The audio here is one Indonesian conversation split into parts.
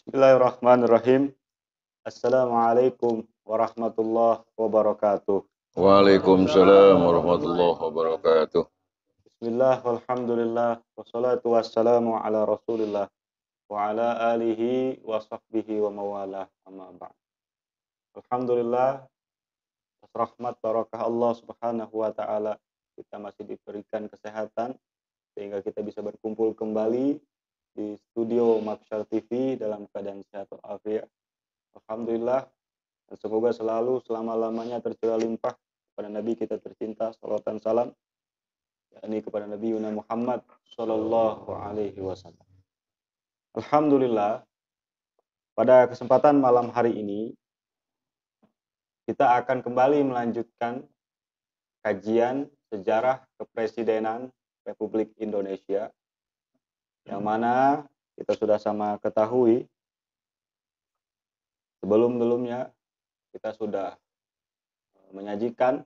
Bismillahirrahmanirrahim. Assalamualaikum warahmatullahi wabarakatuh. Waalaikumsalam warahmatullahi wabarakatuh. Bismillah, walhamdulillah, wassalatu wassalamu ala rasulillah wa ala alihi wa sahbihi wa mawalah amma ba'd. Alhamdulillah, rahmat barakah Allah subhanahu wa ta'ala, kita masih diberikan kesehatan, sehingga kita bisa berkumpul kembali di studio Maksyar TV dalam keadaan sehat walafiat. Alhamdulillah semoga selalu selama-lamanya tercurah limpah kepada Nabi kita tercinta salawat dan salam yakni kepada Nabi Yuna Muhammad Sallallahu Alaihi Wasallam. Alhamdulillah pada kesempatan malam hari ini kita akan kembali melanjutkan kajian sejarah kepresidenan Republik Indonesia yang mana kita sudah sama ketahui sebelum-belumnya kita sudah eh, menyajikan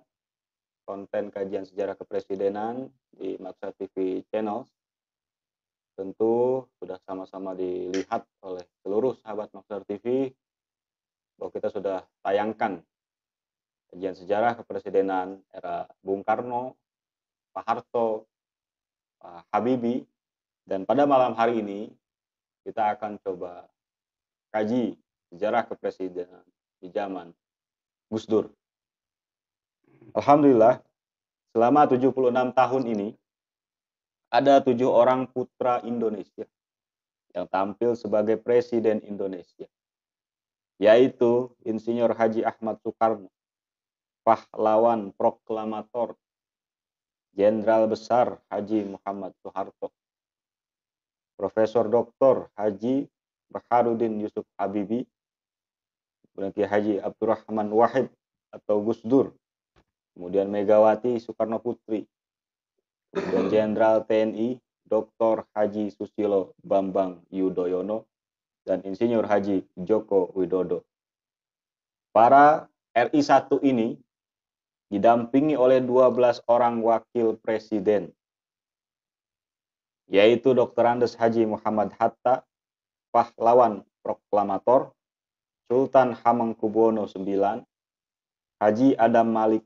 konten kajian sejarah kepresidenan di Maksa TV Channel. Tentu sudah sama-sama dilihat oleh seluruh sahabat Maksa TV bahwa kita sudah tayangkan kajian sejarah kepresidenan era Bung Karno, Pak Harto, Pak Habibie, dan pada malam hari ini, kita akan coba kaji sejarah kepresidenan di zaman Gus Dur. Alhamdulillah, selama 76 tahun ini, ada tujuh orang putra Indonesia yang tampil sebagai Presiden Indonesia, yaitu Insinyur Haji Ahmad Soekarno, pahlawan proklamator, Jenderal Besar Haji Muhammad Soeharto, Profesor Dr. Haji Baharudin Yusuf Habibi, kemudian Kiai Haji Abdurrahman Wahid atau Gus Dur, kemudian Megawati Soekarno Putri, kemudian Jenderal TNI Dr. Haji Susilo Bambang Yudhoyono, dan Insinyur Haji Joko Widodo. Para RI 1 ini didampingi oleh 12 orang wakil presiden yaitu Dr. Andes Haji Muhammad Hatta, pahlawan proklamator, Sultan Hamengkubuwono IX, Haji Adam Malik,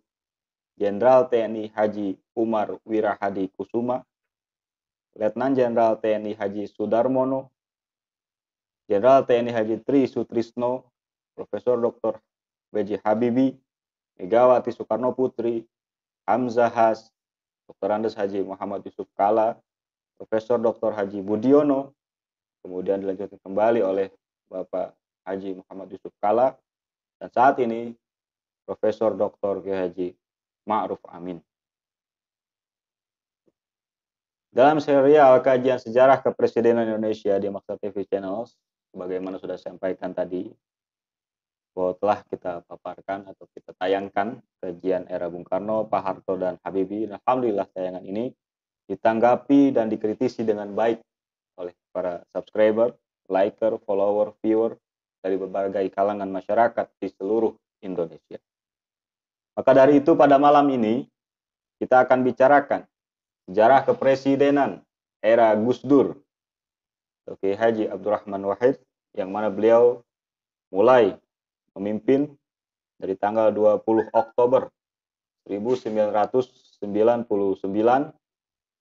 Jenderal TNI Haji Umar Wirahadi Kusuma, Letnan Jenderal TNI Haji Sudarmono, Jenderal TNI Haji Tri Sutrisno, Profesor Dr. B.J. Habibi, Megawati Soekarno Putri, Hamzah Has, Dr. Andes Haji Muhammad Yusuf Kala, Profesor Dr. Haji Budiono, kemudian dilanjutkan kembali oleh Bapak Haji Muhammad Yusuf Kala, dan saat ini Profesor Dr. G. Haji Ma'ruf Amin. Dalam serial kajian sejarah kepresidenan Indonesia di Maksa TV Channel, sebagaimana sudah saya sampaikan tadi, bahwa telah kita paparkan atau kita tayangkan kajian era Bung Karno, Pak Harto, dan Habibie. Alhamdulillah tayangan ini ditanggapi dan dikritisi dengan baik oleh para subscriber, liker, follower, viewer dari berbagai kalangan masyarakat di seluruh Indonesia. Maka dari itu pada malam ini kita akan bicarakan sejarah kepresidenan era Gus Dur Oke Haji Abdurrahman Wahid yang mana beliau mulai memimpin dari tanggal 20 Oktober 1999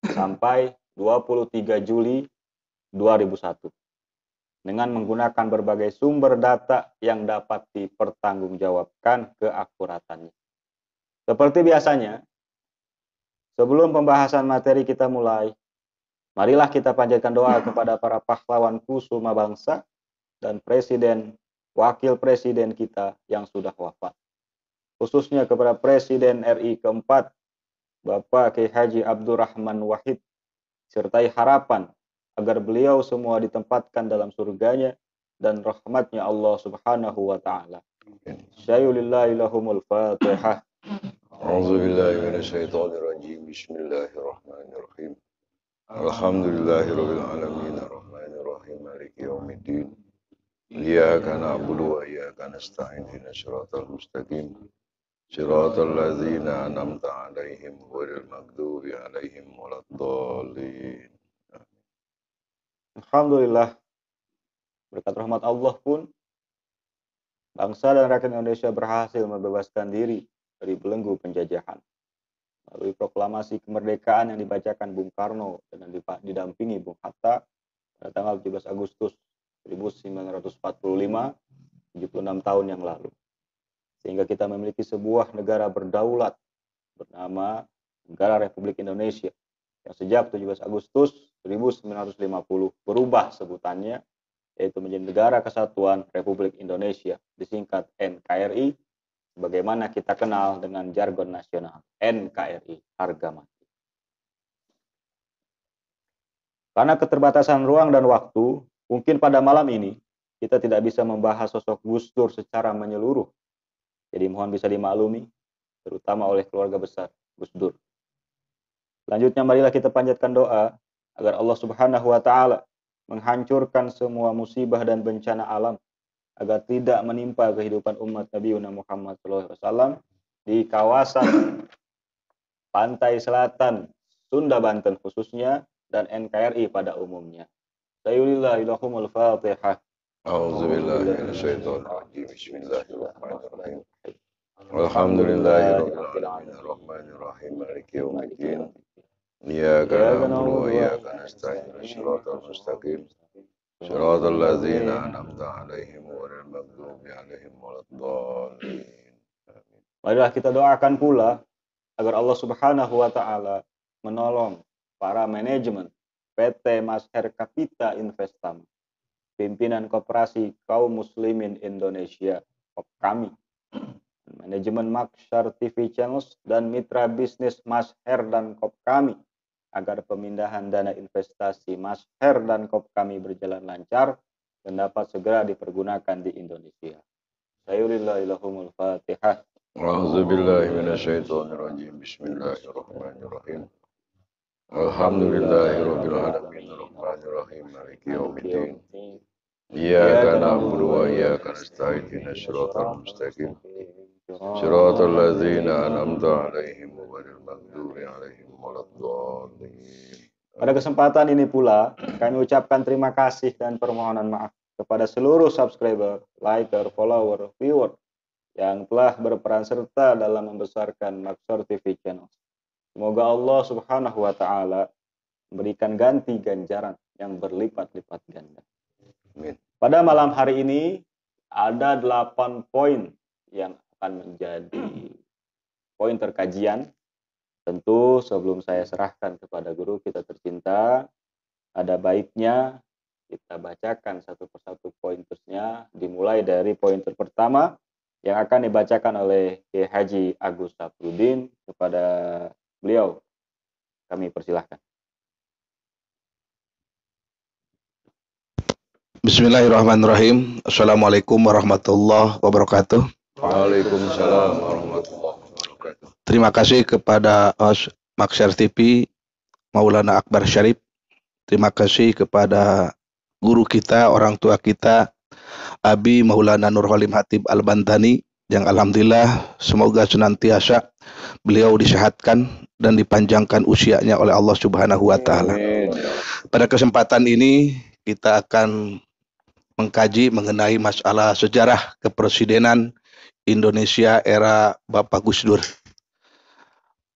sampai 23 Juli 2001 dengan menggunakan berbagai sumber data yang dapat dipertanggungjawabkan keakuratannya. Seperti biasanya, sebelum pembahasan materi kita mulai, marilah kita panjatkan doa kepada para pahlawan kusuma bangsa dan presiden, wakil presiden kita yang sudah wafat. Khususnya kepada Presiden RI keempat, Bapak Kiai Haji Abdurrahman Wahid, sertai harapan agar beliau semua ditempatkan dalam surganya dan rahmatnya Allah Subhanahu wa taala. Syayulillahi lahumul Fatihah. A'udzu billahi minasyaitonir rajim. mustaqim. صراط الذين أنعمت عليهم غير المغضوب عليهم ولا الضالين Alhamdulillah berkat rahmat Allah pun bangsa dan rakyat Indonesia berhasil membebaskan diri dari belenggu penjajahan melalui proklamasi kemerdekaan yang dibacakan Bung Karno dan didampingi Bung Hatta pada tanggal 17 Agustus 1945 76 tahun yang lalu sehingga kita memiliki sebuah negara berdaulat bernama Negara Republik Indonesia yang sejak 17 Agustus 1950 berubah sebutannya yaitu menjadi Negara Kesatuan Republik Indonesia disingkat NKRI bagaimana kita kenal dengan jargon nasional NKRI harga mati. Karena keterbatasan ruang dan waktu, mungkin pada malam ini kita tidak bisa membahas sosok Gus Dur secara menyeluruh jadi mohon bisa dimaklumi, terutama oleh keluarga besar Gus Dur. Selanjutnya marilah kita panjatkan doa agar Allah Subhanahu wa taala menghancurkan semua musibah dan bencana alam agar tidak menimpa kehidupan umat Nabi Muhammad SAW di kawasan pantai selatan Sunda Banten khususnya dan NKRI pada umumnya. Sayyidillah ilahumul Bismillahirrahmanirrahim. Alhamdulillahirrahmanirrahim. Rahmanirrahim. Maliki yaumiddin. Ya na'budu Ya iyyaka nasta'in. Shiratal mustaqim. Shiratal ladzina an'amta 'alaihim ghairil maghdubi 'alaihim Marilah kita doakan pula agar Allah Subhanahu wa taala menolong para manajemen PT Masher Kapita Investam, pimpinan koperasi kaum muslimin Indonesia, kami manajemen Maksyar TV Channels, dan mitra bisnis Mas Her dan Kop kami agar pemindahan dana investasi Mas Her dan Kop kami berjalan lancar dan dapat segera dipergunakan di Indonesia. Sayyidillahilahumul fatihah. A'udzubillahiminasyaitonirrajim. Bismillahirrahmanirrahim. Alhamdulillahirrahmanirrahim. Maliki Iyaka na'budu wa iyaka nasta'in. mustaqim. صراط الذين أنعمت عليهم غير المغضوب عليهم ولا الضالين Pada kesempatan ini pula, kami ucapkan terima kasih dan permohonan maaf kepada seluruh subscriber, liker, follower, viewer yang telah berperan serta dalam membesarkan Maksor TV channel. Semoga Allah Subhanahu wa taala memberikan ganti ganjaran yang berlipat-lipat ganda. Amin. Pada malam hari ini ada 8 poin yang akan menjadi poin terkajian. Tentu sebelum saya serahkan kepada guru kita tercinta, ada baiknya kita bacakan satu persatu pointersnya dimulai dari pointer pertama yang akan dibacakan oleh Ki Haji Agus Tafrudin kepada beliau. Kami persilahkan. Bismillahirrahmanirrahim. Assalamualaikum warahmatullahi wabarakatuh. Waalaikumsalam Terima kasih kepada host Maksar TV Maulana Akbar Syarif. Terima kasih kepada guru kita, orang tua kita Abi Maulana Nurholim Hatib Al-Bantani yang alhamdulillah semoga senantiasa beliau disehatkan dan dipanjangkan usianya oleh Allah Subhanahu wa taala. Pada kesempatan ini kita akan mengkaji mengenai masalah sejarah kepresidenan Indonesia era Bapak Gus Dur.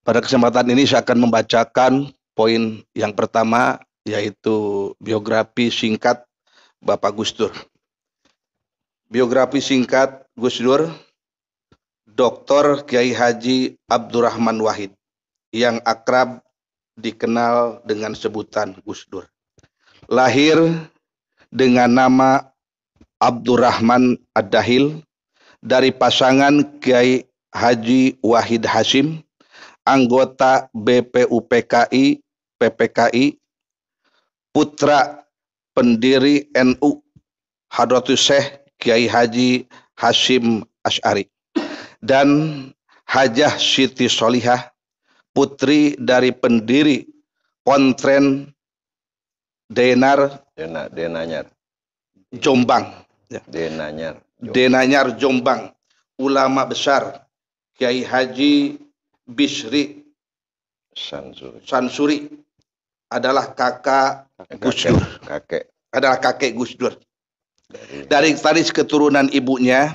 Pada kesempatan ini saya akan membacakan poin yang pertama yaitu biografi singkat Bapak Gus Dur. Biografi singkat Gus Dur Dr. Kiai Haji Abdurrahman Wahid yang akrab dikenal dengan sebutan Gus Dur. Lahir dengan nama Abdurrahman Ad-Dahil dari pasangan Kiai Haji Wahid Hasim, anggota BPUPKI PPKI, putra pendiri NU Hadratus Syekh Kiai Haji Hasim Ash'ari dan Hajah Siti Solihah putri dari pendiri Pontren Denar Dena, Denanyar Jombang ya. Denanyar Denanyar Jombang, ulama besar Kiai Haji Bisri Sansuri, Sansuri adalah kakak, kakek, Gus Dur. Kakek. Adalah kakek Gus Dur. Dari taris keturunan ibunya,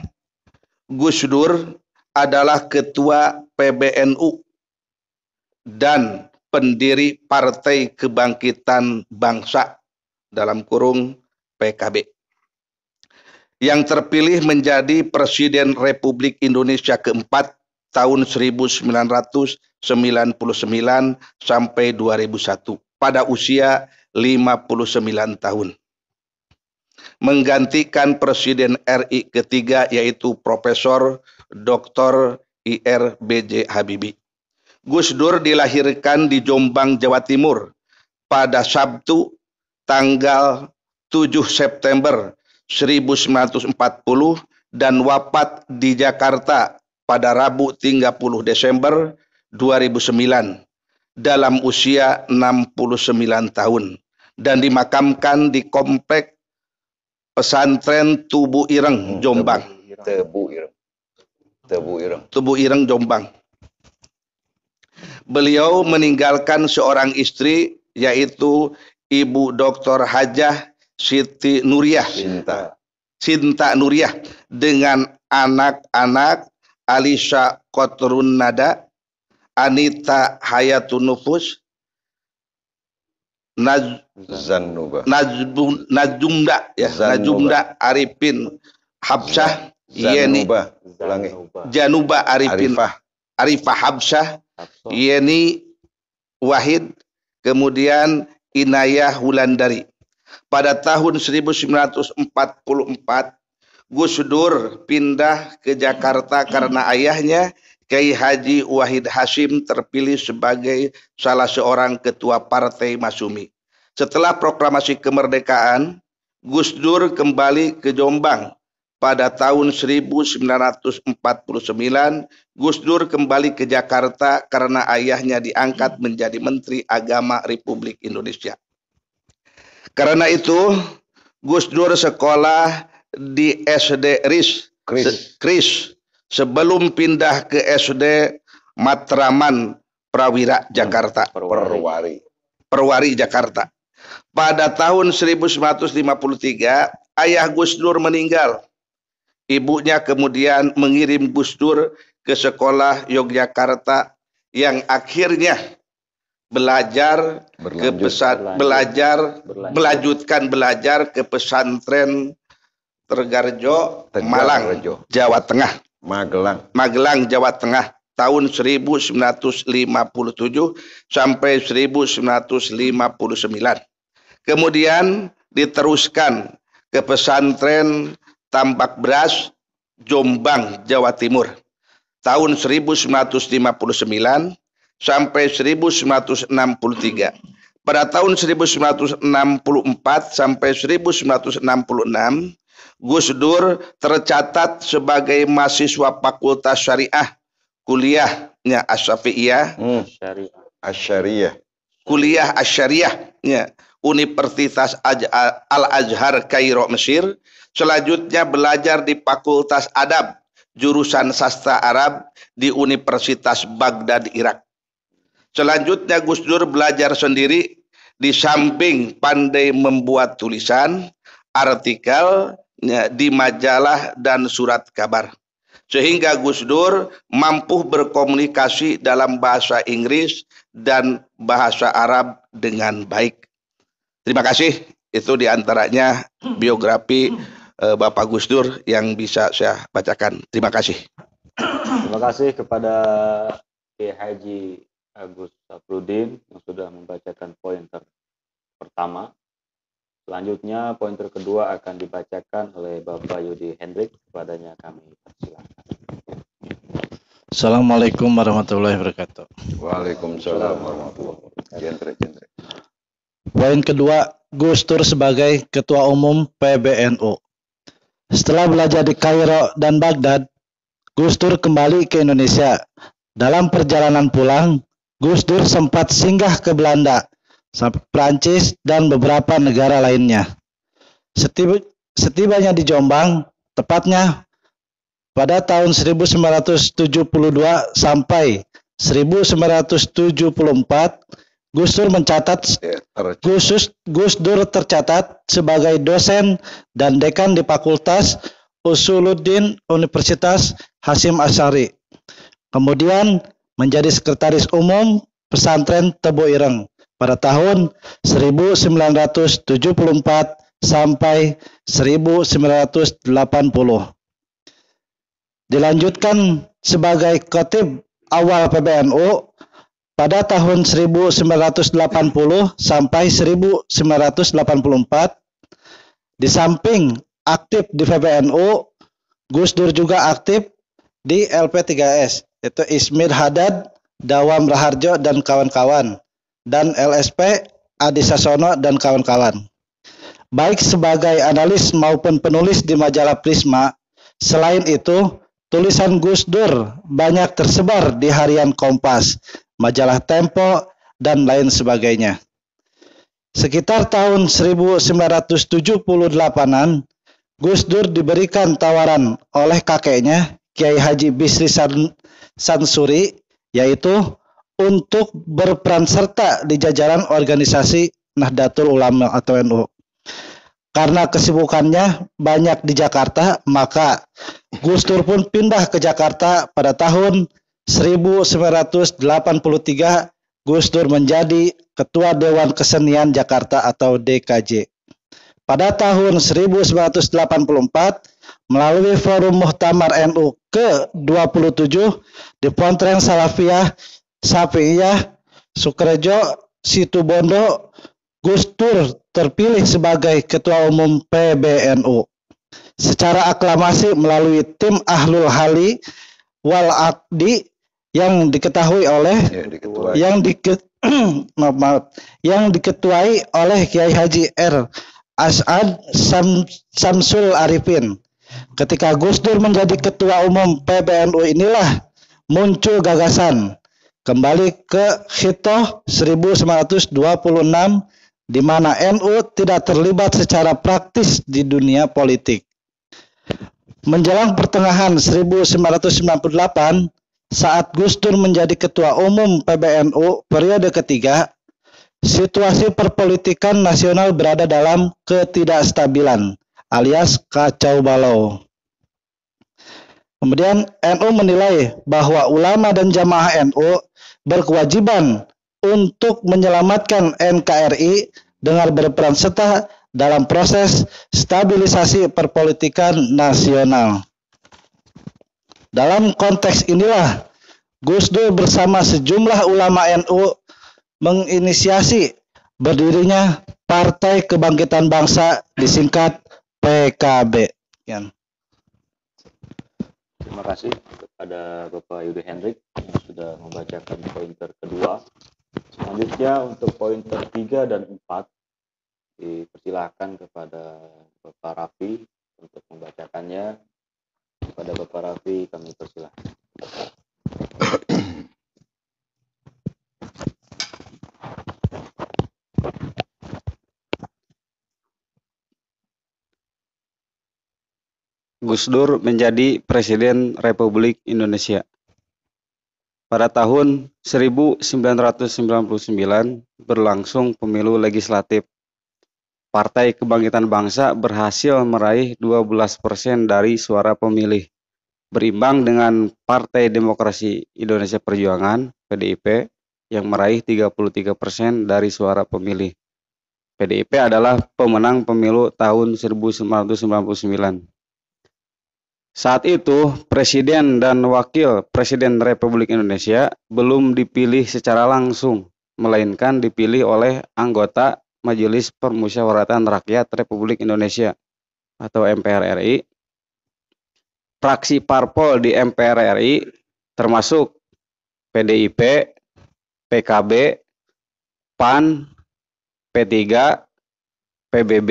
Gus Dur adalah ketua PBNU dan pendiri Partai Kebangkitan Bangsa dalam kurung PKB yang terpilih menjadi Presiden Republik Indonesia keempat tahun 1999 sampai 2001 pada usia 59 tahun. Menggantikan Presiden RI ketiga yaitu Profesor Dr. IR BJ Habibie. Gus Dur dilahirkan di Jombang, Jawa Timur pada Sabtu tanggal 7 September 1940 dan wafat di Jakarta pada Rabu 30 Desember 2009 dalam usia 69 tahun dan dimakamkan di Komplek Pesantren Tubu Ireng, hmm, Jombang. Tubu Ireng. Tubu Ireng. Tubu Ireng, Jombang. Beliau meninggalkan seorang istri yaitu Ibu Dr. Hajah Siti Nuriyah Sinta Sinta Nuriyah dengan anak-anak Alisha Kotrun Nada Anita Hayatun Nufus Naj Najbun Najumda ya Zanuba. Najumda Arifin Habsah Yeni Januba Arifin Arifah, Arifah Habsah Yeni Wahid kemudian Inayah Wulandari pada tahun 1944 Gus Dur pindah ke Jakarta karena ayahnya Kiai Haji Wahid Hasim terpilih sebagai salah seorang ketua partai Masumi. Setelah proklamasi kemerdekaan, Gus Dur kembali ke Jombang. Pada tahun 1949, Gus Dur kembali ke Jakarta karena ayahnya diangkat menjadi Menteri Agama Republik Indonesia. Karena itu Gus Dur sekolah di SD RIS Kris. Kris sebelum pindah ke SD Matraman Prawira Jakarta hmm, Perwari Perwari Jakarta. Pada tahun 1953 ayah Gus Dur meninggal. Ibunya kemudian mengirim Gus Dur ke sekolah Yogyakarta yang akhirnya belajar berlanjut, ke pesan belajar berlanjut. melanjutkan belajar ke pesantren Tergarjo, Tegar Malang, Rejo. Jawa Tengah. Magelang. Magelang, Jawa Tengah tahun 1957 sampai 1959. Kemudian diteruskan ke pesantren Tambak Beras Jombang, Jawa Timur. Tahun 1959 sampai 1963. Pada tahun 1964 sampai 1966, Gus Dur tercatat sebagai mahasiswa Fakultas Syariah kuliahnya Asyafi'iyah. Hmm, syariah. Asyariah. Kuliah Asyariahnya Universitas Al-Azhar Kairo Mesir. Selanjutnya belajar di Fakultas Adab, jurusan Sastra Arab di Universitas Baghdad, Irak. Selanjutnya Gus Dur belajar sendiri di samping pandai membuat tulisan, artikel di majalah dan surat kabar. Sehingga Gus Dur mampu berkomunikasi dalam bahasa Inggris dan bahasa Arab dengan baik. Terima kasih. Itu diantaranya biografi eh, Bapak Gus Dur yang bisa saya bacakan. Terima kasih. Terima kasih kepada Haji Agus Saprudin yang sudah membacakan pointer pertama. Selanjutnya pointer kedua akan dibacakan oleh Bapak Yudi Hendrik. Kepadanya kami Assalamualaikum warahmatullahi wabarakatuh. Waalaikumsalam warahmatullahi wabarakatuh. Poin kedua, Gus Dur sebagai Ketua Umum PBNU. Setelah belajar di Kairo dan Baghdad, Gus Dur kembali ke Indonesia. Dalam perjalanan pulang, Gus Dur sempat singgah ke Belanda, Prancis, dan beberapa negara lainnya. Setib setibanya di Jombang, tepatnya pada tahun 1972 sampai 1974, Gus Dur mencatat Gus, eh, Gus Dur tercatat sebagai dosen dan dekan di Fakultas Usuluddin Universitas Hasim Asyari. Kemudian menjadi sekretaris umum pesantren Tebu Ireng pada tahun 1974 sampai 1980. Dilanjutkan sebagai ketip awal PBNU pada tahun 1980 sampai 1984 di samping aktif di PBNU Gus Dur juga aktif di LP3S itu Ismir Hadad, Dawam Raharjo dan kawan-kawan dan LSP Adi Sasono dan kawan-kawan. Baik sebagai analis maupun penulis di majalah Prisma, selain itu tulisan Gus Dur banyak tersebar di harian Kompas, majalah Tempo, dan lain sebagainya. Sekitar tahun 1978-an, Gus Dur diberikan tawaran oleh kakeknya, Kiai Haji Bisri Sansuri yaitu untuk berperan serta di jajaran organisasi Nahdlatul Ulama atau NU. Karena kesibukannya banyak di Jakarta, maka Gus Dur pun pindah ke Jakarta pada tahun 1983. Gus Dur menjadi Ketua Dewan Kesenian Jakarta atau DKJ pada tahun 1984 melalui Forum Muhtamar NU ke-27 di Pontren Salafiyah Safiyah Sukrejo Situbondo Gustur terpilih sebagai Ketua Umum PBNU secara aklamasi melalui tim Ahlul Hali Wal Akdi yang diketahui oleh yang diketuai, yang, yang diketuai oleh Kiai Haji R. As'ad Sam, Samsul Arifin. Ketika Gus Dur menjadi ketua umum PBNU inilah muncul gagasan kembali ke Khitoh 1926 di mana NU tidak terlibat secara praktis di dunia politik. Menjelang pertengahan 1998, saat Gus Dur menjadi ketua umum PBNU periode ketiga, Situasi perpolitikan nasional berada dalam ketidakstabilan alias kacau balau. Kemudian NU menilai bahwa ulama dan jamaah NU berkewajiban untuk menyelamatkan NKRI dengan berperan serta dalam proses stabilisasi perpolitikan nasional. Dalam konteks inilah Gus Dur bersama sejumlah ulama NU menginisiasi berdirinya Partai Kebangkitan Bangsa disingkat PKB. Ya. Terima kasih kepada Bapak Yudi Hendrik yang sudah membacakan pointer kedua. Selanjutnya untuk pointer tiga dan empat dipersilahkan kepada Bapak Rafi untuk membacakannya. Kepada Bapak Rafi kami persilahkan. Gus Dur menjadi Presiden Republik Indonesia. Pada tahun 1999 berlangsung pemilu legislatif. Partai Kebangkitan Bangsa berhasil meraih 12 persen dari suara pemilih, berimbang dengan Partai Demokrasi Indonesia Perjuangan (PDIP) yang meraih 33% dari suara pemilih. PDIP adalah pemenang pemilu tahun 1999. Saat itu, Presiden dan Wakil Presiden Republik Indonesia belum dipilih secara langsung, melainkan dipilih oleh anggota Majelis Permusyawaratan Rakyat Republik Indonesia atau MPR RI. Fraksi parpol di MPR RI termasuk PDIP, PKB, PAN, P3, PBB,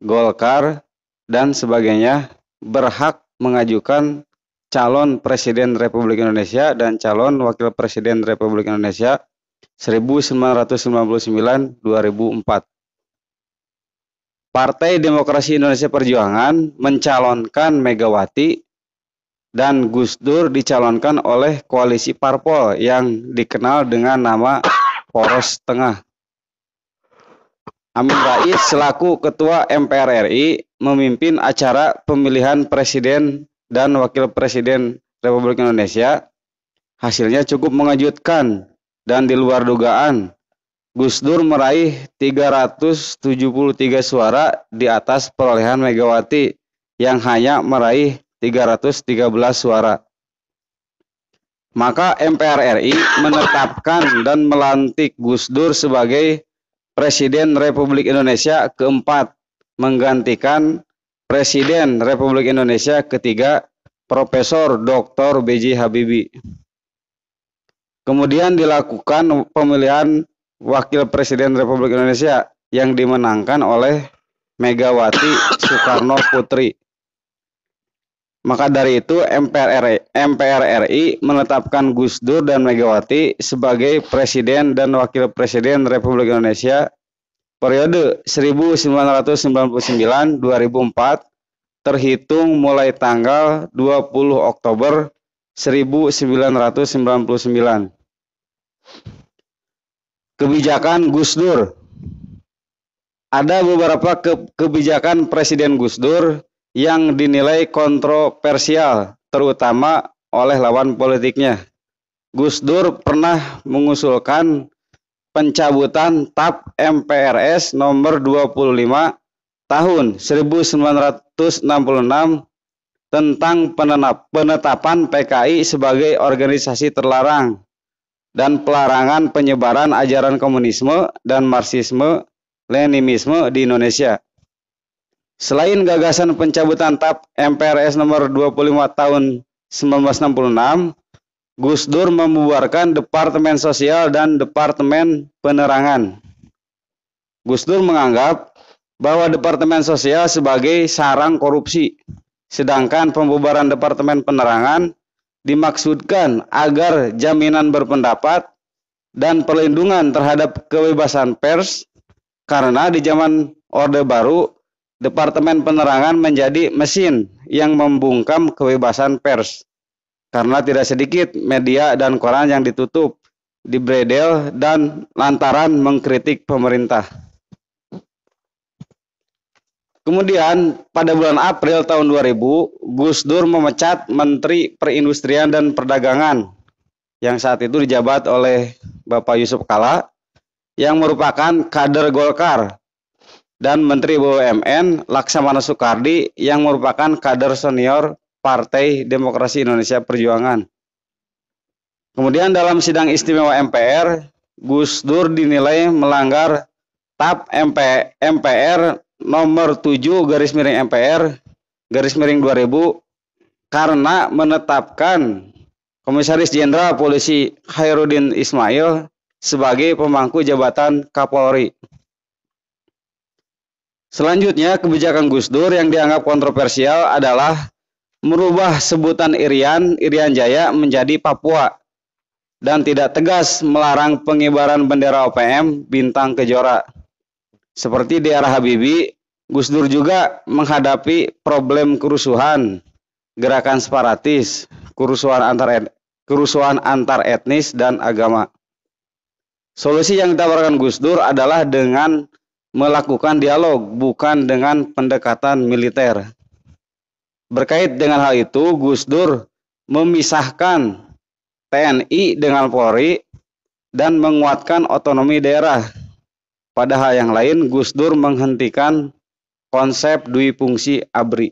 Golkar, dan sebagainya berhak mengajukan calon Presiden Republik Indonesia dan calon Wakil Presiden Republik Indonesia 1999-2004. Partai Demokrasi Indonesia Perjuangan mencalonkan Megawati dan Gus Dur dicalonkan oleh koalisi parpol yang dikenal dengan nama Poros Tengah. Amin Rais selaku Ketua MPR RI memimpin acara pemilihan presiden dan wakil presiden Republik Indonesia. Hasilnya cukup mengejutkan dan di luar dugaan. Gus Dur meraih 373 suara di atas perolehan Megawati yang hanya meraih 313 suara. Maka MPR RI menetapkan dan melantik Gus Dur sebagai Presiden Republik Indonesia keempat, menggantikan Presiden Republik Indonesia ketiga Profesor Dr. B.J. Habibie. Kemudian dilakukan pemilihan Wakil Presiden Republik Indonesia yang dimenangkan oleh Megawati Soekarno Putri maka dari itu MPR RI, menetapkan Gus Dur dan Megawati sebagai Presiden dan Wakil Presiden Republik Indonesia periode 1999-2004 terhitung mulai tanggal 20 Oktober 1999. Kebijakan Gus Dur Ada beberapa ke kebijakan Presiden Gus Dur yang dinilai kontroversial, terutama oleh lawan politiknya. Gus Dur pernah mengusulkan pencabutan TAP MPRS nomor 25 tahun 1966 tentang penetapan PKI sebagai organisasi terlarang dan pelarangan penyebaran ajaran komunisme dan marxisme leninisme di Indonesia. Selain gagasan pencabutan TAP MPRS nomor 25 tahun 1966, Gus Dur membubarkan Departemen Sosial dan Departemen Penerangan. Gus Dur menganggap bahwa Departemen Sosial sebagai sarang korupsi, sedangkan pembubaran Departemen Penerangan dimaksudkan agar jaminan berpendapat dan perlindungan terhadap kebebasan pers karena di zaman Orde Baru Departemen Penerangan menjadi mesin yang membungkam kebebasan pers. Karena tidak sedikit media dan koran yang ditutup, dibredel, dan lantaran mengkritik pemerintah. Kemudian pada bulan April tahun 2000, Gus Dur memecat Menteri Perindustrian dan Perdagangan yang saat itu dijabat oleh Bapak Yusuf Kala yang merupakan kader Golkar dan Menteri BUMN Laksamana Soekardi yang merupakan kader senior Partai Demokrasi Indonesia Perjuangan. Kemudian dalam sidang istimewa MPR, Gus Dur dinilai melanggar TAP MP, MPR nomor 7 garis miring MPR garis miring 2000 karena menetapkan Komisaris Jenderal Polisi Khairuddin Ismail sebagai pemangku jabatan Kapolri. Selanjutnya, kebijakan Gus Dur yang dianggap kontroversial adalah merubah sebutan Irian, Irian Jaya menjadi Papua dan tidak tegas melarang pengibaran bendera OPM bintang kejora. Seperti di era Habibi, Gus Dur juga menghadapi problem kerusuhan, gerakan separatis, kerusuhan antar kerusuhan antar etnis dan agama. Solusi yang ditawarkan Gus Dur adalah dengan melakukan dialog, bukan dengan pendekatan militer. Berkait dengan hal itu, Gus Dur memisahkan TNI dengan Polri dan menguatkan otonomi daerah. Pada hal yang lain, Gus Dur menghentikan konsep dui fungsi ABRI.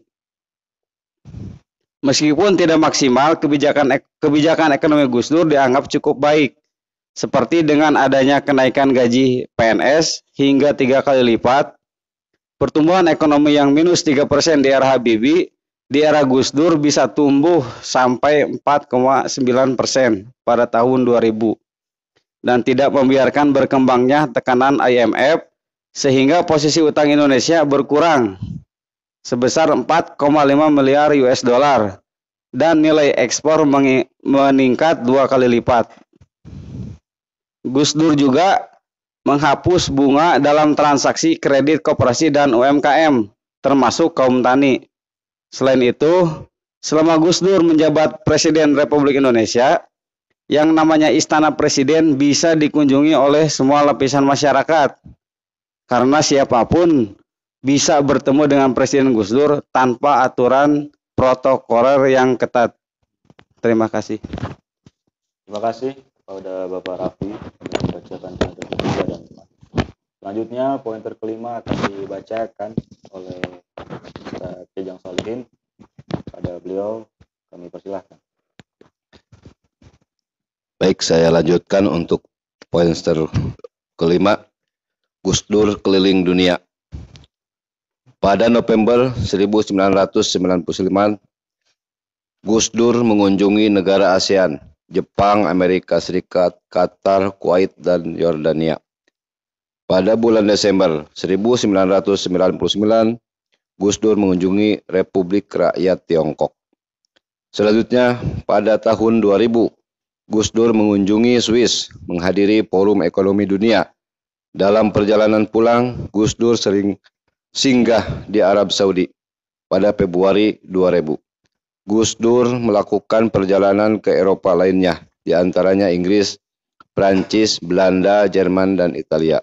Meskipun tidak maksimal, kebijakan kebijakan ekonomi Gus Dur dianggap cukup baik seperti dengan adanya kenaikan gaji PNS hingga tiga kali lipat, pertumbuhan ekonomi yang minus 3% di era Habibie di era Gus Dur bisa tumbuh sampai 4,9% pada tahun 2000 dan tidak membiarkan berkembangnya tekanan IMF sehingga posisi utang Indonesia berkurang sebesar 4,5 miliar US dollar dan nilai ekspor meningkat dua kali lipat Gus Dur juga menghapus bunga dalam transaksi kredit koperasi dan UMKM, termasuk kaum tani. Selain itu, selama Gus Dur menjabat Presiden Republik Indonesia, yang namanya Istana Presiden bisa dikunjungi oleh semua lapisan masyarakat. Karena siapapun bisa bertemu dengan Presiden Gus Dur tanpa aturan protokoler yang ketat. Terima kasih. Terima kasih kepada Bapak Raffi untuk membacakan poin ketiga dan Selanjutnya poin kelima akan dibacakan oleh Ustaz Kejang Salihin pada beliau kami persilahkan. Baik, saya lanjutkan untuk poin kelima Gus Dur keliling dunia. Pada November 1995, Gus Dur mengunjungi negara ASEAN Jepang, Amerika Serikat, Qatar, Kuwait, dan Yordania. Pada bulan Desember 1999, Gus Dur mengunjungi Republik Rakyat Tiongkok. Selanjutnya, pada tahun 2000, Gus Dur mengunjungi Swiss, menghadiri Forum Ekonomi Dunia. Dalam perjalanan pulang, Gus Dur sering singgah di Arab Saudi pada Februari 2000. Gus Dur melakukan perjalanan ke Eropa lainnya, diantaranya Inggris, Prancis, Belanda, Jerman, dan Italia.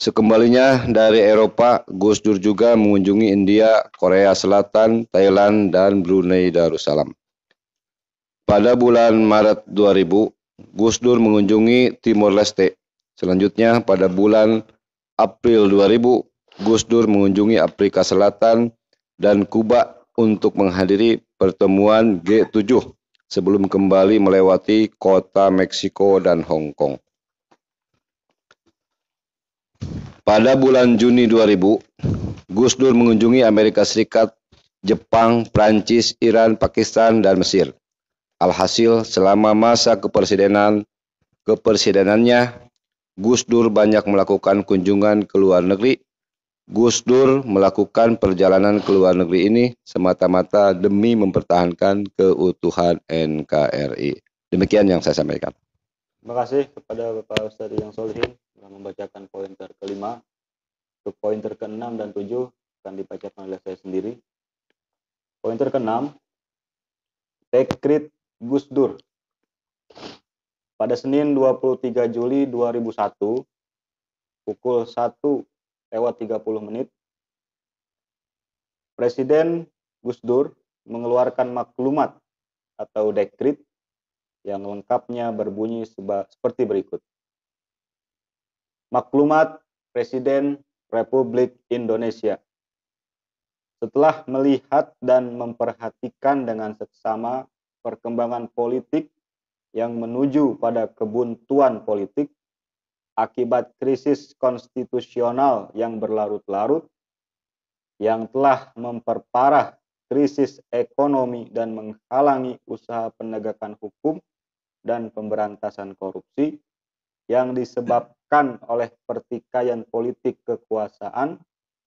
Sekembalinya dari Eropa, Gus Dur juga mengunjungi India, Korea Selatan, Thailand, dan Brunei Darussalam. Pada bulan Maret 2000, Gus Dur mengunjungi Timor Leste. Selanjutnya pada bulan April 2000, Gus Dur mengunjungi Afrika Selatan dan Kuba untuk menghadiri pertemuan G7 sebelum kembali melewati kota Meksiko dan Hong Kong. Pada bulan Juni 2000, Gus Dur mengunjungi Amerika Serikat, Jepang, Prancis, Iran, Pakistan, dan Mesir. Alhasil, selama masa kepresidenan kepresidenannya, Gus Dur banyak melakukan kunjungan ke luar negeri Gus Dur melakukan perjalanan ke luar negeri ini semata-mata demi mempertahankan keutuhan NKRI. Demikian yang saya sampaikan. Terima kasih kepada Bapak Ustadz yang solihin telah membacakan pointer kelima. Untuk pointer keenam dan tujuh akan dibacakan oleh saya sendiri. Pointer keenam, Tekrit Gus Dur. Pada Senin 23 Juli 2001, pukul 1 lewat 30 menit, Presiden Gus Dur mengeluarkan maklumat atau dekrit yang lengkapnya berbunyi seba, seperti berikut. Maklumat Presiden Republik Indonesia. Setelah melihat dan memperhatikan dengan seksama perkembangan politik yang menuju pada kebuntuan politik, akibat krisis konstitusional yang berlarut-larut yang telah memperparah krisis ekonomi dan menghalangi usaha penegakan hukum dan pemberantasan korupsi yang disebabkan oleh pertikaian politik kekuasaan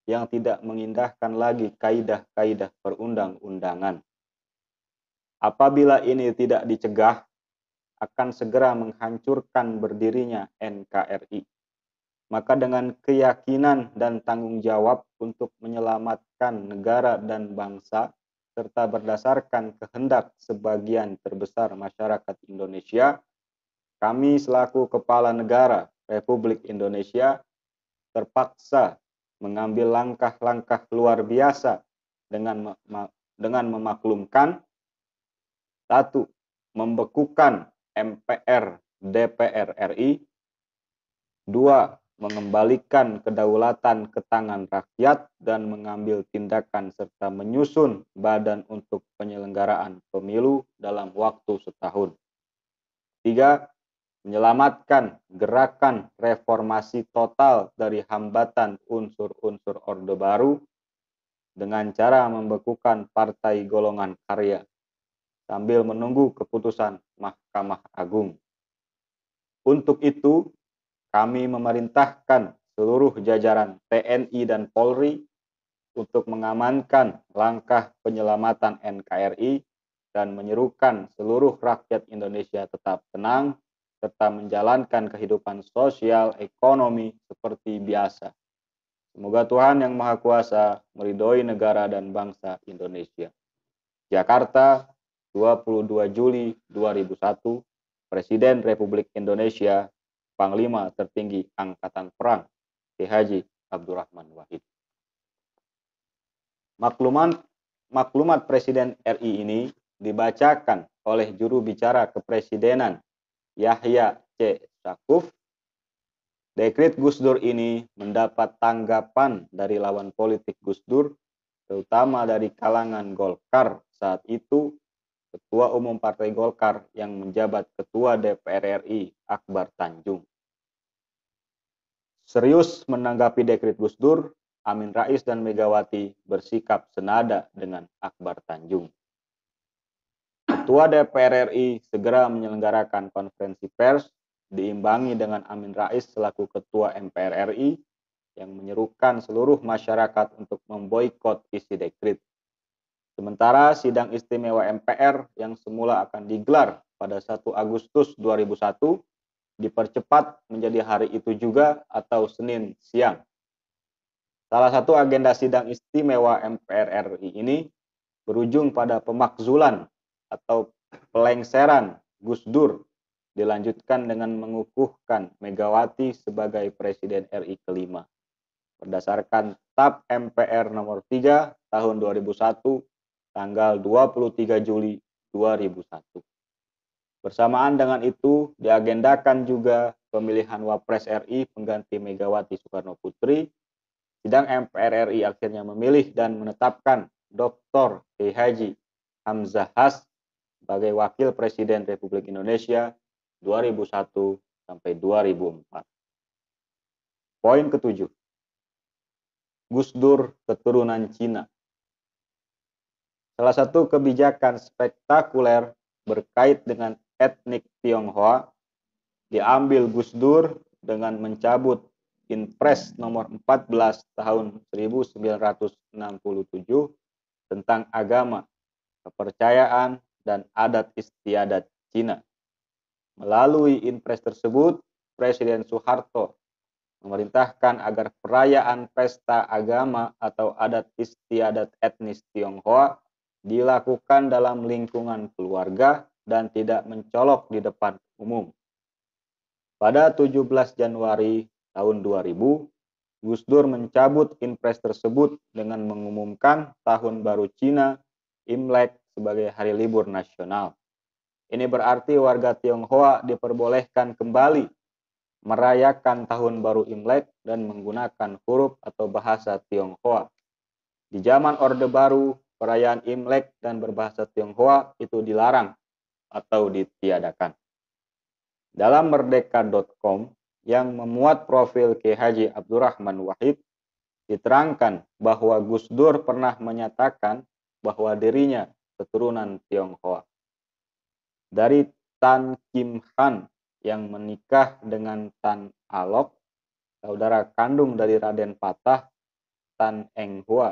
yang tidak mengindahkan lagi kaidah-kaidah perundang-undangan. Apabila ini tidak dicegah, akan segera menghancurkan berdirinya NKRI. Maka dengan keyakinan dan tanggung jawab untuk menyelamatkan negara dan bangsa, serta berdasarkan kehendak sebagian terbesar masyarakat Indonesia, kami selaku Kepala Negara Republik Indonesia terpaksa mengambil langkah-langkah luar biasa dengan dengan memaklumkan satu membekukan MPR DPR RI. Dua, mengembalikan kedaulatan ke tangan rakyat dan mengambil tindakan serta menyusun badan untuk penyelenggaraan pemilu dalam waktu setahun. Tiga, menyelamatkan gerakan reformasi total dari hambatan unsur-unsur Orde Baru dengan cara membekukan partai golongan karya sambil menunggu keputusan Mahkamah Agung. Untuk itu, kami memerintahkan seluruh jajaran TNI dan Polri untuk mengamankan langkah penyelamatan NKRI dan menyerukan seluruh rakyat Indonesia tetap tenang serta menjalankan kehidupan sosial ekonomi seperti biasa. Semoga Tuhan Yang Maha Kuasa meridhoi negara dan bangsa Indonesia. Jakarta, 22 Juli 2001, Presiden Republik Indonesia, Panglima Tertinggi Angkatan Perang, KH Abdurrahman Wahid. Maklumat, maklumat Presiden RI ini dibacakan oleh juru bicara kepresidenan Yahya C. Sakuf. Dekret Gus Dur ini mendapat tanggapan dari lawan politik Gus Dur, terutama dari kalangan Golkar saat itu Ketua Umum Partai Golkar yang menjabat Ketua DPR RI Akbar Tanjung. Serius menanggapi dekrit Gus Dur, Amin Rais dan Megawati bersikap senada dengan Akbar Tanjung. Ketua DPR RI segera menyelenggarakan konferensi pers diimbangi dengan Amin Rais selaku Ketua MPR RI yang menyerukan seluruh masyarakat untuk memboikot isi dekrit. Sementara sidang istimewa MPR yang semula akan digelar pada 1 Agustus 2001 dipercepat menjadi hari itu juga atau Senin siang. Salah satu agenda sidang istimewa MPR RI ini berujung pada pemakzulan atau pelengseran Gus Dur dilanjutkan dengan mengukuhkan Megawati sebagai Presiden RI kelima. Berdasarkan TAP MPR nomor 3 tahun 2001 tanggal 23 Juli 2001. Bersamaan dengan itu, diagendakan juga pemilihan Wapres RI pengganti Megawati Soekarno Putri. Sidang MPR RI akhirnya memilih dan menetapkan Dr. K. Haji Hamzah Has sebagai Wakil Presiden Republik Indonesia 2001 sampai 2004. Poin ketujuh. Gus Dur keturunan Cina. Salah satu kebijakan spektakuler berkait dengan etnik Tionghoa diambil Gus Dur dengan mencabut Inpres nomor 14 tahun 1967 tentang agama, kepercayaan, dan adat istiadat Cina. Melalui Inpres tersebut, Presiden Soeharto memerintahkan agar perayaan pesta agama atau adat istiadat etnis Tionghoa dilakukan dalam lingkungan keluarga dan tidak mencolok di depan umum. Pada 17 Januari tahun 2000, Gus Dur mencabut impres tersebut dengan mengumumkan Tahun Baru Cina Imlek sebagai hari libur nasional. Ini berarti warga Tionghoa diperbolehkan kembali merayakan Tahun Baru Imlek dan menggunakan huruf atau bahasa Tionghoa. Di zaman Orde Baru, perayaan Imlek dan berbahasa Tionghoa itu dilarang atau ditiadakan. Dalam merdeka.com yang memuat profil Ki Haji Abdurrahman Wahid, diterangkan bahwa Gus Dur pernah menyatakan bahwa dirinya keturunan Tionghoa. Dari Tan Kim Han yang menikah dengan Tan Alok, saudara kandung dari Raden Patah, Tan Eng Hua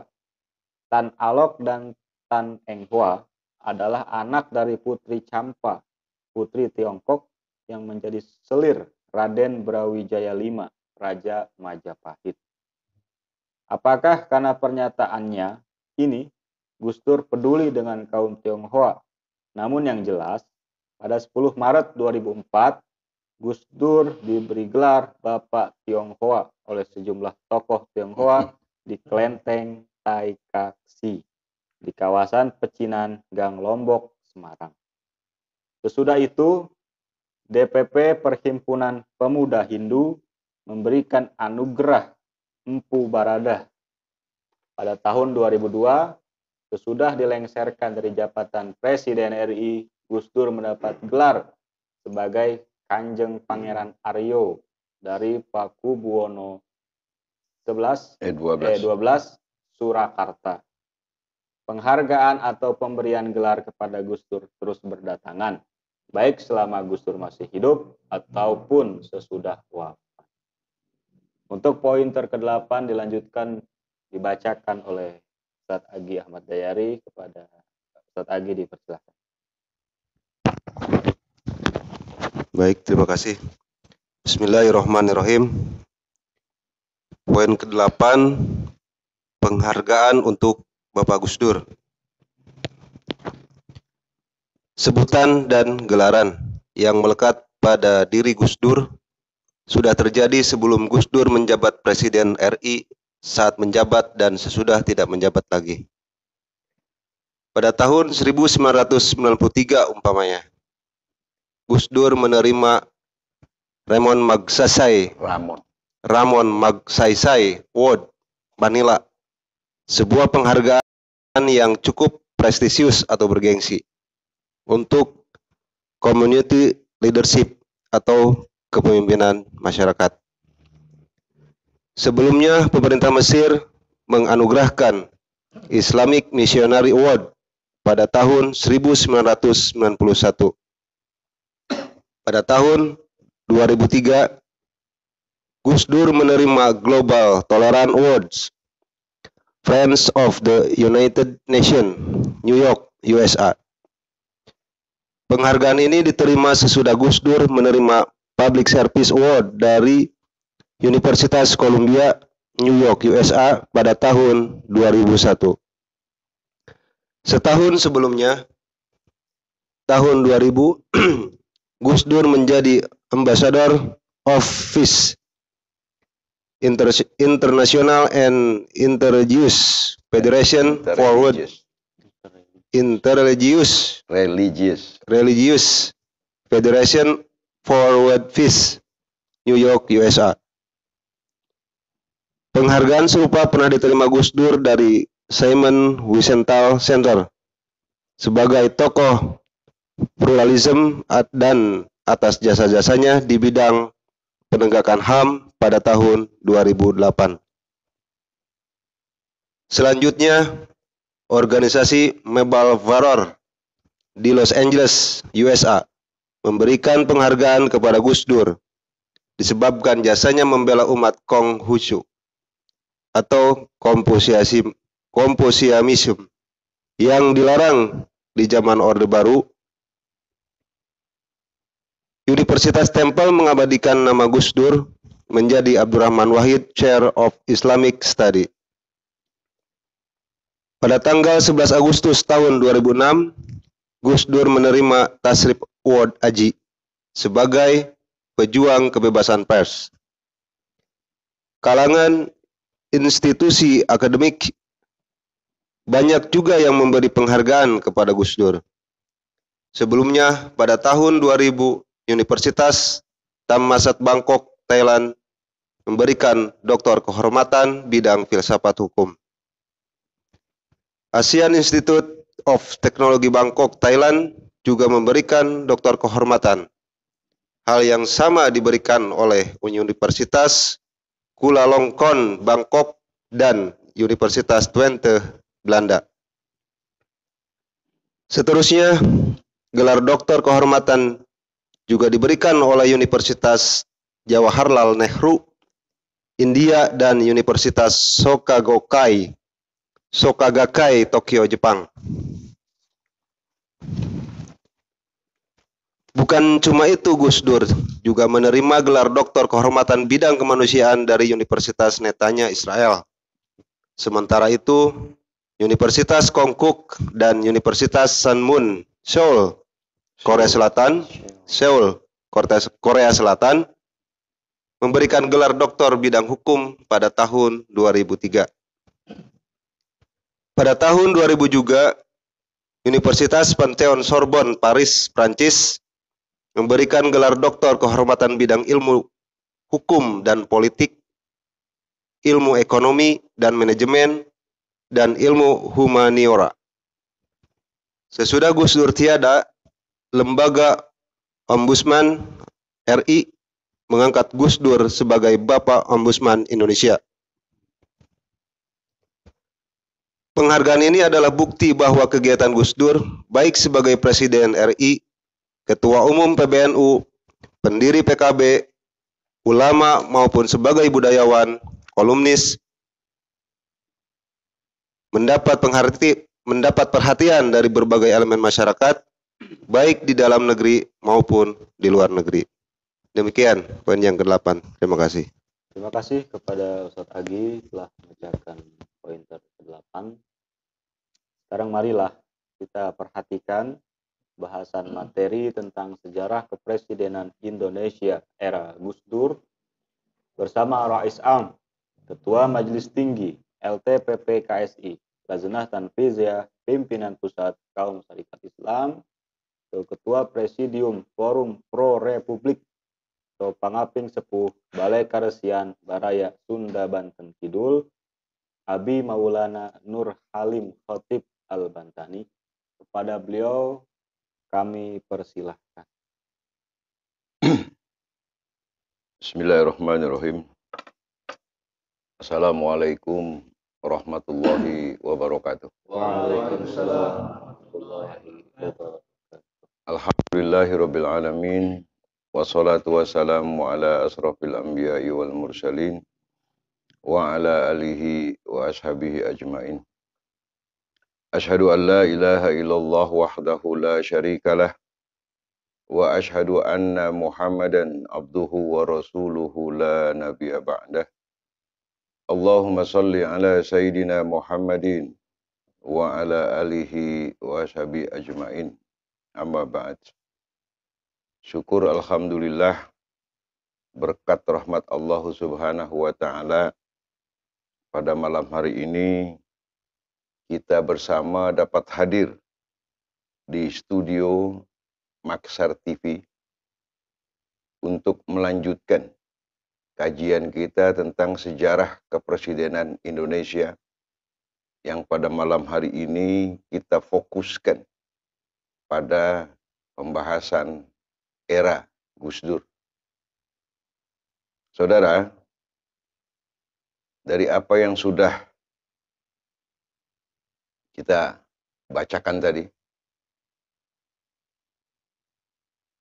Tan Alok dan Tan Enghua adalah anak dari Putri Champa, putri Tiongkok yang menjadi selir Raden Brawijaya V, Raja Majapahit. Apakah karena pernyataannya ini Gus Dur peduli dengan kaum Tionghoa? Namun yang jelas, pada 10 Maret 2004, Gus Dur diberi gelar Bapak Tionghoa oleh sejumlah tokoh Tionghoa di Klenteng, Kaksi di kawasan Pecinan, Gang Lombok, Semarang. Sesudah itu, DPP Perhimpunan Pemuda Hindu memberikan anugerah Empu Barada pada tahun 2002 sesudah dilengsarkan dari jabatan Presiden RI Gus Dur mendapat gelar sebagai Kanjeng Pangeran Aryo dari Paku Buwono 11 eh 12, eh 12 Surakarta. Penghargaan atau pemberian gelar kepada Gus Dur terus berdatangan, baik selama Gus Dur masih hidup ataupun sesudah wafat. Untuk poin terkedelapan dilanjutkan dibacakan oleh Ustadz Agi Ahmad Dayari kepada Ustadz Agi dipersilakan. Baik, terima kasih. Bismillahirrahmanirrahim. Poin ke-8 penghargaan untuk Bapak Gus Dur. Sebutan dan gelaran yang melekat pada diri Gus Dur sudah terjadi sebelum Gus Dur menjabat Presiden RI saat menjabat dan sesudah tidak menjabat lagi. Pada tahun 1993 umpamanya, Gus Dur menerima Ramon Magsaysay Ramon Ramon Magsaysay Award Manila sebuah penghargaan yang cukup prestisius atau bergengsi untuk community leadership atau kepemimpinan masyarakat. Sebelumnya, pemerintah Mesir menganugerahkan Islamic Missionary Award pada tahun 1991. Pada tahun 2003, Gus Dur menerima Global Tolerance Awards Friends of the United Nations, New York, USA. Penghargaan ini diterima sesudah Gus Dur menerima Public Service Award dari Universitas Columbia, New York, USA pada tahun 2001. Setahun sebelumnya, tahun 2000, Gus Dur menjadi Ambassador of Peace Inter International and Interreligious Federation Forward Interreligious Religious Religious Federation Forward Fish New York USA Penghargaan serupa pernah diterima Gus Dur dari Simon Wiesenthal Center sebagai tokoh pluralisme dan atas jasa-jasanya di bidang penegakan HAM, pada tahun 2008. Selanjutnya, organisasi Mebal Varor di Los Angeles, USA, memberikan penghargaan kepada Gus Dur disebabkan jasanya membela umat Kong Konghucu atau komposiasi yang dilarang di zaman Orde Baru. Universitas Temple mengabadikan nama Gus Dur menjadi Abdurrahman Wahid Chair of Islamic Study. Pada tanggal 11 Agustus tahun 2006, Gus Dur menerima Tasrif Award Aji sebagai pejuang kebebasan pers. Kalangan institusi akademik banyak juga yang memberi penghargaan kepada Gus Dur. Sebelumnya, pada tahun 2000, Universitas Thammasat Bangkok, Thailand memberikan Doktor Kehormatan bidang filsafat hukum. ASEAN Institute of Technology Bangkok, Thailand juga memberikan Doktor Kehormatan. Hal yang sama diberikan oleh Universitas Kuala Longkorn, Bangkok, dan Universitas Twente, Belanda. Seterusnya, gelar Doktor Kehormatan juga diberikan oleh Universitas Jawaharlal Nehru India dan Universitas Soka Soka Gakai Tokyo, Jepang. Bukan cuma itu Gus Dur juga menerima gelar doktor kehormatan bidang kemanusiaan dari Universitas Netanya Israel. Sementara itu, Universitas Kongkuk dan Universitas Sanmun Seoul, Korea Selatan, Seoul, Korea Selatan memberikan gelar doktor bidang hukum pada tahun 2003. Pada tahun 2000 juga, Universitas Pantheon Sorbonne, Paris, Prancis, memberikan gelar doktor kehormatan bidang ilmu hukum dan politik, ilmu ekonomi dan manajemen, dan ilmu humaniora. Sesudah Gus Dur tiada, lembaga Ombudsman RI mengangkat Gus Dur sebagai Bapak Ombudsman Indonesia. Penghargaan ini adalah bukti bahwa kegiatan Gus Dur, baik sebagai Presiden RI, Ketua Umum PBNU, pendiri PKB, ulama maupun sebagai budayawan, kolumnis, mendapat pengharti, mendapat perhatian dari berbagai elemen masyarakat, baik di dalam negeri maupun di luar negeri. Demikian poin yang ke-8. Terima kasih. Terima kasih kepada Ustadz Agi telah membacakan poin ke-8. Sekarang marilah kita perhatikan bahasan materi tentang sejarah kepresidenan Indonesia era Gus Dur bersama Rais Am, Ketua Majelis Tinggi LTPP KSI, Lazenah Tanfizia, Pimpinan Pusat Kaum Syarikat Islam, Ketua Presidium Forum Pro Republik Pangaping Sepuh Balai Karesian Baraya Sunda Banten Kidul Abi Maulana Nur Halim Khotib Al-Bantani kepada beliau kami persilahkan Bismillahirrahmanirrahim Assalamualaikum warahmatullahi wabarakatuh Waalaikumsalam warahmatullahi wabarakatuh Alhamdulillahirrabbilalamin wassalatu wassalamu ala asrafil anbiya'i wal mursalin wa ala alihi wa ashabihi ajmain. Ashhadu an la ilaha illallah wahdahu la syarika lah wa ashhadu anna Muhammadan abduhu wa rasuluhu la nabiyya ba'dah. Allahumma salli ala sayyidina Muhammadin wa ala alihi wa ashabihi ajmain. Amma ba'd. Syukur Alhamdulillah berkat rahmat Allah subhanahu wa ta'ala pada malam hari ini kita bersama dapat hadir di studio Maksar TV untuk melanjutkan kajian kita tentang sejarah kepresidenan Indonesia yang pada malam hari ini kita fokuskan pada pembahasan era Gus Dur. Saudara, dari apa yang sudah kita bacakan tadi,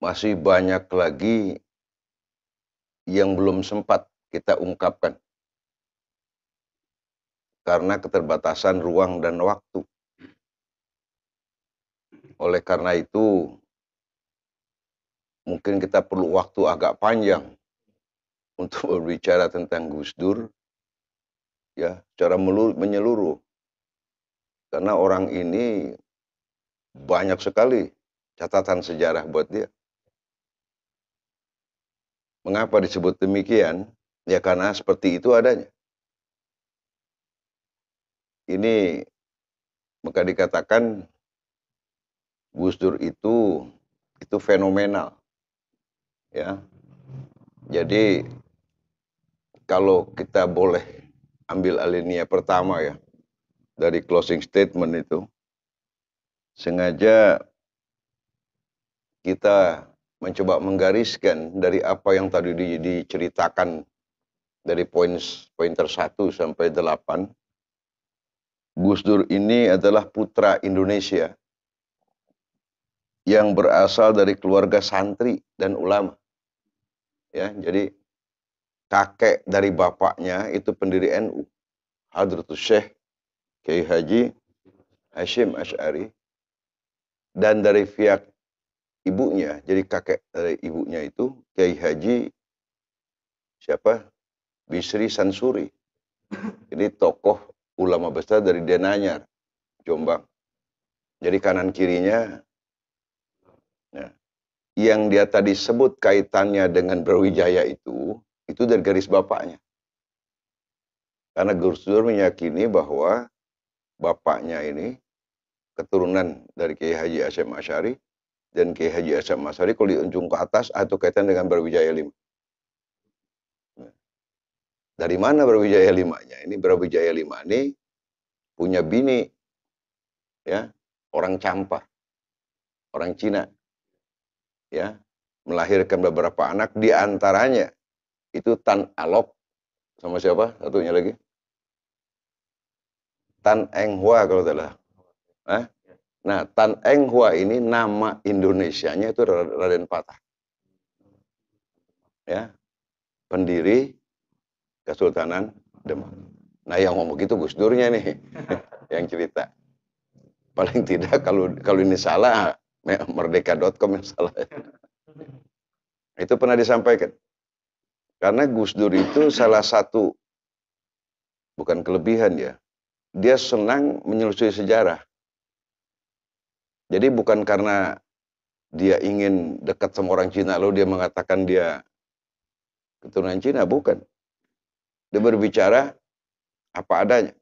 masih banyak lagi yang belum sempat kita ungkapkan karena keterbatasan ruang dan waktu. Oleh karena itu, mungkin kita perlu waktu agak panjang untuk berbicara tentang Gus Dur ya cara menyeluruh karena orang ini banyak sekali catatan sejarah buat dia. Mengapa disebut demikian? Ya karena seperti itu adanya. Ini maka dikatakan Gus Dur itu itu fenomenal ya jadi kalau kita boleh ambil alinea pertama ya dari closing statement itu sengaja kita mencoba menggariskan dari apa yang tadi di, diceritakan dari poin pointer 1 sampai delapan, Gus Dur ini adalah putra Indonesia yang berasal dari keluarga santri dan ulama ya jadi kakek dari bapaknya itu pendiri NU Hadratus Syekh Kiai Haji Hashim Ash'ari dan dari pihak ibunya jadi kakek dari ibunya itu Kiai Haji siapa Bisri Sansuri Ini tokoh ulama besar dari Denanyar Jombang jadi kanan kirinya yang dia tadi sebut kaitannya dengan Berwijaya itu, itu dari garis bapaknya. Karena Gus Dur meyakini bahwa bapaknya ini keturunan dari Kiai Haji Asyam Asyari dan Kiai Haji Asyam Asyari kalau diunjung ke atas atau ah, kaitan dengan Berwijaya lima Dari mana Berwijaya limanya Ini Berwijaya lima ini punya bini ya, orang Campa, orang Cina ya melahirkan beberapa anak di antaranya itu Tan Alok sama siapa satunya lagi Tan Eng Hua kalau tidak salah. Nah, Tan Eng Hua ini nama Indonesia nya itu Raden Patah. Ya. Pendiri Kesultanan Demak. Nah, yang ngomong gitu Gus Durnya nih yang cerita. Paling tidak kalau kalau ini salah Ya, merdeka.com yang salah. Itu pernah disampaikan. Karena Gus Dur itu salah satu bukan kelebihan ya. Dia senang menyelusuri sejarah. Jadi bukan karena dia ingin dekat sama orang Cina lalu dia mengatakan dia keturunan Cina, bukan. Dia berbicara apa adanya.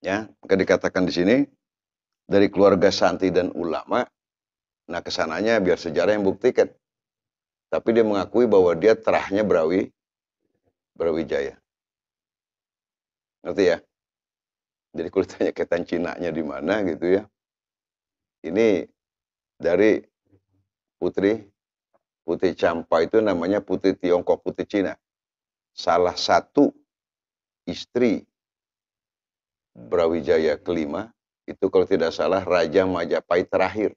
Ya, maka dikatakan di sini dari keluarga santri dan ulama, nah kesananya biar sejarah yang buktikan. Tapi dia mengakui bahwa dia terahnya Berawi, Brawijaya. Ngerti ya? Jadi kalau ditanya ketan Cina-nya di mana gitu ya. Ini dari putri putri campa itu namanya putri Tiongkok, putri Cina. Salah satu istri Brawijaya kelima itu kalau tidak salah Raja Majapahit terakhir.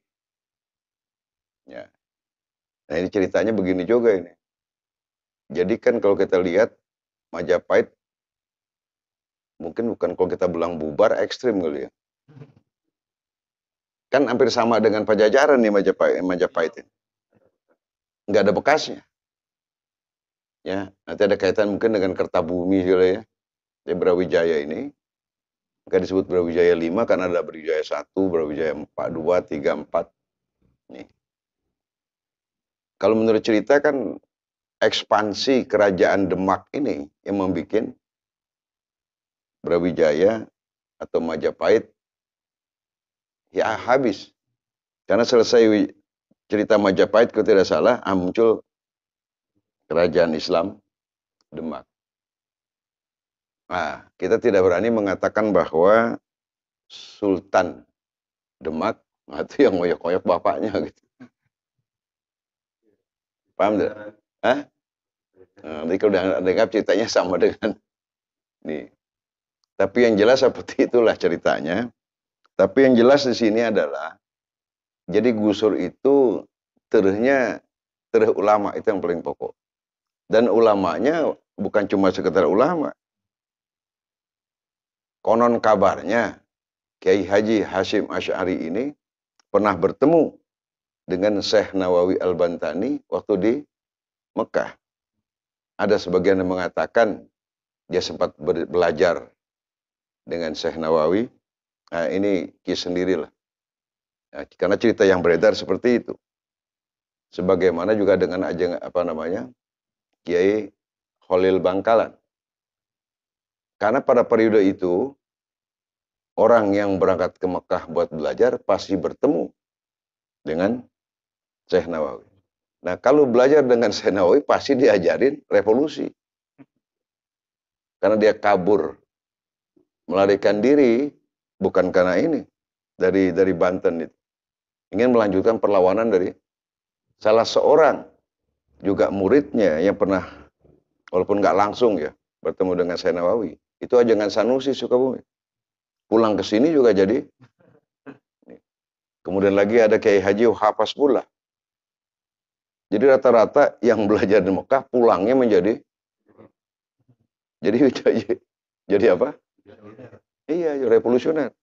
Ya. Nah ini ceritanya begini juga ini. Jadi kan kalau kita lihat Majapahit mungkin bukan kalau kita bilang bubar ekstrim kali ya. Kan hampir sama dengan pajajaran nih Majapahit, Majapahit ini. Nggak ada bekasnya. Ya, nanti ada kaitan mungkin dengan Kertabumi gitu ya. Di Brawijaya ini, maka disebut Brawijaya 5 karena ada Brawijaya 1, Brawijaya 4, 2, 3, 4. Nih. Kalau menurut cerita kan ekspansi kerajaan Demak ini yang membuat Brawijaya atau Majapahit ya habis. Karena selesai cerita Majapahit kalau tidak salah muncul kerajaan Islam Demak. Nah, kita tidak berani mengatakan bahwa Sultan Demak itu yang ngoyok-ngoyok bapaknya gitu. Paham tidak? Hah? Ah, nanti kalau udah dengar ceritanya sama dengan nih. Tapi yang jelas seperti itulah ceritanya. Tapi yang jelas di sini adalah jadi gusur itu terusnya terus ulama itu yang paling pokok. Dan ulamanya bukan cuma sekedar ulama, Konon kabarnya Kiai Haji Hashim Ash'ari ini pernah bertemu dengan Syekh Nawawi Al-Bantani waktu di Mekah. Ada sebagian yang mengatakan dia sempat belajar dengan Syekh Nawawi. Nah, ini kisah sendirilah. Nah, karena cerita yang beredar seperti itu. Sebagaimana juga dengan ajang apa namanya Kiai Khalil Bangkalan. Karena pada periode itu, orang yang berangkat ke Mekah buat belajar pasti bertemu dengan Syekh Nawawi. Nah, kalau belajar dengan Syekh Nawawi pasti diajarin revolusi. Karena dia kabur, melarikan diri bukan karena ini dari dari Banten itu. Ingin melanjutkan perlawanan dari salah seorang juga muridnya yang pernah walaupun nggak langsung ya bertemu dengan Syekh Nawawi itu aja nggak Sanusi suka bumi Pulang ke sini juga jadi. Kemudian lagi ada Kiai Haji Hafas pula. Jadi rata-rata yang belajar di Mekah pulangnya menjadi jadi jadi, jadi apa? Iya, revolusioner.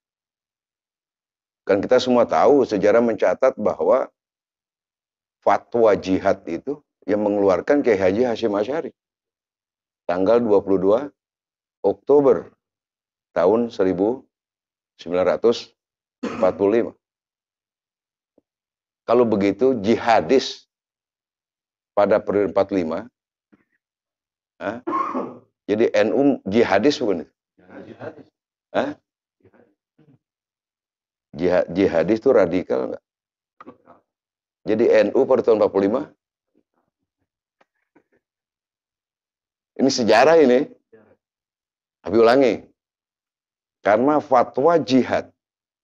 Kan kita semua tahu sejarah mencatat bahwa fatwa jihad itu yang mengeluarkan Kiai Haji Hashim Asyari. Tanggal 22 Oktober tahun 1945. Kalau begitu jihadis pada periode 45 ha? Ah, jadi NU jihadis bukan itu? Jihadis. Jihad, jihadis itu radikal enggak? Jadi NU pada tahun 45? Ini sejarah ini. Tapi ulangi, karena fatwa jihad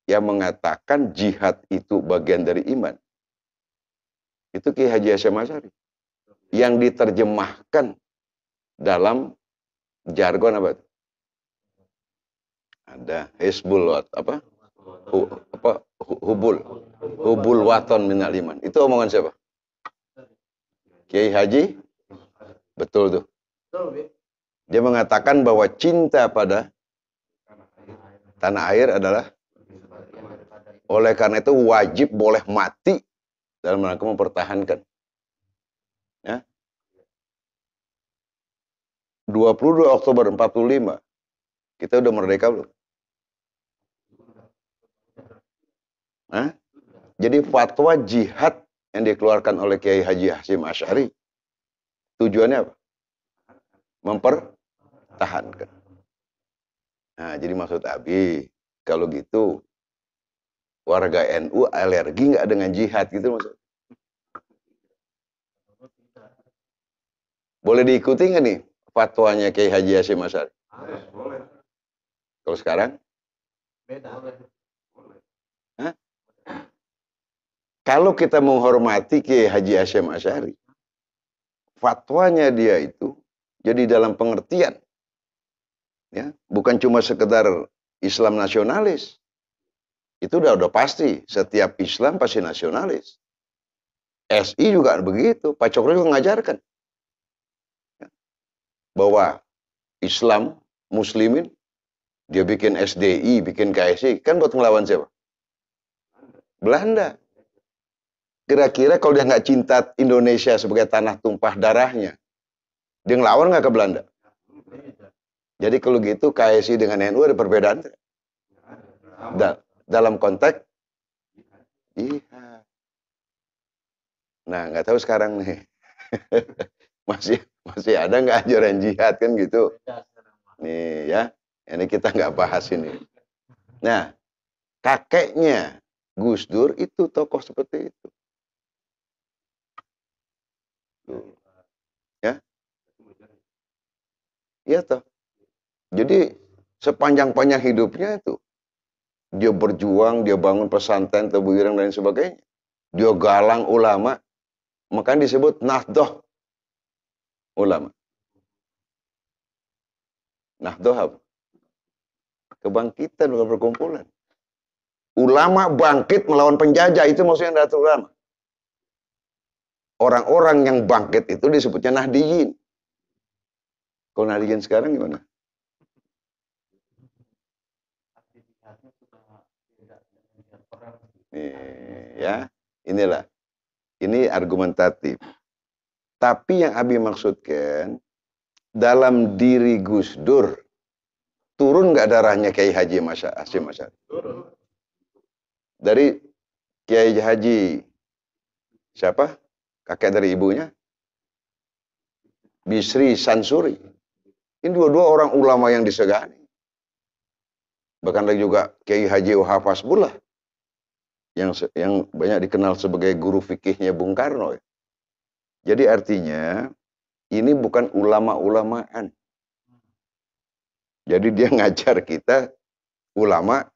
yang mengatakan jihad itu bagian dari iman. Itu Ki Haji Hasyam Asyari. Yang diterjemahkan dalam jargon apa itu? Ada Hizbul apa? Hu, apa hubul hubul waton minal iman. Itu omongan siapa? Kiai Haji? Betul tuh. Dia mengatakan bahwa cinta pada tanah air adalah oleh karena itu wajib boleh mati dalam rangka mempertahankan. Ya. 22 Oktober 45 kita udah merdeka belum? Hah? Jadi fatwa jihad yang dikeluarkan oleh Kiai Haji Hasyim Asyari tujuannya apa? Memper tahankan. Nah, jadi maksud Abi, kalau gitu warga NU alergi nggak dengan jihad gitu maksud? Boleh diikuti nggak nih fatwanya Kiai Haji Hasyim Kalau sekarang? Beda. Hah? Kalau kita menghormati Kiai Haji Hasyim Asyari, fatwanya dia itu jadi dalam pengertian Ya, bukan cuma sekedar Islam nasionalis. Itu udah udah pasti, setiap Islam pasti nasionalis. SI juga begitu, Pak Cokro juga mengajarkan ya, bahwa Islam muslimin dia bikin SDI, bikin KSI, kan buat melawan siapa? Belanda. Kira-kira kalau dia nggak cinta Indonesia sebagai tanah tumpah darahnya, dia ngelawan nggak ke Belanda? Jadi kalau gitu KSI dengan NU ada perbedaan? Da dalam konteks iya. iya. Nah, nggak tahu sekarang nih. masih masih ada nggak ajaran jihad kan gitu? Iya, nih ya, ini kita nggak bahas ini. Nah, kakeknya Gus Dur itu tokoh seperti itu. Tuh. Iya. Ya? Iya toh. Jadi sepanjang-panjang hidupnya itu dia berjuang, dia bangun pesantren, tebuirang dan sebagainya. Dia galang ulama, maka disebut nahdoh ulama. Nahdoh apa? Kebangkitan bukan perkumpulan. Ulama bangkit melawan penjajah itu maksudnya datu Ulama. Orang-orang yang bangkit itu disebutnya Nahdiyin. Kalau Nahdiyin sekarang gimana? Nih, ya, inilah. Ini argumentatif. Tapi yang Abi maksudkan, dalam diri Gus Dur, turun nggak darahnya Kiai Haji Masya Asim Masya? Dari Kiai Haji, siapa? Kakek dari ibunya? Bisri Sansuri. Ini dua-dua orang ulama yang disegani. Bahkan lagi juga Kiai Haji Wahab Bullah yang yang banyak dikenal sebagai guru fikihnya Bung Karno. Ya. Jadi artinya ini bukan ulama-ulamaan. Jadi dia ngajar kita ulama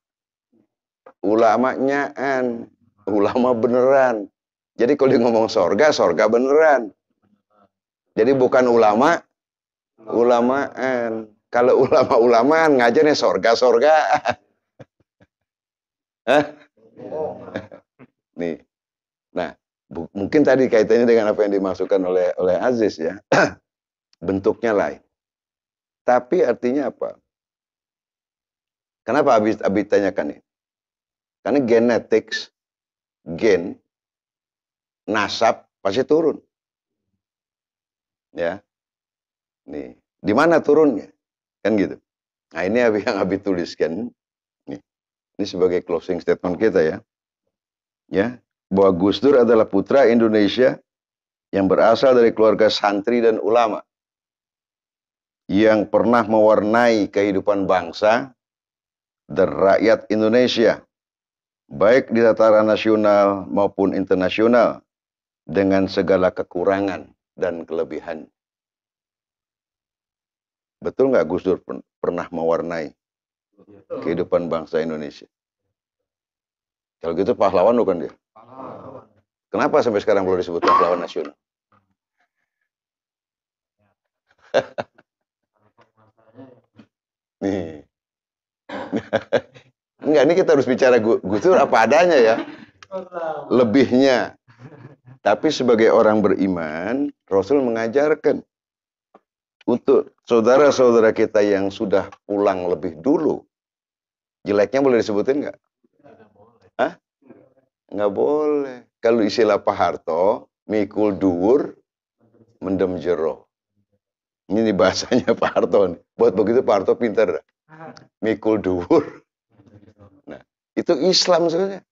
ulamanyaan, ulama beneran. Jadi kalau dia ngomong sorga, sorga beneran. Jadi bukan ulama, ulamaan. Kalau ulama-ulamaan ngajarnya sorga-sorga. Hah? Oh. Nih. Nah, mungkin tadi kaitannya dengan apa yang dimasukkan oleh oleh Aziz ya. Bentuknya lain. Tapi artinya apa? Kenapa habis habis tanyakan nih? Karena genetics, gen, nasab pasti turun. Ya. Nih, di mana turunnya? Kan gitu. Nah, ini yang Abi tuliskan ini sebagai closing statement kita ya, ya bahwa Gus Dur adalah putra Indonesia yang berasal dari keluarga santri dan ulama yang pernah mewarnai kehidupan bangsa dan rakyat Indonesia, baik di tataran nasional maupun internasional, dengan segala kekurangan dan kelebihan. Betul nggak Gus Dur pernah mewarnai? Gitu. kehidupan bangsa Indonesia. Kalau gitu pahlawan bukan dia? Pahlawan. Kenapa sampai sekarang belum disebut pahlawan nasional? Nih. Enggak, ini kita harus bicara Gusur apa adanya ya. Lebihnya. Tapi sebagai orang beriman, Rasul mengajarkan untuk saudara-saudara kita yang sudah pulang lebih dulu, jeleknya boleh disebutin nggak? Hah? Nggak boleh. Kalau istilah Pak Harto, mikul duur, mendem jero. Ini bahasanya Pak Harto nih. Buat begitu Pak Harto pintar, Mikul duur. Nah, itu Islam sebenarnya.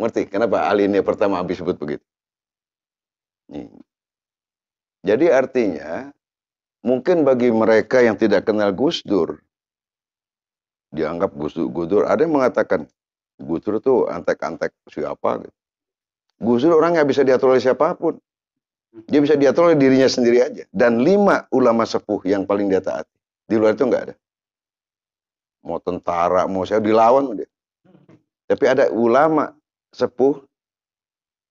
Ngerti? Kenapa ini pertama habis sebut begitu? Jadi artinya mungkin bagi mereka yang tidak kenal Gus Dur dianggap Gus Dur, Gus Dur ada yang mengatakan Gus Dur tuh antek-antek siapa gitu. Gus Dur orang nggak bisa diatur oleh siapapun. Dia bisa diatur oleh dirinya sendiri aja. Dan lima ulama sepuh yang paling dia taati. Di luar itu nggak ada. Mau tentara, mau saya dilawan. Dia. Tapi ada ulama sepuh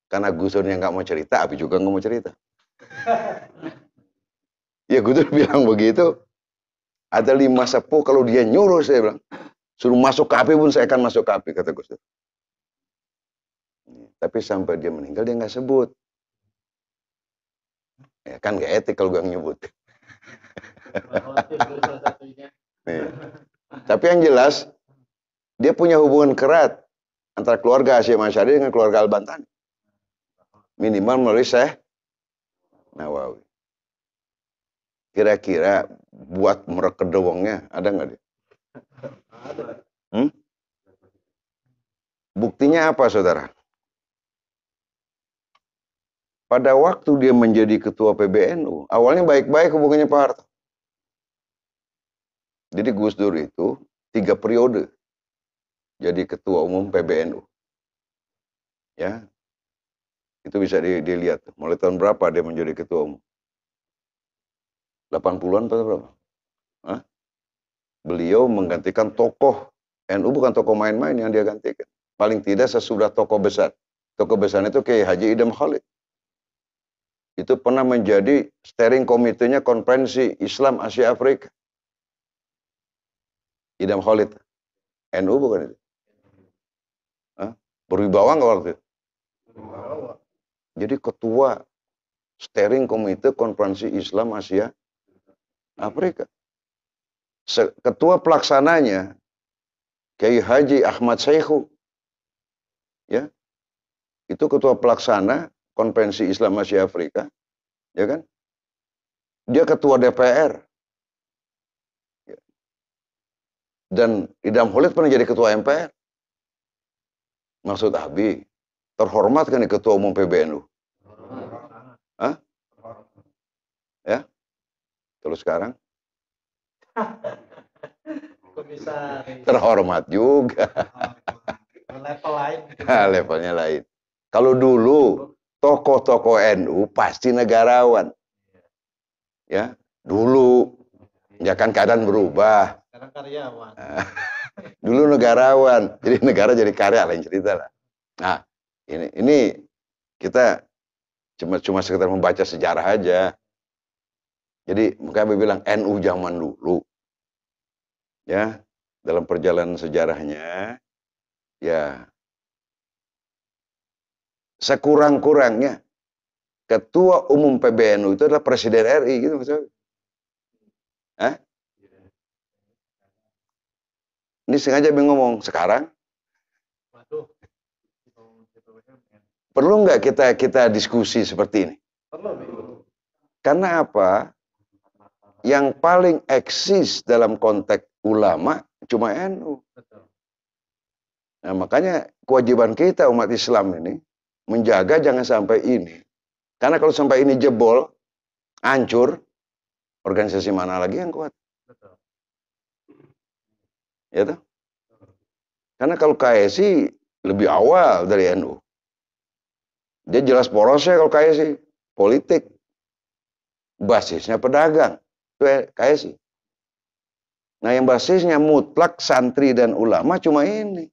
karena Gus Dur yang nggak mau cerita, Abi juga nggak mau cerita. ya Gus Dur bilang begitu. Ada lima sepuh kalau dia nyuruh saya bilang suruh masuk ke pun saya akan masuk ke kata Gus Dur. Tapi sampai dia meninggal dia nggak sebut. Ya, kan nggak etik kalau gue gak nyebut. Iya. Tapi yang jelas dia punya hubungan kerat antara keluarga Asia Masyari dengan keluarga Albantani minimal melalui Syekh Nawawi. Kira-kira buat merekedewongnya ada nggak dia? Hmm? Buktinya apa saudara? Pada waktu dia menjadi ketua PBNU, awalnya baik-baik hubungannya Pak Harto. Jadi Gus Dur itu tiga periode jadi ketua umum PBNU. Ya, itu bisa dilihat. Mulai tahun berapa dia menjadi ketua umum? 80-an atau berapa? Hah? Beliau menggantikan tokoh NU bukan tokoh main-main yang dia gantikan. Paling tidak sesudah tokoh besar. Tokoh besar itu kayak Haji Idam Khalid. Itu pernah menjadi steering komitenya konferensi Islam Asia Afrika. Idam Khalid. NU bukan itu. Hah? Berwibawa nggak waktu itu? Berwibawa. Jadi ketua steering komite konferensi Islam Asia Afrika. Ketua pelaksananya Kiai Haji Ahmad Syekhu. Ya. Itu ketua pelaksana konferensi Islam Asia Afrika, ya kan? Dia ketua DPR. Ya. Dan Idam Holid pernah jadi ketua MPR. Maksud Abi, Terhormat kan ya, ketua umum PBNU? Hah? Ya? Kalau sekarang? Terhormat juga. Oh, level lain. Ah, levelnya lain. Kalau dulu toko-toko NU pasti negarawan. Ya, dulu ya kan keadaan berubah. Sekarang karyawan. Ah, dulu negarawan, jadi negara jadi karya lain cerita lah. Nah, ini ini kita cuma cuma sekedar membaca sejarah aja. Jadi makanya bilang NU zaman dulu. Ya, dalam perjalanan sejarahnya ya sekurang-kurangnya ketua umum PBNU itu adalah presiden RI gitu maksudnya. Hah? Ini sengaja bingung ngomong sekarang Perlu nggak kita kita diskusi seperti ini? Perlu. Karena apa? Yang paling eksis dalam konteks ulama cuma NU. Nah, makanya kewajiban kita umat Islam ini menjaga jangan sampai ini. Karena kalau sampai ini jebol, hancur, organisasi mana lagi yang kuat? Ya toh? Karena kalau KSI lebih awal dari NU. Dia jelas porosnya kalau kaya sih. Politik. Basisnya pedagang. Itu kaya sih. Nah yang basisnya mutlak santri dan ulama cuma ini.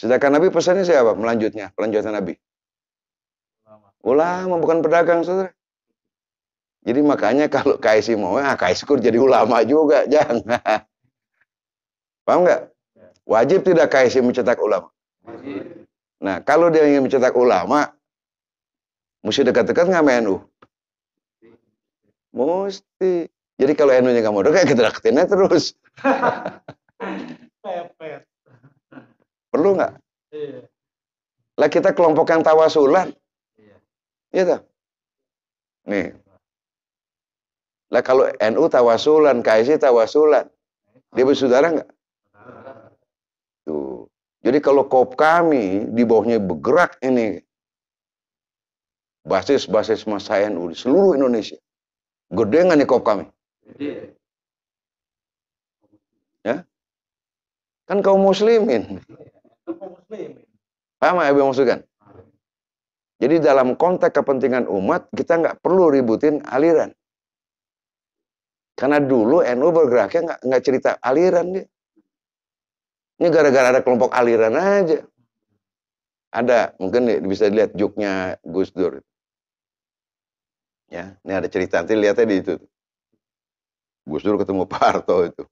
Sedangkan Nabi pesannya siapa? Melanjutnya, pelanjutan Nabi. Ulama, ulama bukan pedagang, saudara. Jadi makanya kalau sih mau, ah KSI kur jadi ulama juga, jangan. Paham nggak? Ya. Wajib tidak sih mencetak ulama? Wajib. Nah, kalau dia ingin mencetak ulama, mesti dekat-dekat nggak sama NU? Mesti. Jadi kalau NU-nya nggak mau dekat, kita deketinnya terus. Perlu nggak? Iya. Lah kita kelompok yang tawasulan. Iya. Iya tak? Nih. Lah kalau NU tawasulan, KSI tawasulan. Dia bersaudara nggak? Jadi kalau kop kami di bawahnya bergerak ini basis-basis masa NU di seluruh Indonesia. Gede nggak nih kop kami? Gede. Ya? Kan kaum muslimin. muslimin. Paham ya Ibu maksudkan? Jadi dalam konteks kepentingan umat, kita nggak perlu ributin aliran. Karena dulu NU bergeraknya nggak cerita aliran dia. Ini gara-gara ada kelompok aliran aja. Ada, mungkin bisa dilihat juknya Gus Dur. Ya, ini ada cerita nanti lihatnya di itu. Gus Dur ketemu Pak Harto itu.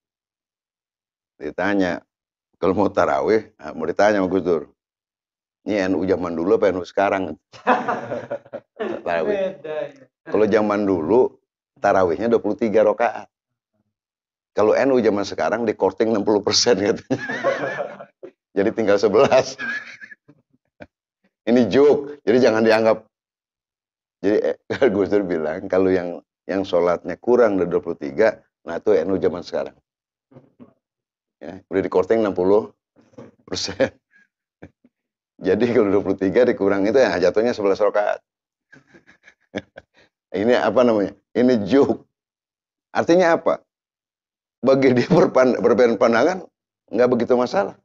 Ditanya, kalau mau tarawih, ah, mau ditanya sama Gus Dur. Ini NU zaman dulu apa NU sekarang? tarawih. Ya. Kalau zaman dulu, tarawihnya 23 rokaat. Kalau NU zaman sekarang di korting 60 persen katanya. Jadi tinggal 11. Ini joke, jadi jangan dianggap. Jadi eh, Gus Dur bilang kalau yang yang sholatnya kurang dari 23, nah itu NU zaman sekarang. Ya, udah di korting 60 persen. Jadi kalau 23 dikurang itu ya jatuhnya 11 rakaat. ini apa namanya? Ini joke. Artinya apa? bagi dia perbedaan pandangan nggak begitu masalah.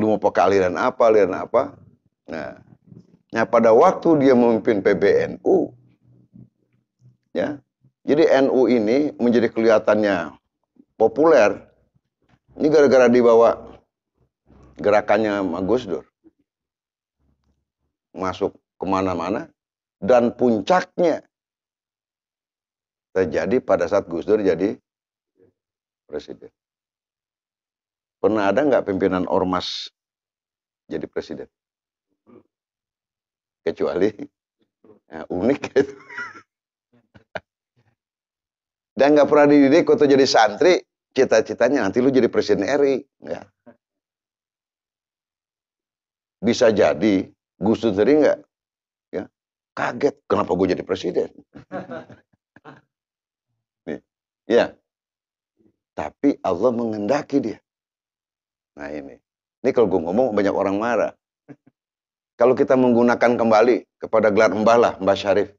Lu mau pakai aliran apa, aliran apa. Nah, nah pada waktu dia memimpin PBNU, ya, jadi NU ini menjadi kelihatannya populer. Ini gara-gara dibawa gerakannya Magus Dur. Masuk kemana-mana. Dan puncaknya terjadi pada saat Gus Dur jadi presiden. Pernah ada nggak pimpinan ormas jadi presiden? Kecuali ya, unik gitu. Dan nggak pernah dididik untuk jadi santri, cita-citanya nanti lu jadi presiden RI. Nggak. Ya. Bisa jadi, Gus Dur sendiri nggak? Ya, kaget, kenapa gue jadi presiden? Ya. Tapi Allah mengendaki dia. Nah ini. Ini kalau gue ngomong banyak orang marah. Kalau kita menggunakan kembali kepada gelar Mbah lah, Mbah Syarif.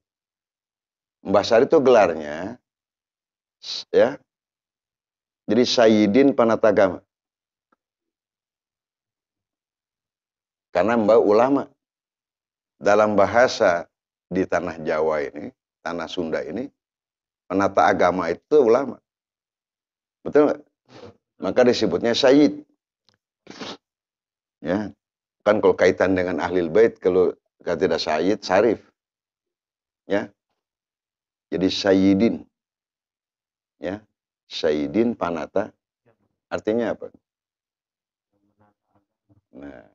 Mbah Syarif itu gelarnya ya. Jadi Sayyidin Panatagama. Karena Mbah ulama. Dalam bahasa di tanah Jawa ini, tanah Sunda ini, penata agama itu ulama. Betul nggak? Maka disebutnya Sayyid. Ya, kan kalau kaitan dengan Ahli bait kalau tidak Sayyid, syarif. Ya. Jadi Sayyidin. Ya. Sayyidin panata artinya apa? Nah,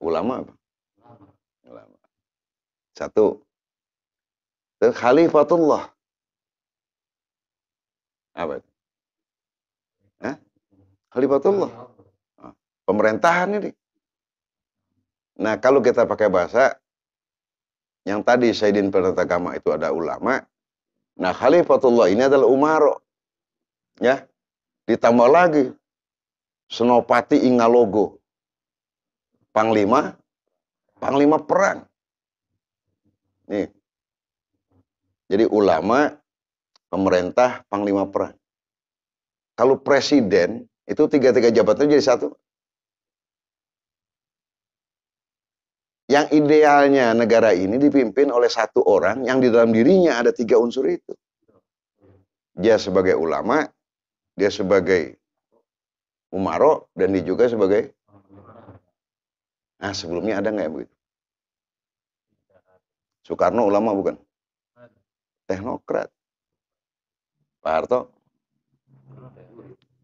ulama apa? Ulama. Satu. Khalifatullah apa itu? Khalifatullah. Ah, pemerintahan ini. Nah, kalau kita pakai bahasa yang tadi Sayyidin Perdata gama itu ada ulama. Nah, Khalifatullah ini adalah Umar, Ya. Ditambah lagi Senopati Ingalogo. Panglima panglima perang. Nih. Jadi ulama pemerintah, panglima perang. Kalau presiden, itu tiga-tiga jabatan jadi satu. Yang idealnya negara ini dipimpin oleh satu orang yang di dalam dirinya ada tiga unsur itu. Dia sebagai ulama, dia sebagai umaro, dan dia juga sebagai... Nah, sebelumnya ada nggak begitu? Soekarno ulama bukan? Teknokrat. Pak Harto?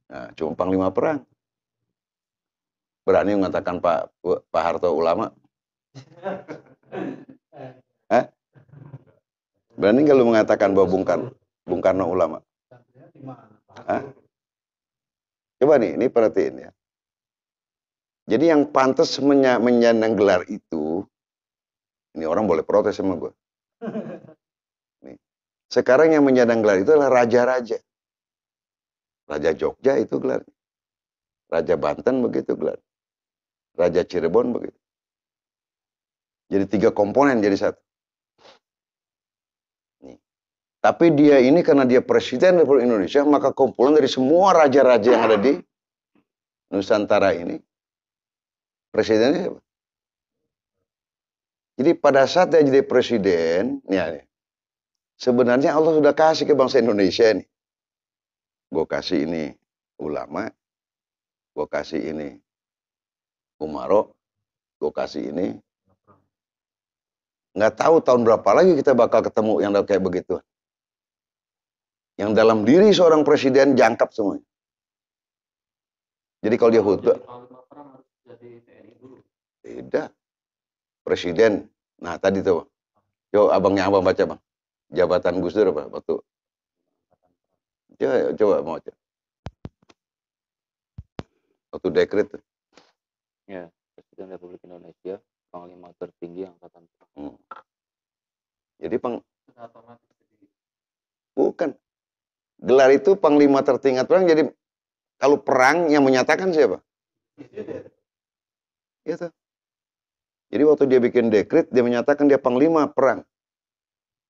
Nah, cuma panglima perang. Berani mengatakan Pak Pak Harto ulama? Eh? Berani nggak lu mengatakan bahwa Bung Karno, Bung Karno ulama? Eh? Coba nih, ini perhatiin ya. Jadi yang pantas menyandang gelar itu, ini orang boleh protes sama gue. Sekarang yang menyandang gelar itu adalah raja-raja. Raja Jogja itu gelar. Raja Banten begitu gelar. Raja Cirebon begitu. Jadi tiga komponen jadi satu. Nih. Tapi dia ini karena dia presiden Republik Indonesia, maka kumpulan dari semua raja-raja yang ada di Nusantara ini, presidennya siapa? Jadi pada saat dia jadi presiden, ya, Sebenarnya Allah sudah kasih ke bangsa Indonesia ini. Gue kasih ini ulama, gue kasih ini Umaro, gue kasih ini. Nggak tahu tahun berapa lagi kita bakal ketemu yang kayak begitu. Yang dalam diri seorang presiden jangkap semua. Jadi kalau dia hutbah, tidak. Presiden, nah tadi tuh, yuk abangnya abang baca bang jabatan Gus Dur apa waktu coba ya, ya, coba mau aja waktu dekret ya Presiden Republik Indonesia Panglima tertinggi angkatan hmm. jadi peng bukan gelar itu Panglima tertinggi perang jadi kalau perang yang menyatakan siapa itu iya jadi waktu dia bikin dekret dia menyatakan dia Panglima perang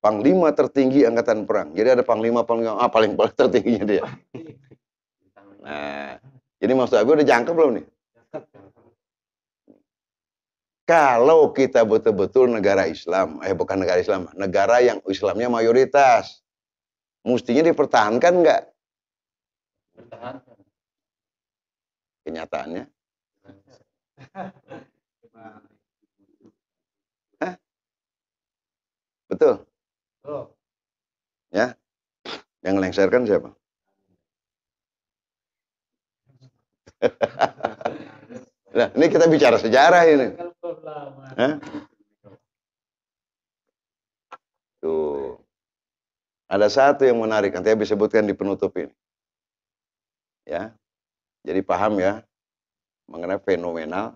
panglima tertinggi angkatan perang. Jadi ada panglima panglima ah, paling paling tertingginya dia. Nah, jadi maksud aku udah jangkep belum nih? Kalau kita betul-betul negara Islam, eh bukan negara Islam, negara yang Islamnya mayoritas, mestinya dipertahankan nggak? Pertahankan. Kenyataannya? Hah? Betul. Oh. Ya. Yang lengserkan siapa? nah, ini kita bicara sejarah ini. Tuh. Ada satu yang menarik, nanti habis sebutkan di penutup ini. Ya. Jadi paham ya mengenai fenomenal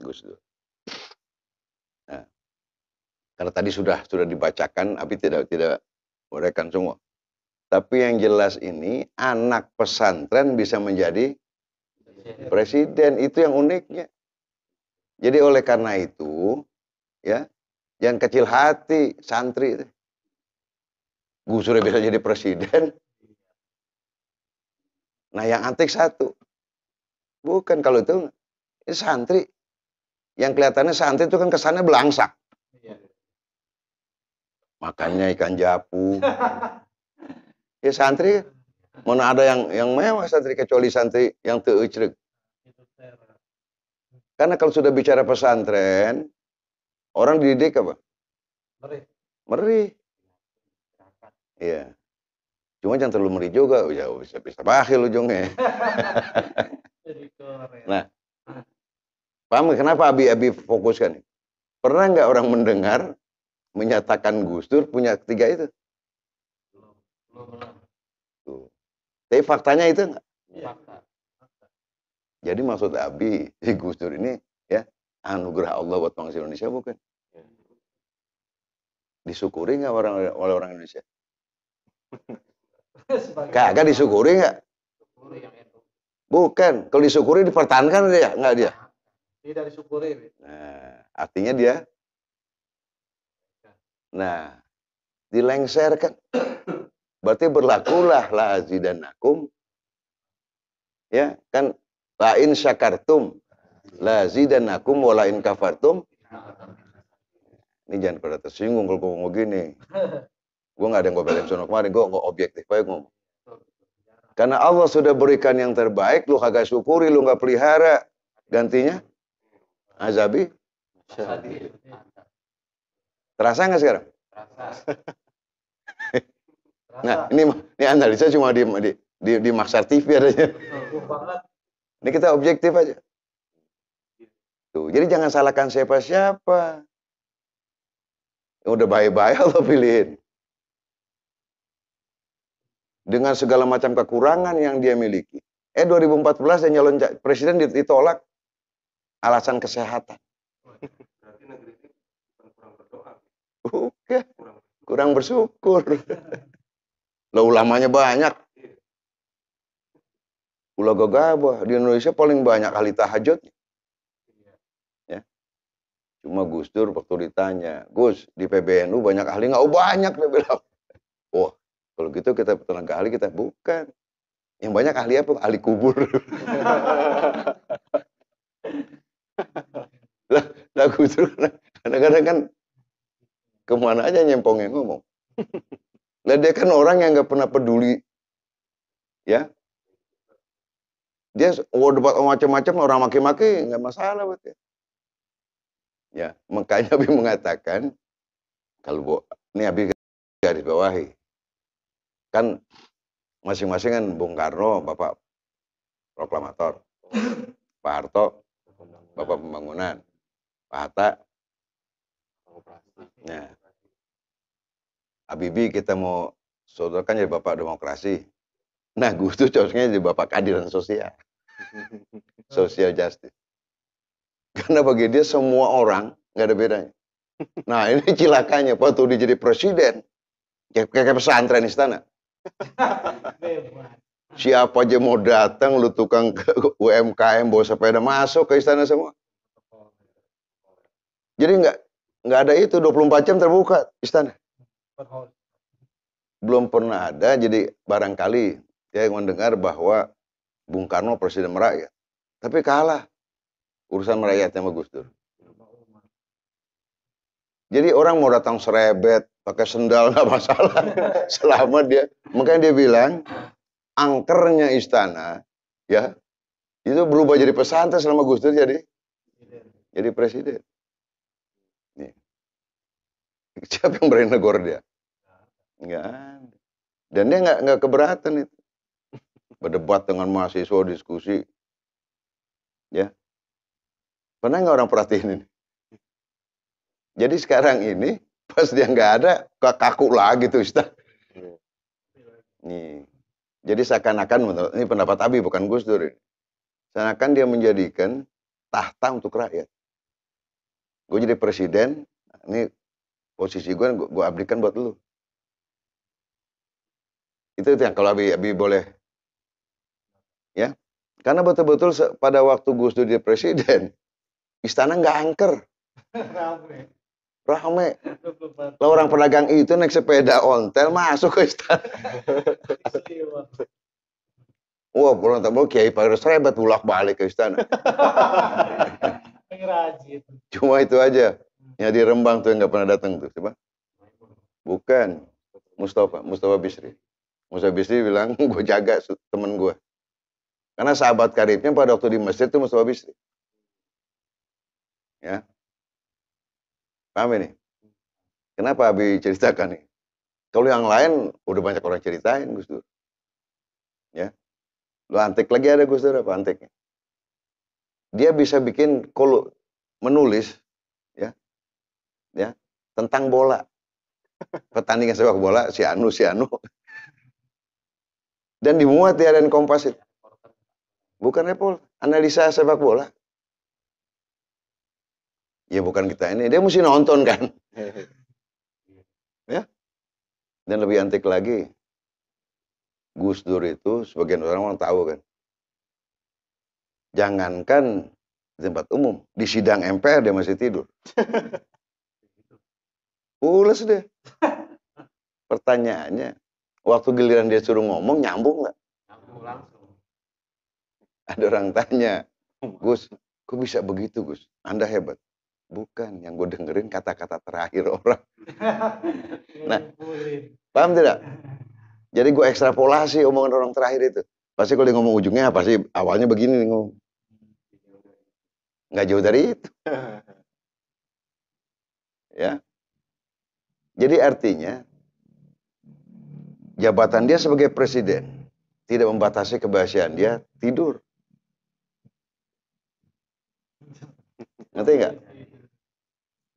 Gus Dur. Karena tadi sudah sudah dibacakan, tapi tidak tidak merekam semua. Tapi yang jelas ini anak pesantren bisa menjadi presiden. Itu yang uniknya. Jadi oleh karena itu, ya, yang kecil hati santri itu. Gus bisa jadi presiden. Nah yang antik satu. Bukan kalau itu ini santri. Yang kelihatannya santri itu kan kesannya belangsak makannya ikan japu. ya santri mana ada yang yang mewah santri kecuali santri yang teucrek. Karena kalau sudah bicara pesantren, orang dididik apa? meri, meri, Iya. Cuma jangan terlalu merih juga, ya bisa bisa bakhil ujungnya. nah, paham kenapa Abi Abi fokuskan? Pernah nggak orang mendengar menyatakan Gus Dur punya ketiga itu? Tuh. Tapi faktanya itu enggak? Iya. Fakta. Jadi maksud Abi, si Gus Dur ini ya anugerah Allah buat bangsa Indonesia bukan? Iya. Disyukuri nggak orang oleh orang Indonesia? Kagak disyukuri nggak? Bukan, kalau disyukuri dipertahankan dia nggak dia? Tidak disyukuri. Nah, artinya dia Nah, dilengserkan. Berarti berlakulah lazi dan Nakum, Ya, kan lain syakartum lazi dan Nakum, walain kafartum. Ini jangan pada tersinggung kalau gue ngomong gini. Gue gak ada yang gue ngobelin sana kemarin, gue nggak objektif baik ngomong. Karena Allah sudah berikan yang terbaik, lu kagak syukuri, lu nggak pelihara. Gantinya? Azabi? Syadid. Terasa nggak sekarang? Terasa. nah, ini ini analisa cuma di di di, di Maksar TV adanya. Ini kita objektif aja. Tuh, jadi jangan salahkan siapa-siapa. Ya udah baik-baik Allah pilihin. Dengan segala macam kekurangan yang dia miliki. Eh 2014 yang nyalon presiden ditolak alasan kesehatan. Oke, Kurang bersyukur. Lah ulamanya banyak. Ulah gagabah. Di Indonesia paling banyak ahli tahajud Ya. Cuma Gus Dur waktu ditanya, Gus, di PBNU banyak ahli nggak? Oh banyak, dia bilang. oh, kalau gitu kita tenaga ahli kita bukan. Yang banyak ahli apa? Ahli kubur. lah, lah Gus Dur kadang-kadang kan Kemana aja nyempongnya ngomong. Lah dia kan orang yang nggak pernah peduli. Ya. Dia oh, debat macam-macam orang maki-maki nggak masalah buat dia. Ya, makanya Abi mengatakan kalau ini Abi garis bawahi. Kan masing-masing kan Bung Karno Bapak proklamator. Pak Harto Bapak pembangunan. Pak Hatta Nah, Habibie kita mau sodorkan jadi bapak demokrasi. Nah, Gus Dur cocoknya jadi bapak keadilan sosial. sosial justice. Karena bagi dia semua orang nggak ada bedanya. Nah, ini cilakanya Pak dia jadi presiden kayak, kayak pesantren istana. Siapa aja mau datang lu tukang ke UMKM bawa sepeda masuk ke istana semua. Jadi nggak nggak ada itu 24 jam terbuka istana belum pernah ada jadi barangkali saya mendengar bahwa Bung Karno presiden merakyat tapi kalah urusan merakyatnya sama Gus Dur jadi orang mau datang serebet pakai sendal nggak masalah selama dia makanya dia bilang angkernya istana ya itu berubah jadi pesantren selama Gus Dur jadi jadi presiden Siapa yang berani negor dia? enggak, ada. Dan dia nggak, nggak keberatan itu. Berdebat dengan mahasiswa, diskusi. Ya. Pernah nggak orang perhatiin ini? Jadi sekarang ini, pas dia nggak ada, kaku lagi tuh Ustaz. Nih. Jadi seakan-akan ini pendapat Abi bukan Gus Dur. Seakan dia menjadikan tahta untuk rakyat. Gue jadi presiden, ini posisi gue gue abdikan buat lu itu, itu yang kalau abi abi boleh ya karena betul-betul pada waktu Gus Dur jadi presiden istana nggak angker rame lah orang pedagang itu naik sepeda ontel masuk ke istana Wah, pulang tak kiai Pak Yunus hebat bolak balik ke istana. Cuma itu aja. Ya di Rembang tuh yang nggak pernah datang tuh, coba. Bukan Mustafa, Mustafa Bisri. Mustafa Bisri bilang, gue jaga temen gue. Karena sahabat karibnya pada waktu di Mesir itu Mustafa Bisri. Ya. Paham ini? Kenapa Abi ceritakan nih? Kalau yang lain udah banyak orang ceritain Gus Dur. Ya. Lu antik lagi ada Gus Dur apa antiknya? Dia bisa bikin kalau menulis ya tentang bola. Pertandingan sepak bola si Anu si Anu. Dan dimuat di Arena Kompas itu. Bukan repol, analisa sepak bola. Ya bukan kita ini, dia mesti nonton kan. ya. Dan lebih antik lagi, Gus Dur itu sebagian orang orang tahu kan. Jangankan di tempat umum, di sidang MPR dia masih tidur. Ules deh. Pertanyaannya, waktu giliran dia suruh ngomong, nyambung nggak? Nyambung langsung. Ada orang tanya, Gus, kok bisa begitu Gus? Anda hebat. Bukan, yang gue dengerin kata-kata terakhir orang. nah, paham tidak? Jadi gue ekstrapolasi omongan orang terakhir itu. Pasti kalau dia ngomong ujungnya, ah, pasti awalnya begini nih ngomong. Nggak jauh dari itu. ya, jadi artinya jabatan dia sebagai presiden tidak membatasi kebahagiaan dia tidur. Ngerti nggak?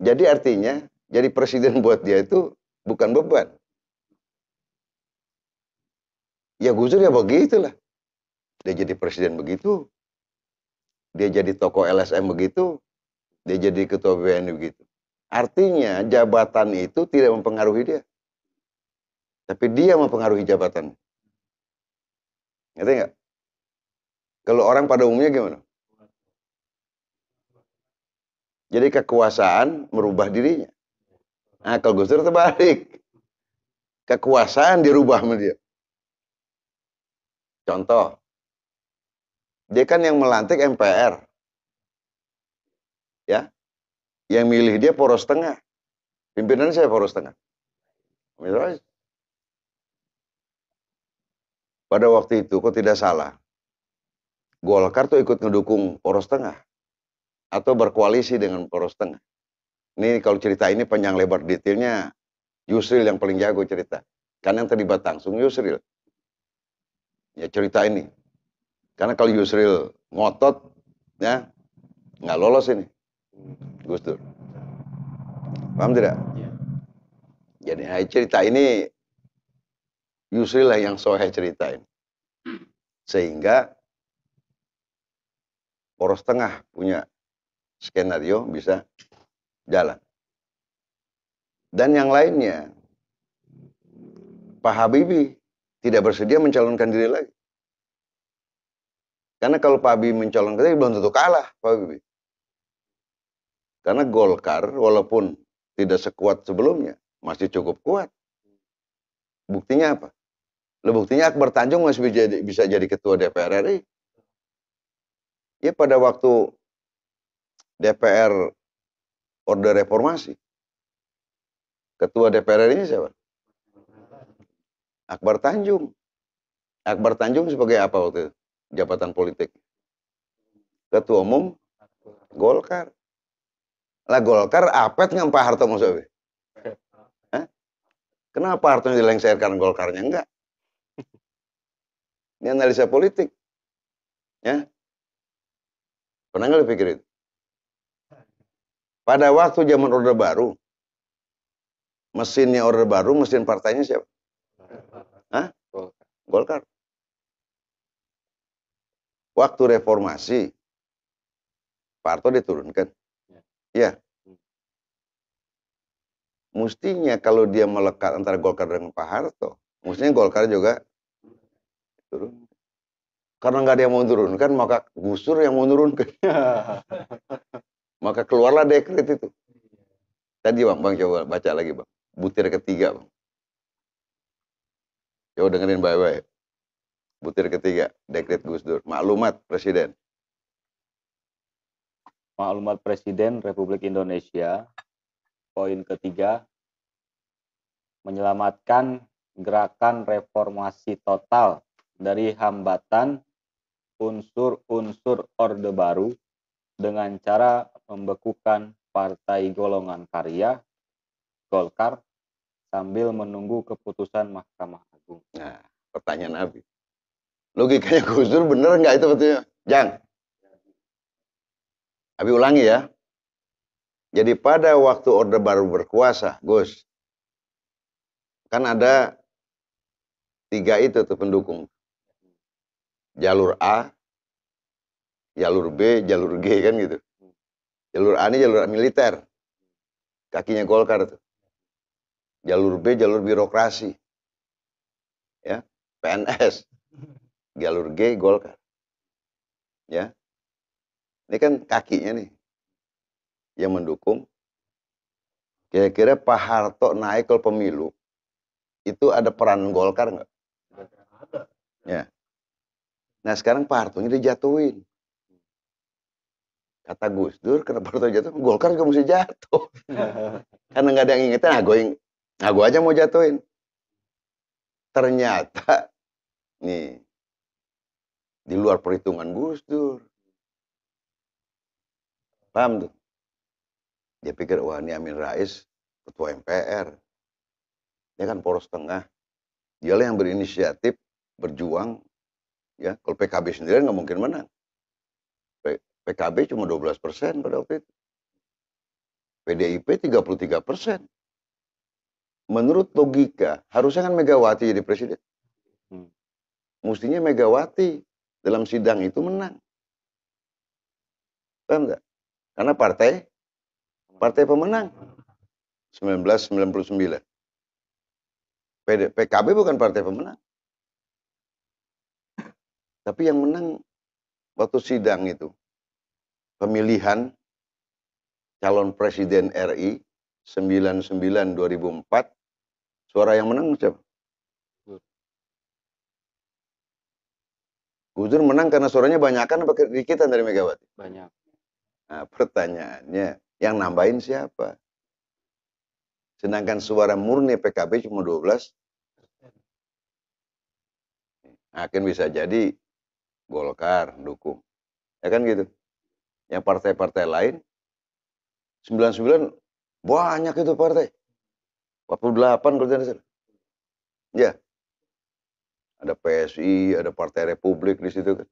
Jadi artinya jadi presiden buat dia itu bukan beban. Ya gusur ya begitulah. Dia jadi presiden begitu. Dia jadi tokoh LSM begitu. Dia jadi ketua BNI begitu. Artinya jabatan itu tidak mempengaruhi dia. Tapi dia mempengaruhi jabatan. Ngerti nggak? Kalau orang pada umumnya gimana? Jadi kekuasaan merubah dirinya. Nah, kalau Gus Dur terbalik. Kekuasaan dirubah sama dia. Contoh, dia kan yang melantik MPR. Ya. Yang milih dia poros tengah. Pimpinan saya poros tengah. Pada waktu itu kok tidak salah. Golkar tuh ikut ngedukung poros tengah. Atau berkoalisi dengan poros tengah. Ini kalau cerita ini panjang lebar detailnya Yusril yang paling jago cerita. Karena yang terlibat langsung Yusril. Ya cerita ini. Karena kalau Yusril ngotot, ya nggak lolos ini. Gus Dur. Paham tidak? Ya. Jadi cerita ini Yusri lah yang saya ceritain. Sehingga poros tengah punya skenario bisa jalan. Dan yang lainnya, Pak Habibie tidak bersedia mencalonkan diri lagi. Karena kalau Pak Habibie mencalonkan diri belum tentu kalah Pak Habibie. Karena Golkar walaupun tidak sekuat sebelumnya, masih cukup kuat. Buktinya apa? Lo buktinya Akbar Tanjung masih bisa jadi, bisa jadi ketua DPR RI. Ya pada waktu DPR Orde Reformasi, ketua DPR RI ini siapa? Akbar Tanjung. Akbar Tanjung sebagai apa waktu itu? Jabatan politik. Ketua Umum Golkar lah Golkar apet nggak Pak Harto Musofi? Kenapa Harto yang dilengsarkan Golkarnya enggak? Ini analisa politik. Ya. Pernah nggak dipikir itu? Pada waktu zaman Orde Baru, mesinnya Orde Baru, mesin partainya siapa? Hah? Golkar. Waktu reformasi, Pak Harto diturunkan ya mestinya kalau dia melekat antara Golkar dengan Pak Harto, mestinya Golkar juga turun. Karena nggak ada yang mau kan, maka Gusur yang mau turunkan. maka keluarlah dekret itu. Tadi bang, bang coba baca lagi bang. Butir ketiga bang. Coba dengerin baik-baik. Butir ketiga, dekret gusur. Maklumat Presiden. Maklumat Presiden Republik Indonesia, poin ketiga, menyelamatkan gerakan reformasi total dari hambatan unsur-unsur Orde Baru dengan cara membekukan Partai Golongan Karya Golkar sambil menunggu keputusan Mahkamah Agung. Nah, pertanyaan Abi. Logikanya Gus Dur bener nggak itu betulnya? Jang. Abi ulangi ya. Jadi pada waktu Orde Baru berkuasa, Gus, kan ada tiga itu tuh pendukung. Jalur A, jalur B, jalur G kan gitu. Jalur A ini jalur militer. Kakinya Golkar tuh. Jalur B jalur birokrasi. Ya, PNS. Jalur G Golkar. Ya. Ini kan kakinya nih yang mendukung. Kira-kira Pak Harto naik ke pemilu, itu ada peran Golkar nggak? Ya. Nah sekarang Pak Harto ini dijatuhin. Kata Gus Dur, kenapa Harto jatuh? Golkar juga mesti jatuh. Karena nggak ada yang ingetin, ah gue, nah gue aja mau jatuhin. Ternyata, nih, di luar perhitungan Gus Dur, Paham tuh? Dia pikir, wah ini Amin Rais, ketua MPR. Dia kan poros tengah. dia Dialah yang berinisiatif, berjuang. ya Kalau PKB sendiri nggak mungkin menang. PKB cuma 12 persen pada waktu itu. PDIP 33 persen. Menurut logika, harusnya kan Megawati jadi presiden. Hmm. Mestinya Megawati dalam sidang itu menang. Paham nggak? Karena partai partai pemenang 1999. PKB bukan partai pemenang. Tapi yang menang waktu sidang itu pemilihan calon presiden RI 99 2004 suara yang menang siapa? Gus Dur menang karena suaranya banyakan apa dikitan dari Megawati? Banyak. Nah, pertanyaannya, yang nambahin siapa? Sedangkan suara murni PKB cuma 12. Akan nah, bisa jadi Golkar dukung. Ya kan gitu. Yang partai-partai lain, 99 banyak itu partai. 48 kalau tidak salah. Ya. Ada PSI, ada Partai Republik di situ kan.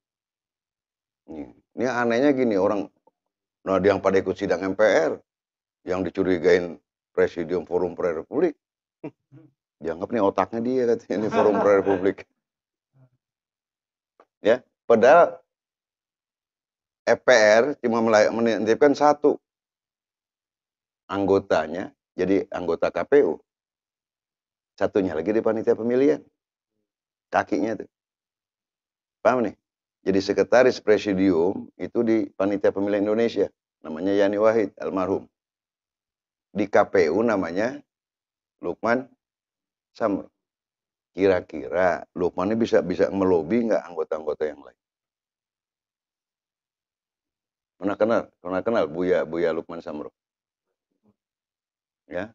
ini anehnya gini, orang Nah, yang pada ikut sidang MPR, yang dicurigain Presidium Forum Pre-Republik, dianggap nih otaknya dia katanya ini Forum Pre-Republik. Ya, padahal EPR cuma menitipkan satu anggotanya jadi anggota KPU. Satunya lagi di panitia pemilihan. Kakinya tuh. Paham nih? jadi sekretaris presidium itu di panitia pemilihan Indonesia namanya Yani Wahid almarhum di KPU namanya Lukman Samr kira-kira Lukman ini bisa bisa melobi nggak anggota-anggota yang lain pernah kenal pernah kenal Buya Buya Lukman Samr ya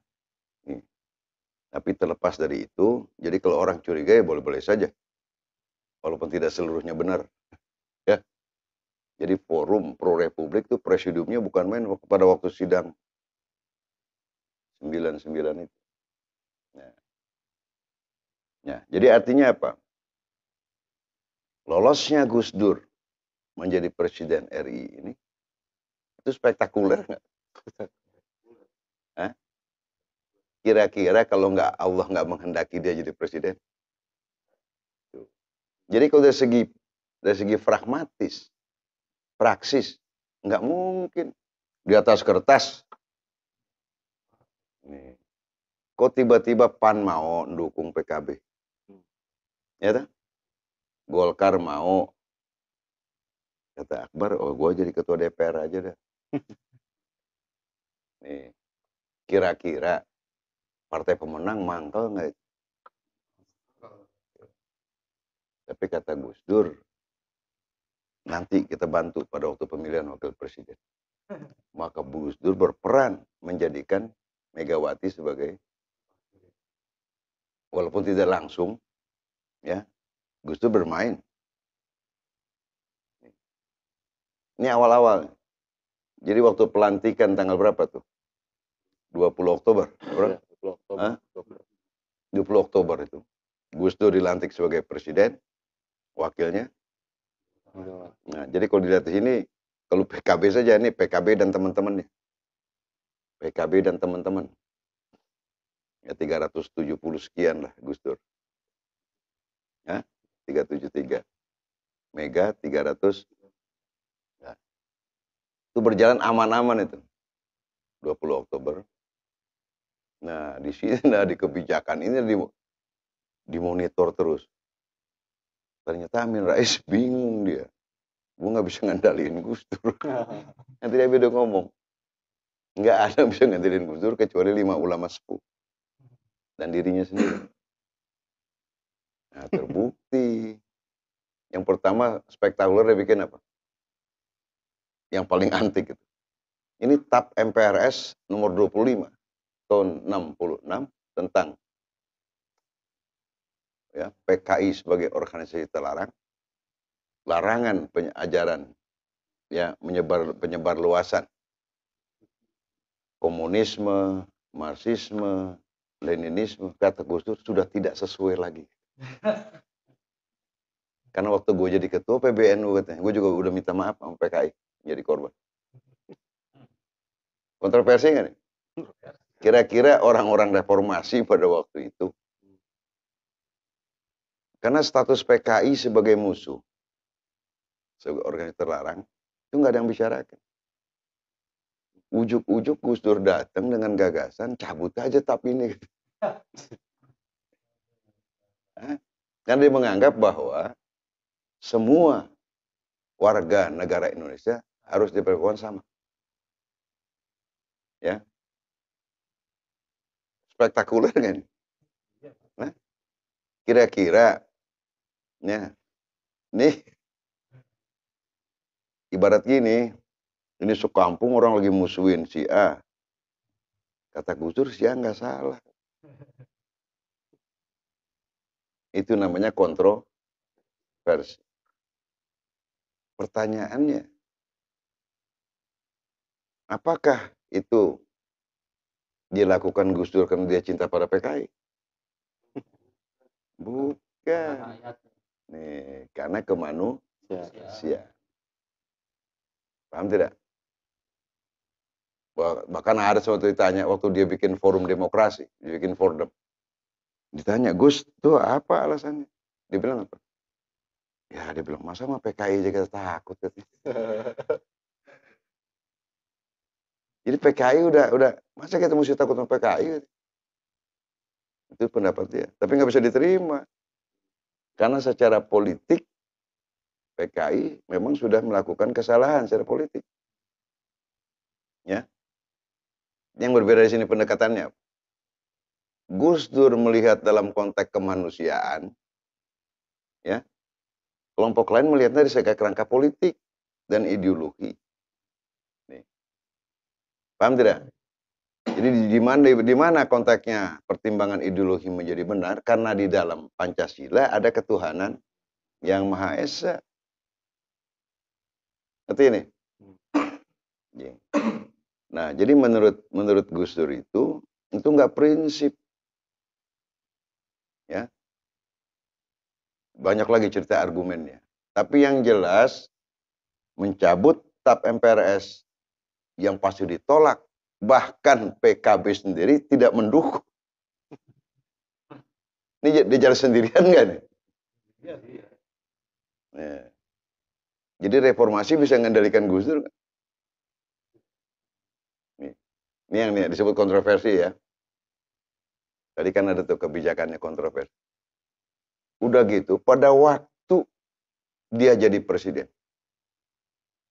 tapi terlepas dari itu jadi kalau orang curiga ya boleh-boleh saja walaupun tidak seluruhnya benar jadi forum pro republik itu presidiumnya bukan main pada waktu sidang 99 itu. Nah. nah jadi artinya apa? Lolosnya Gus Dur menjadi presiden RI ini itu spektakuler nggak? Kira-kira kalau nggak Allah nggak menghendaki dia jadi presiden. Jadi kalau dari segi dari segi pragmatis, praksis. Nggak mungkin. Di atas kertas. Nih. Kok tiba-tiba PAN mau dukung PKB? Ya tak? Golkar mau. Kata Akbar, oh gue jadi ketua DPR aja deh Nih, kira-kira partai pemenang mangkel nggak? Tapi kata Gus Dur, nanti kita bantu pada waktu pemilihan wakil presiden. Maka Bu Gus Dur berperan menjadikan Megawati sebagai walaupun tidak langsung ya Gus Dur bermain. Ini awal-awal. Jadi waktu pelantikan tanggal berapa tuh? 20 Oktober. Berapa? 20 iya, Oktober. Hah? 20 Oktober itu. Gus Dur dilantik sebagai presiden, wakilnya Nah, jadi kalau dilihat di sini, kalau PKB saja ini PKB dan teman-temannya. teman PKB dan teman-teman. Ya 370 sekian lah Gus Dur. Ya, 373. Mega 300. Ya. Itu berjalan aman-aman itu. 20 Oktober. Nah, di sini nah, di kebijakan ini di dimonitor terus. Ternyata Amin Rais bingung dia. Gue nggak bisa ngandalin Gus Dur. Nanti dia beda ngomong. Nggak ada bisa ngandalin Gus Dur kecuali lima ulama sepuh. Dan dirinya sendiri. Nah, terbukti. Yang pertama spektakuler dia bikin apa? Yang paling antik itu. Ini TAP MPRS nomor 25 tahun 66 tentang ya, PKI sebagai organisasi terlarang, larangan penyajaran, ya menyebar penyebar luasan, komunisme, marxisme, leninisme, kata Gus Dur sudah tidak sesuai lagi. Karena waktu gue jadi ketua PBNU katanya, gue juga udah minta maaf sama PKI jadi korban. Kontroversi nggak nih? Kira-kira orang-orang reformasi pada waktu itu karena status PKI sebagai musuh, sebagai organisasi terlarang, itu nggak ada yang bicarakan. Ujuk-ujuk Gus Dur datang dengan gagasan, cabut aja tap ini. Karena dia menganggap bahwa semua warga negara Indonesia harus diperlakukan sama. Ya. Spektakuler kan? kira-kira Ya. Nih, ibarat gini, ini sekampung orang lagi musuhin si A. Kata Gusur si A nggak salah. Itu namanya kontrol. versi Pertanyaannya, apakah itu dilakukan Gusur karena dia cinta pada PKI? Bukan. Nih, karena kemanusiaan. Iya. Paham tidak? Bahkan ada suatu ditanya waktu dia bikin forum demokrasi, dia bikin forum. Ditanya, Gus, itu apa alasannya? Dia bilang apa? Ya, dia bilang, masa mah PKI aja kita takut Jadi PKI udah udah masa kita mesti takut sama PKI? Itu pendapat dia. Tapi nggak bisa diterima. Karena secara politik PKI memang sudah melakukan kesalahan secara politik. Ya. Yang berbeda di sini pendekatannya. Gus Dur melihat dalam konteks kemanusiaan, ya, kelompok lain melihatnya dari sebagai kerangka politik dan ideologi. Nih. Paham tidak? Jadi di mana di mana konteksnya pertimbangan ideologi menjadi benar karena di dalam Pancasila ada ketuhanan yang Maha Esa. Ngerti ini? Hmm. Iya. Nah, jadi menurut menurut Gus Dur itu itu nggak prinsip, ya. Banyak lagi cerita argumennya. Tapi yang jelas mencabut TAP MPRS yang pasti ditolak Bahkan PKB sendiri tidak mendukung. Ini dia jalan sendirian nggak nih? Ya, ya. Jadi reformasi bisa mengendalikan Gus Dur. Ini, ini yang disebut kontroversi ya. Tadi kan ada tuh kebijakannya kontroversi. Udah gitu, pada waktu dia jadi presiden,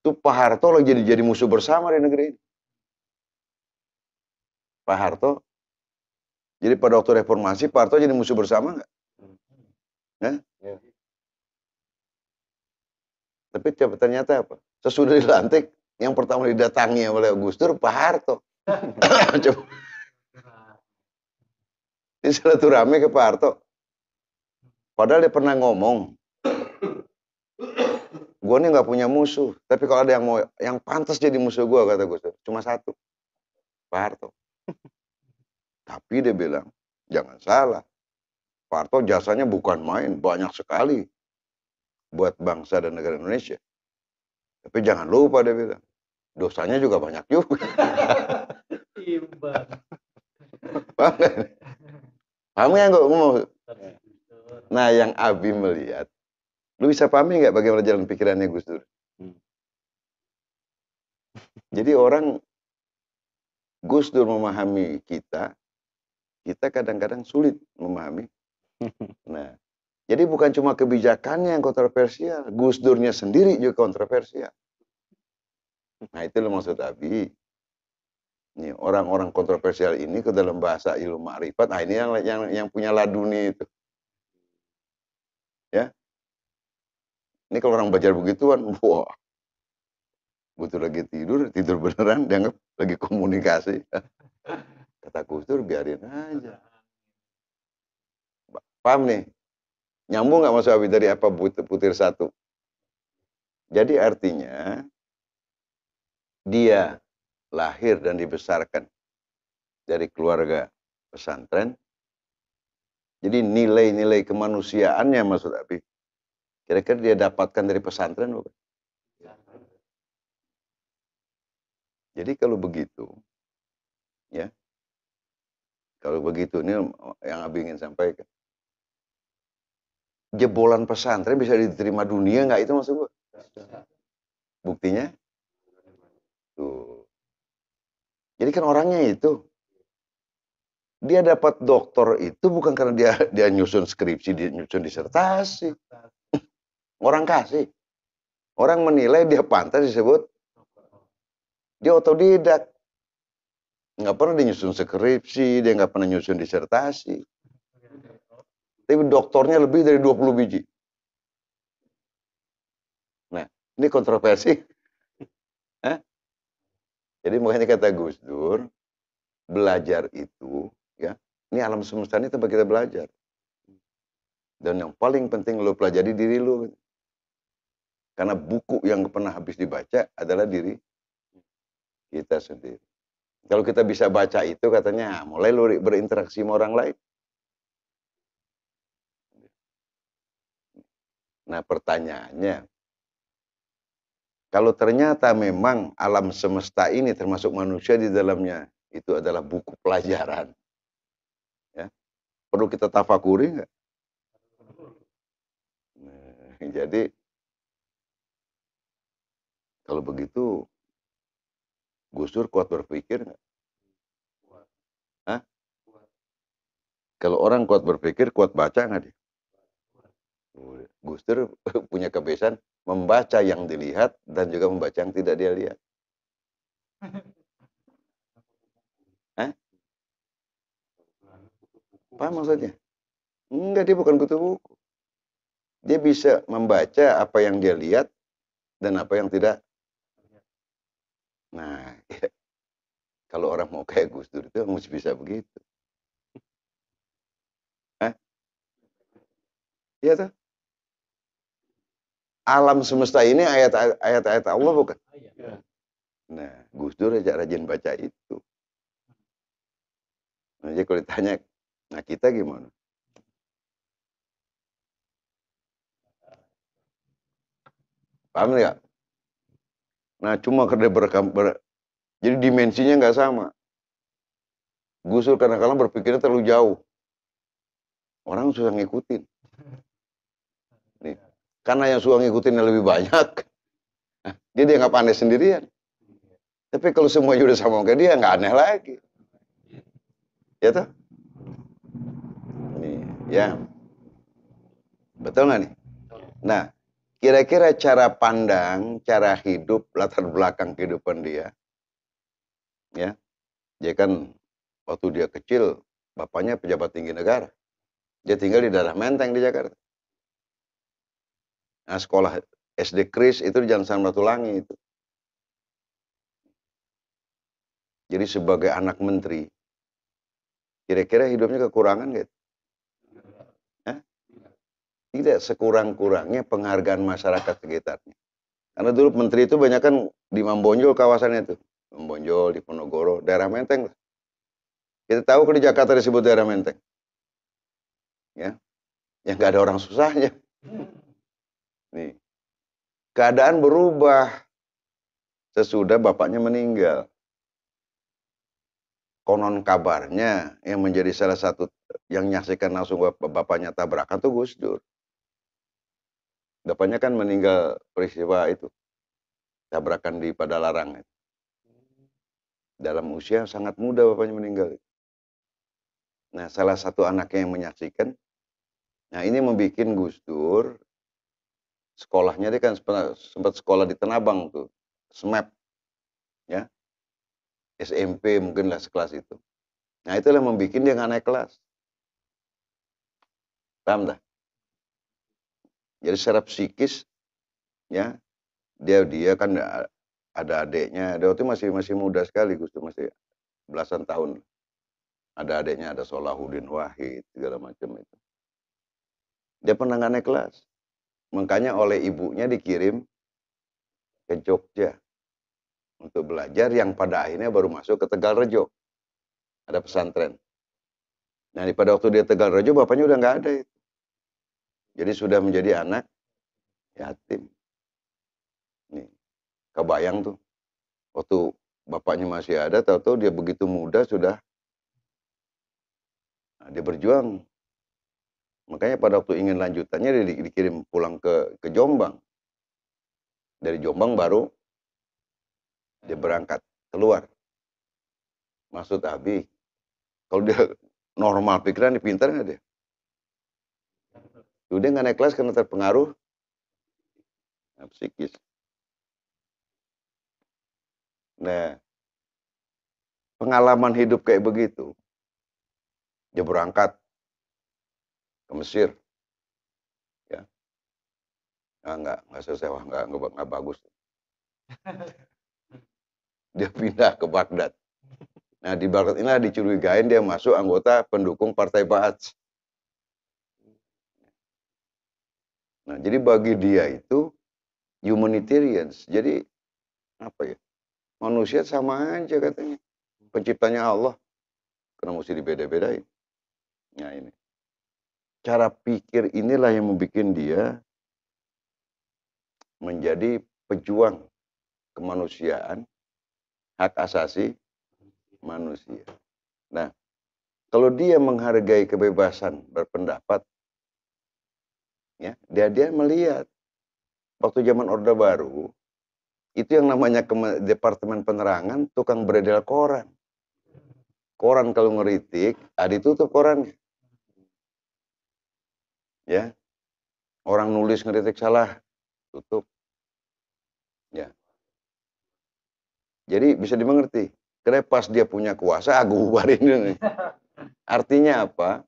tuh Pak Harto lagi jadi, jadi musuh bersama di negeri ini. Pak Harto. Jadi pada waktu reformasi Pak Harto jadi musuh bersama nggak? Nah? Ya. Tapi coba ternyata apa? Sesudah dilantik, yang pertama didatangi oleh Gus Pak Harto. coba. Ini rame ke Pak Harto. Padahal dia pernah ngomong, gue ini nggak punya musuh, tapi kalau ada yang mau, yang pantas jadi musuh gue kata Gus cuma satu, Pak Harto. Tapi dia bilang, jangan salah. Parto jasanya bukan main, banyak sekali buat bangsa dan negara Indonesia. Tapi jangan lupa dia bilang, dosanya juga banyak juga. Paham nggak gue ngomong? Nah yang Abi melihat, lu bisa pahami nggak bagaimana jalan pikirannya Gus Dur? Hmm. Jadi orang Gus Dur memahami kita, kita kadang-kadang sulit memahami. Nah, jadi bukan cuma kebijakannya yang kontroversial, Gus Durnya sendiri juga kontroversial. Nah itu loh maksud Abi. Ini orang-orang kontroversial ini ke dalam bahasa ilmu makrifat, nah ini yang yang yang punya laduni itu. Ya. Ini kalau orang belajar begituan, wah, butuh lagi tidur tidur beneran dianggap lagi komunikasi kata Gus Dur biarin aja paham nih nyambung nggak Mas Abi dari apa butir satu jadi artinya dia lahir dan dibesarkan dari keluarga pesantren jadi nilai-nilai kemanusiaannya maksud Abi kira-kira dia dapatkan dari pesantren bukan Jadi kalau begitu, ya, kalau begitu ini yang Abi ingin sampaikan. Jebolan pesantren bisa diterima dunia nggak itu maksud gue? Buktinya? Tuh. Jadi kan orangnya itu. Dia dapat doktor itu bukan karena dia dia nyusun skripsi, dia nyusun disertasi. Orang kasih. Orang menilai dia pantas disebut dia otodidak. Nggak pernah dia nyusun skripsi, dia nggak pernah nyusun disertasi. Tapi doktornya lebih dari 20 biji. Nah, ini kontroversi. Hah? Jadi makanya kata Gus Dur, belajar itu, ya, ini alam semesta ini tempat kita belajar. Dan yang paling penting lo pelajari diri lo. Karena buku yang pernah habis dibaca adalah diri kita sendiri. Kalau kita bisa baca itu katanya mulai lurik berinteraksi sama orang lain. Nah pertanyaannya, kalau ternyata memang alam semesta ini termasuk manusia di dalamnya itu adalah buku pelajaran. Ya. Perlu kita tafakuri nggak? Nah, jadi kalau begitu Gus Dur kuat berpikir nggak? Kalau orang kuat berpikir, kuat baca nggak dia? Gus Dur punya kebiasaan membaca yang dilihat dan juga membaca yang tidak dia lihat. Hah? Apa maksudnya? Enggak, dia bukan kutu buku. Dia bisa membaca apa yang dia lihat dan apa yang tidak Nah, ya. kalau orang mau kayak Gus Dur itu harus bisa begitu. Hah? Iya tuh. Alam semesta ini ayat-ayat Allah bukan? Iya. Nah, Gus Dur aja rajin baca itu. Nah, jadi kalau ditanya, nah kita gimana? Paham nggak? Nah, cuma karena berkam, ber, jadi dimensinya nggak sama. Gusur karena kalian berpikirnya terlalu jauh. Orang susah ngikutin. Nih. Karena yang suka ngikutin yang lebih banyak, jadi dia dia nggak pandai sendirian. Tapi kalau semua udah sama kayak dia, nggak aneh lagi. Ya tuh Nih, ya. Betul nggak nih? Nah, kira-kira cara pandang, cara hidup, latar belakang kehidupan dia. Ya. Dia kan waktu dia kecil bapaknya pejabat tinggi negara. Dia tinggal di daerah Menteng di Jakarta. Nah, sekolah SD Kris itu di Jalan Samratulangi itu. Jadi sebagai anak menteri, kira-kira hidupnya kekurangan gitu tidak sekurang-kurangnya penghargaan masyarakat sekitarnya. Karena dulu menteri itu banyak kan di Mambonjol kawasannya itu. Mambonjol, di Ponogoro, daerah Menteng. Kita tahu kalau di Jakarta disebut daerah Menteng. Ya, yang gak ada orang susahnya. Nih, keadaan berubah sesudah bapaknya meninggal. Konon kabarnya yang menjadi salah satu yang menyaksikan langsung bapaknya tabrakan tuh Gus Dur bapaknya kan meninggal peristiwa itu tabrakan di Itu. dalam usia sangat muda bapaknya meninggal nah salah satu anaknya yang menyaksikan nah ini membuat Gus Dur sekolahnya dia kan sempat sekolah di Tenabang tuh SMAP ya SMP mungkin lah sekelas itu nah itulah membuat dia nggak naik kelas paham dah jadi secara psikis ya dia dia kan eh, ada adiknya, dia waktu masih masih muda sekali Gus masih belasan tahun. Ada adiknya ada Solahuddin Wahid segala macam itu. Dia pernah gak naik kelas. Makanya oleh ibunya dikirim ke Jogja untuk belajar yang pada akhirnya baru masuk ke Tegal Rejo. Ada pesantren. Nah, pada waktu dia Tegal Rejo, bapaknya udah nggak ada itu. Jadi sudah menjadi anak yatim. Nih, kebayang tuh. Waktu bapaknya masih ada, tahu-tahu dia begitu muda sudah nah, dia berjuang. Makanya pada waktu ingin lanjutannya dia dikirim pulang ke ke Jombang. Dari Jombang baru dia berangkat keluar. Maksud Abi, kalau dia normal pikiran, dia pintar nggak dia? udah nggak naik kelas karena terpengaruh nah, psikis. Nah, pengalaman hidup kayak begitu, dia berangkat ke Mesir, ya, nah, nggak nggak selesai, wah nggak nggak, nggak bagus. Dia pindah ke Baghdad. Nah di Baghdad inilah dicurigain dia masuk anggota pendukung Partai Baath Nah, jadi bagi dia itu humanitarians. Jadi apa ya? Manusia sama aja katanya. Penciptanya Allah. Karena mesti dibeda-bedain. Nah ini. Cara pikir inilah yang membuat dia menjadi pejuang kemanusiaan, hak asasi manusia. Nah, kalau dia menghargai kebebasan berpendapat, ya dia dia melihat waktu zaman Orde Baru itu yang namanya Departemen Penerangan tukang beredel koran. Koran kalau ngeritik, ada ah, ditutup koran Ya. Orang nulis ngeritik salah, tutup. Ya. Jadi bisa dimengerti. Karena pas dia punya kuasa, aku ubarin ini. Artinya apa?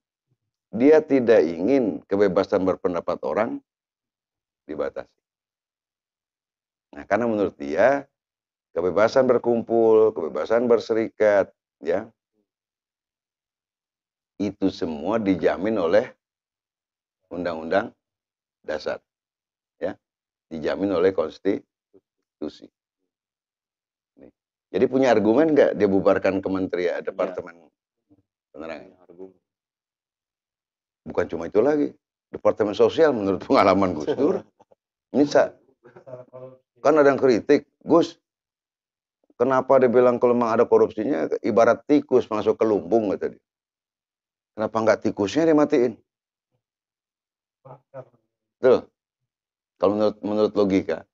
dia tidak ingin kebebasan berpendapat orang dibatasi. Nah, karena menurut dia kebebasan berkumpul, kebebasan berserikat, ya. Itu semua dijamin oleh undang-undang dasar. Ya. Dijamin oleh konstitusi. Jadi punya argumen nggak dia bubarkan kementerian iya. departemen ya. bukan cuma itu lagi. Departemen Sosial menurut pengalaman Gus Dur bisa. Kan ada yang kritik, Gus, kenapa dia bilang kalau memang ada korupsinya ibarat tikus masuk ke lumbung kata Kenapa nggak tikusnya dimatiin? Tuh. Kalau menurut menurut logika,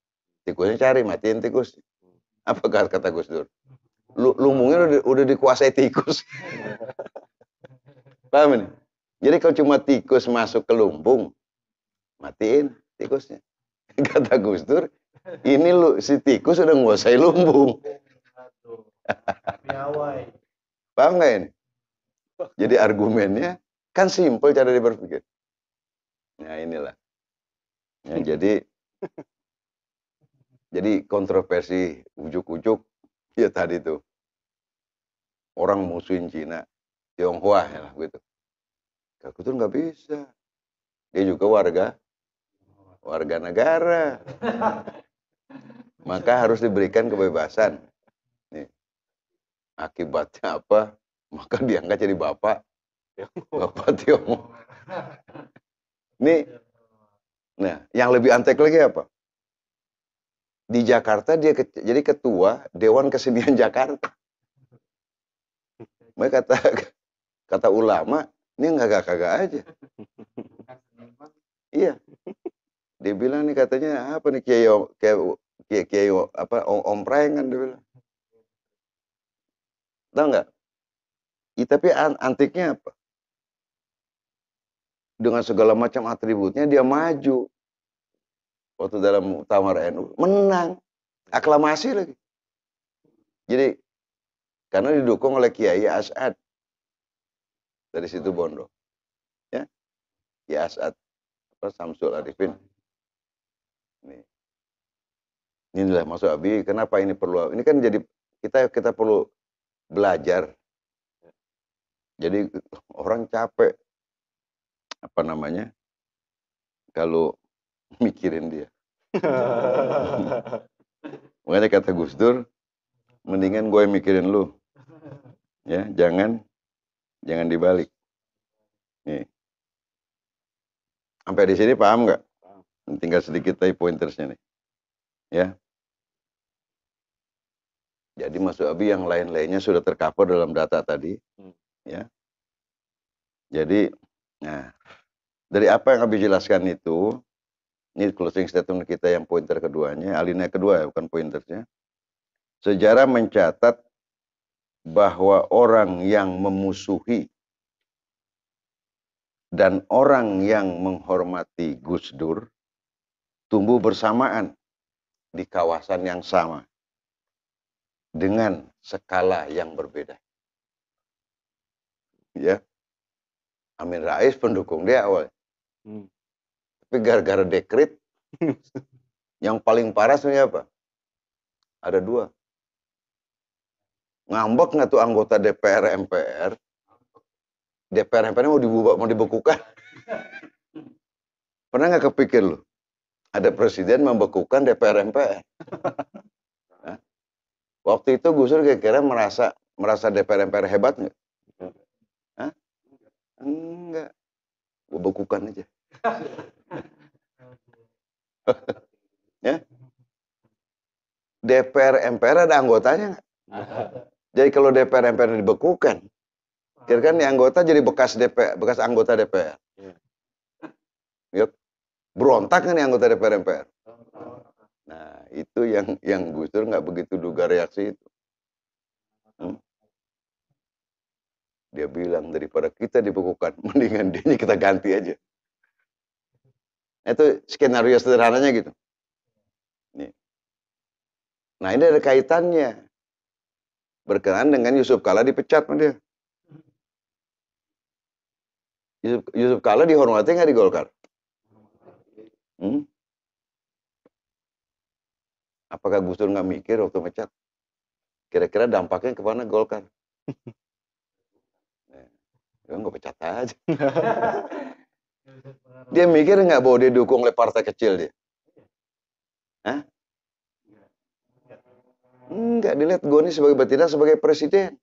tikusnya cari matiin tikus. Apa kata Gus Dur? Lumbungnya udah, udah dikuasai tikus. Paham ini? Jadi kalau cuma tikus masuk ke lumbung, matiin tikusnya. Kata Gus Dur, ini lu si tikus udah nguasai lumbung. Paham nggak ini? Jadi argumennya kan simpel cara dia berpikir. Nah inilah. Ya, jadi jadi kontroversi ujuk-ujuk ya tadi tuh orang musuhin Cina Tionghoa ya lah gitu Kakutur tuh nggak bisa. Dia juga warga warga negara. Maka harus diberikan kebebasan. Nih. Akibatnya apa? Maka diangkat jadi bapak. Bapak Tiomo. Nih. Nah, yang lebih antek lagi apa? Di Jakarta dia ke, jadi ketua Dewan Kesenian Jakarta. Mereka kata kata ulama, ini nggak kagak aja. iya. Dia bilang nih katanya apa nih kiai kiai kiai apa om, om prengan dia bilang. Tahu nggak? Ya, tapi antiknya apa? Dengan segala macam atributnya dia maju waktu dalam Tamar NU menang aklamasi lagi. Jadi karena didukung oleh Kiai Asad dari situ iya. Bondo. Ya. Ya Asad apa Samsul Arifin. Ini. Inilah maksud Abi, kenapa ini perlu? Ini kan jadi kita kita perlu belajar. Jadi orang capek apa namanya? Kalau mikirin dia. Makanya kata Gus Dur, mendingan gue mikirin lu. Ya, jangan jangan dibalik. Nih. Sampai di sini paham nggak? Tinggal sedikit tay pointersnya nih. Ya. Jadi masuk Abi yang lain-lainnya sudah tercover dalam data tadi. Hmm. Ya. Jadi, nah, dari apa yang Abi jelaskan itu, ini closing statement kita yang pointer keduanya, alina kedua ya, bukan pointersnya. Sejarah mencatat bahwa orang yang memusuhi dan orang yang menghormati Gus Dur tumbuh bersamaan di kawasan yang sama dengan skala yang berbeda. Ya. Amin Rais pendukung dia awal. Hmm. Tapi gara-gara dekrit yang paling parah sebenarnya apa? Ada dua ngambek nggak tuh anggota DPR MPR DPR MPR mau dibubak mau dibekukan pernah nggak kepikir lu ada presiden membekukan DPR MPR waktu itu Gus Dur kira-kira merasa merasa DPR MPR hebat nggak Hah? enggak gue bekukan aja ya DPR MPR ada anggotanya nggak jadi kalau DPR MPR dibekukan, kira ya kan yang anggota jadi bekas DPR, bekas anggota DPR. Iya. Yuk, berontak kan yang anggota DPR MPR. Nah, itu yang yang Gus Dur nggak begitu duga reaksi itu. Hmm? Dia bilang daripada kita dibekukan, mendingan dia ini kita ganti aja. Itu skenario sederhananya gitu. Nah, ini ada kaitannya berkenaan dengan Yusuf Kala dipecat sama dia. Yusuf, Yusuf Kala dihormati nggak di Golkar? Hmm? Apakah Gus Dur nggak mikir waktu mecat? Kira-kira dampaknya ke mana Golkar? Ya, ya, nggak pecat aja. dia mikir nggak bahwa dia dukung oleh partai kecil dia? Hah? Enggak dilihat gue ini sebagai bertindak sebagai presiden.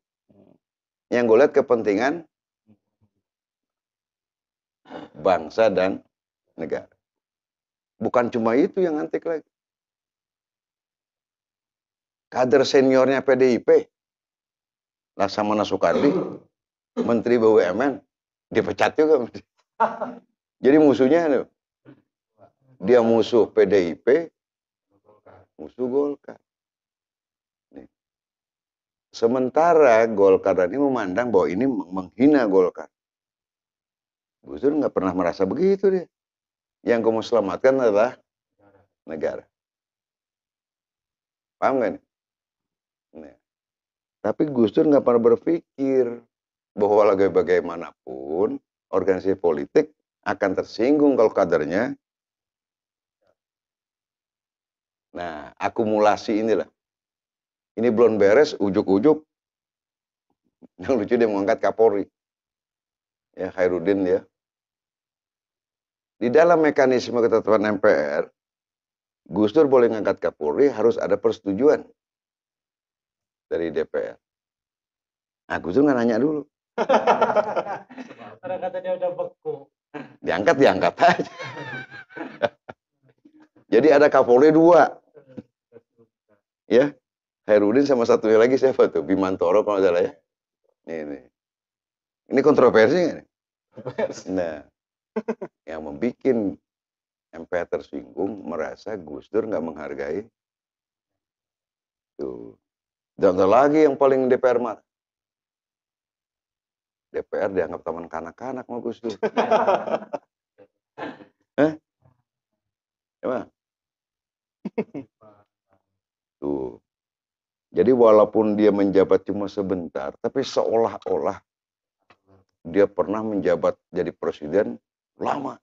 Yang gue lihat kepentingan bangsa dan negara. Bukan cuma itu yang antik lagi. Kader seniornya PDIP, Laksamana Soekardi, Menteri BUMN, dipecat juga. Jadi musuhnya Dia musuh PDIP, musuh Golkar. Sementara Golkar ini memandang bahwa ini menghina Golkar. Gus Dur nggak pernah merasa begitu dia. Yang kamu selamatkan adalah negara. Paham kan? Nah. Tapi Gus Dur nggak pernah berpikir bahwa lagi bagaimanapun organisasi politik akan tersinggung kalau kadernya. Nah, akumulasi inilah ini belum beres, ujuk-ujuk yang lucu dia mengangkat Kapolri. Ya, Khairuddin ya. Di dalam mekanisme ketetapan MPR, Gus Dur boleh mengangkat Kapolri harus ada persetujuan dari DPR. Nah, Gus Dur nggak nanya dulu. Karena katanya udah beku. Diangkat, diangkat aja. Jadi ada Kapolri dua. Ya, Herudin sama satunya lagi siapa tuh? Bimantoro kalau salah ya. Ini. Ini kontroversi nggak nih? Kontroversi. Nah, yang membuat MPR tersinggung merasa Gus Dur nggak menghargai. Tuh. Dan ada lagi yang paling DPR mah DPR dianggap teman kanak-kanak mau Gus Dur. Hah? Emang? Tuh. Jadi walaupun dia menjabat cuma sebentar, tapi seolah-olah dia pernah menjabat jadi presiden lama.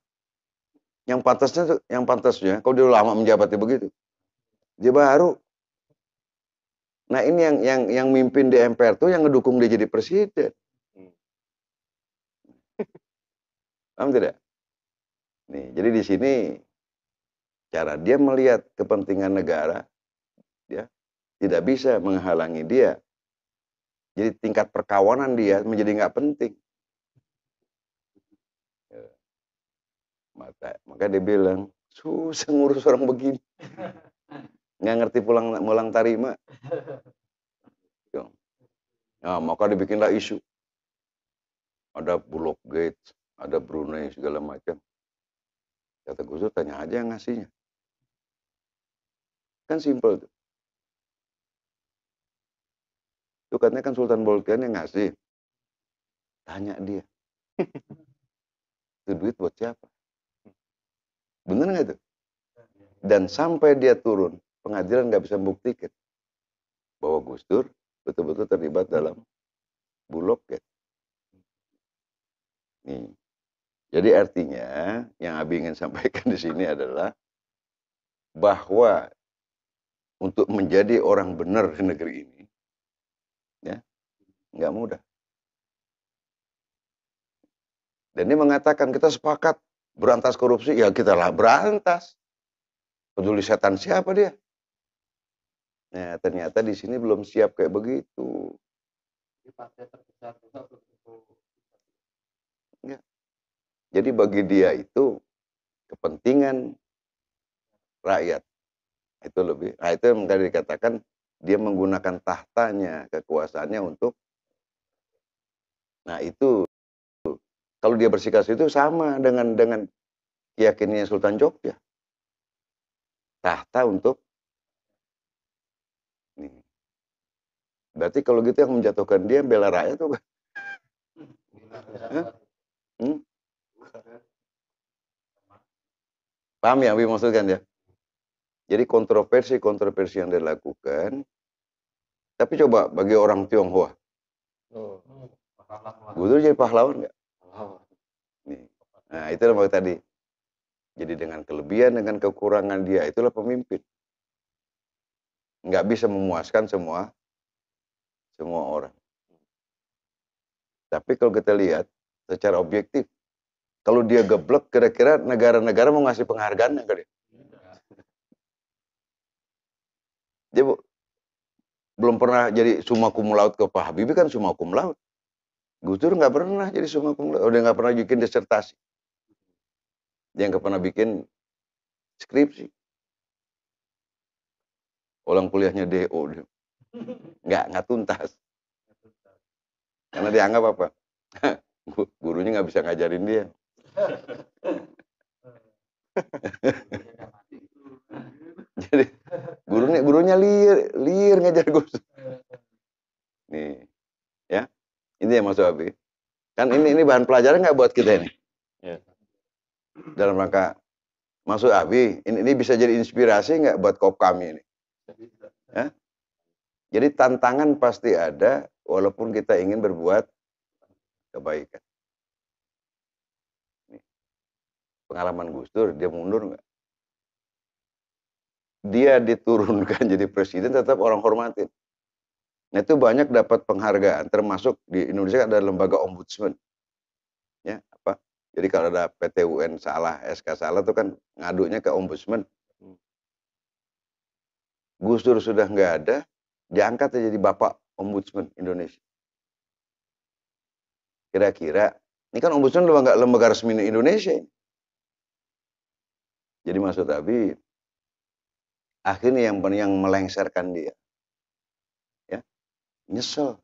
Yang pantasnya, yang pantasnya, kalau dia lama menjabatnya begitu, dia baru. Nah ini yang yang yang mimpin di MPR tuh yang ngedukung dia jadi presiden. Paham tidak? Nih, jadi di sini cara dia melihat kepentingan negara, ya tidak bisa menghalangi dia. Jadi tingkat perkawanan dia menjadi nggak penting. Ya. Maka, maka dia bilang, susah ngurus orang begini. Nggak ngerti pulang mulang tarima. Nah, maka dibikinlah isu. Ada Bulog Gate, ada Brunei, segala macam. Kata Gus tanya aja yang ngasihnya. Kan simpel tuh. Itu katanya kan Sultan Bolkian yang ngasih. Tanya dia. itu duit buat siapa? Bener gak itu? Dan sampai dia turun, pengadilan gak bisa membuktikan bahwa Gus Dur betul-betul terlibat dalam bulog ya. Nih. Jadi artinya yang Abi ingin sampaikan di sini adalah bahwa untuk menjadi orang benar di negeri ini Nggak mudah. Dan dia mengatakan kita sepakat berantas korupsi, ya kita lah berantas. Peduli setan siapa dia? Nah, ternyata di sini belum siap kayak begitu. ya. Jadi bagi dia itu kepentingan rakyat itu lebih. Nah, itu yang tadi dikatakan dia menggunakan tahtanya, kekuasaannya untuk Nah itu kalau dia bersikap itu sama dengan dengan keyakinannya Sultan Jogja. Tahta untuk ini. Berarti kalau gitu yang menjatuhkan dia bela rakyat tuh kan? Hmm? Paham ya, Abi maksudkan ya? Jadi kontroversi-kontroversi yang dilakukan, tapi coba bagi orang Tionghoa, oh. Guru jadi pahlawan nggak? Nah itulah mau tadi. Jadi dengan kelebihan, dengan kekurangan dia itulah pemimpin. Nggak bisa memuaskan semua semua orang. Tapi kalau kita lihat secara objektif, kalau dia geblek, kira-kira negara-negara mau ngasih penghargaan nggak dia? Dia bu, belum pernah jadi summa laut ke Pak Habibie kan summa cum Gus Dur nggak pernah jadi summa cum laude, udah nggak pernah bikin disertasi, dia nggak pernah bikin skripsi, ulang kuliahnya DO, nggak nggak tuntas, karena dianggap apa, gurunya nggak bisa ngajarin dia. jadi gurunya gurunya liir liar ngajar Gus nih ya ini yang maksud Abi. Kan ini ini bahan pelajaran nggak buat kita ini? Ya. Dalam rangka masuk Abi, ini, ini bisa jadi inspirasi nggak buat kop kami ini? Ya? Jadi tantangan pasti ada, walaupun kita ingin berbuat kebaikan. Pengalaman Gus Dur, dia mundur nggak? Dia diturunkan jadi presiden tetap orang hormatin. Nah, itu banyak dapat penghargaan, termasuk di Indonesia ada lembaga ombudsman. Ya, apa? Jadi kalau ada PTUN salah, SK salah itu kan ngadunya ke ombudsman. Hmm. Gus Dur sudah nggak ada, diangkat jadi bapak ombudsman Indonesia. Kira-kira, ini kan ombudsman lembaga, lembaga resmi Indonesia Jadi maksud Abi, akhirnya yang yang melengsarkan dia nyesel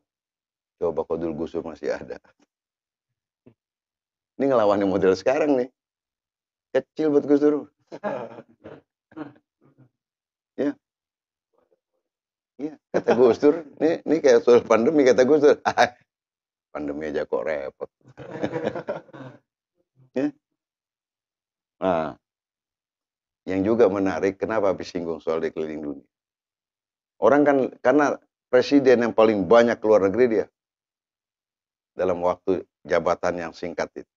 coba kau kodul gusur masih ada ini ngelawannya model sekarang nih kecil buat gusur ya ya kata gusur ini, ini kayak soal pandemi kata gusur Dur. pandemi aja kok repot. ya. Nah, yang juga menarik, kenapa habis singgung soal di dunia? Orang kan, karena presiden yang paling banyak keluar negeri dia dalam waktu jabatan yang singkat itu.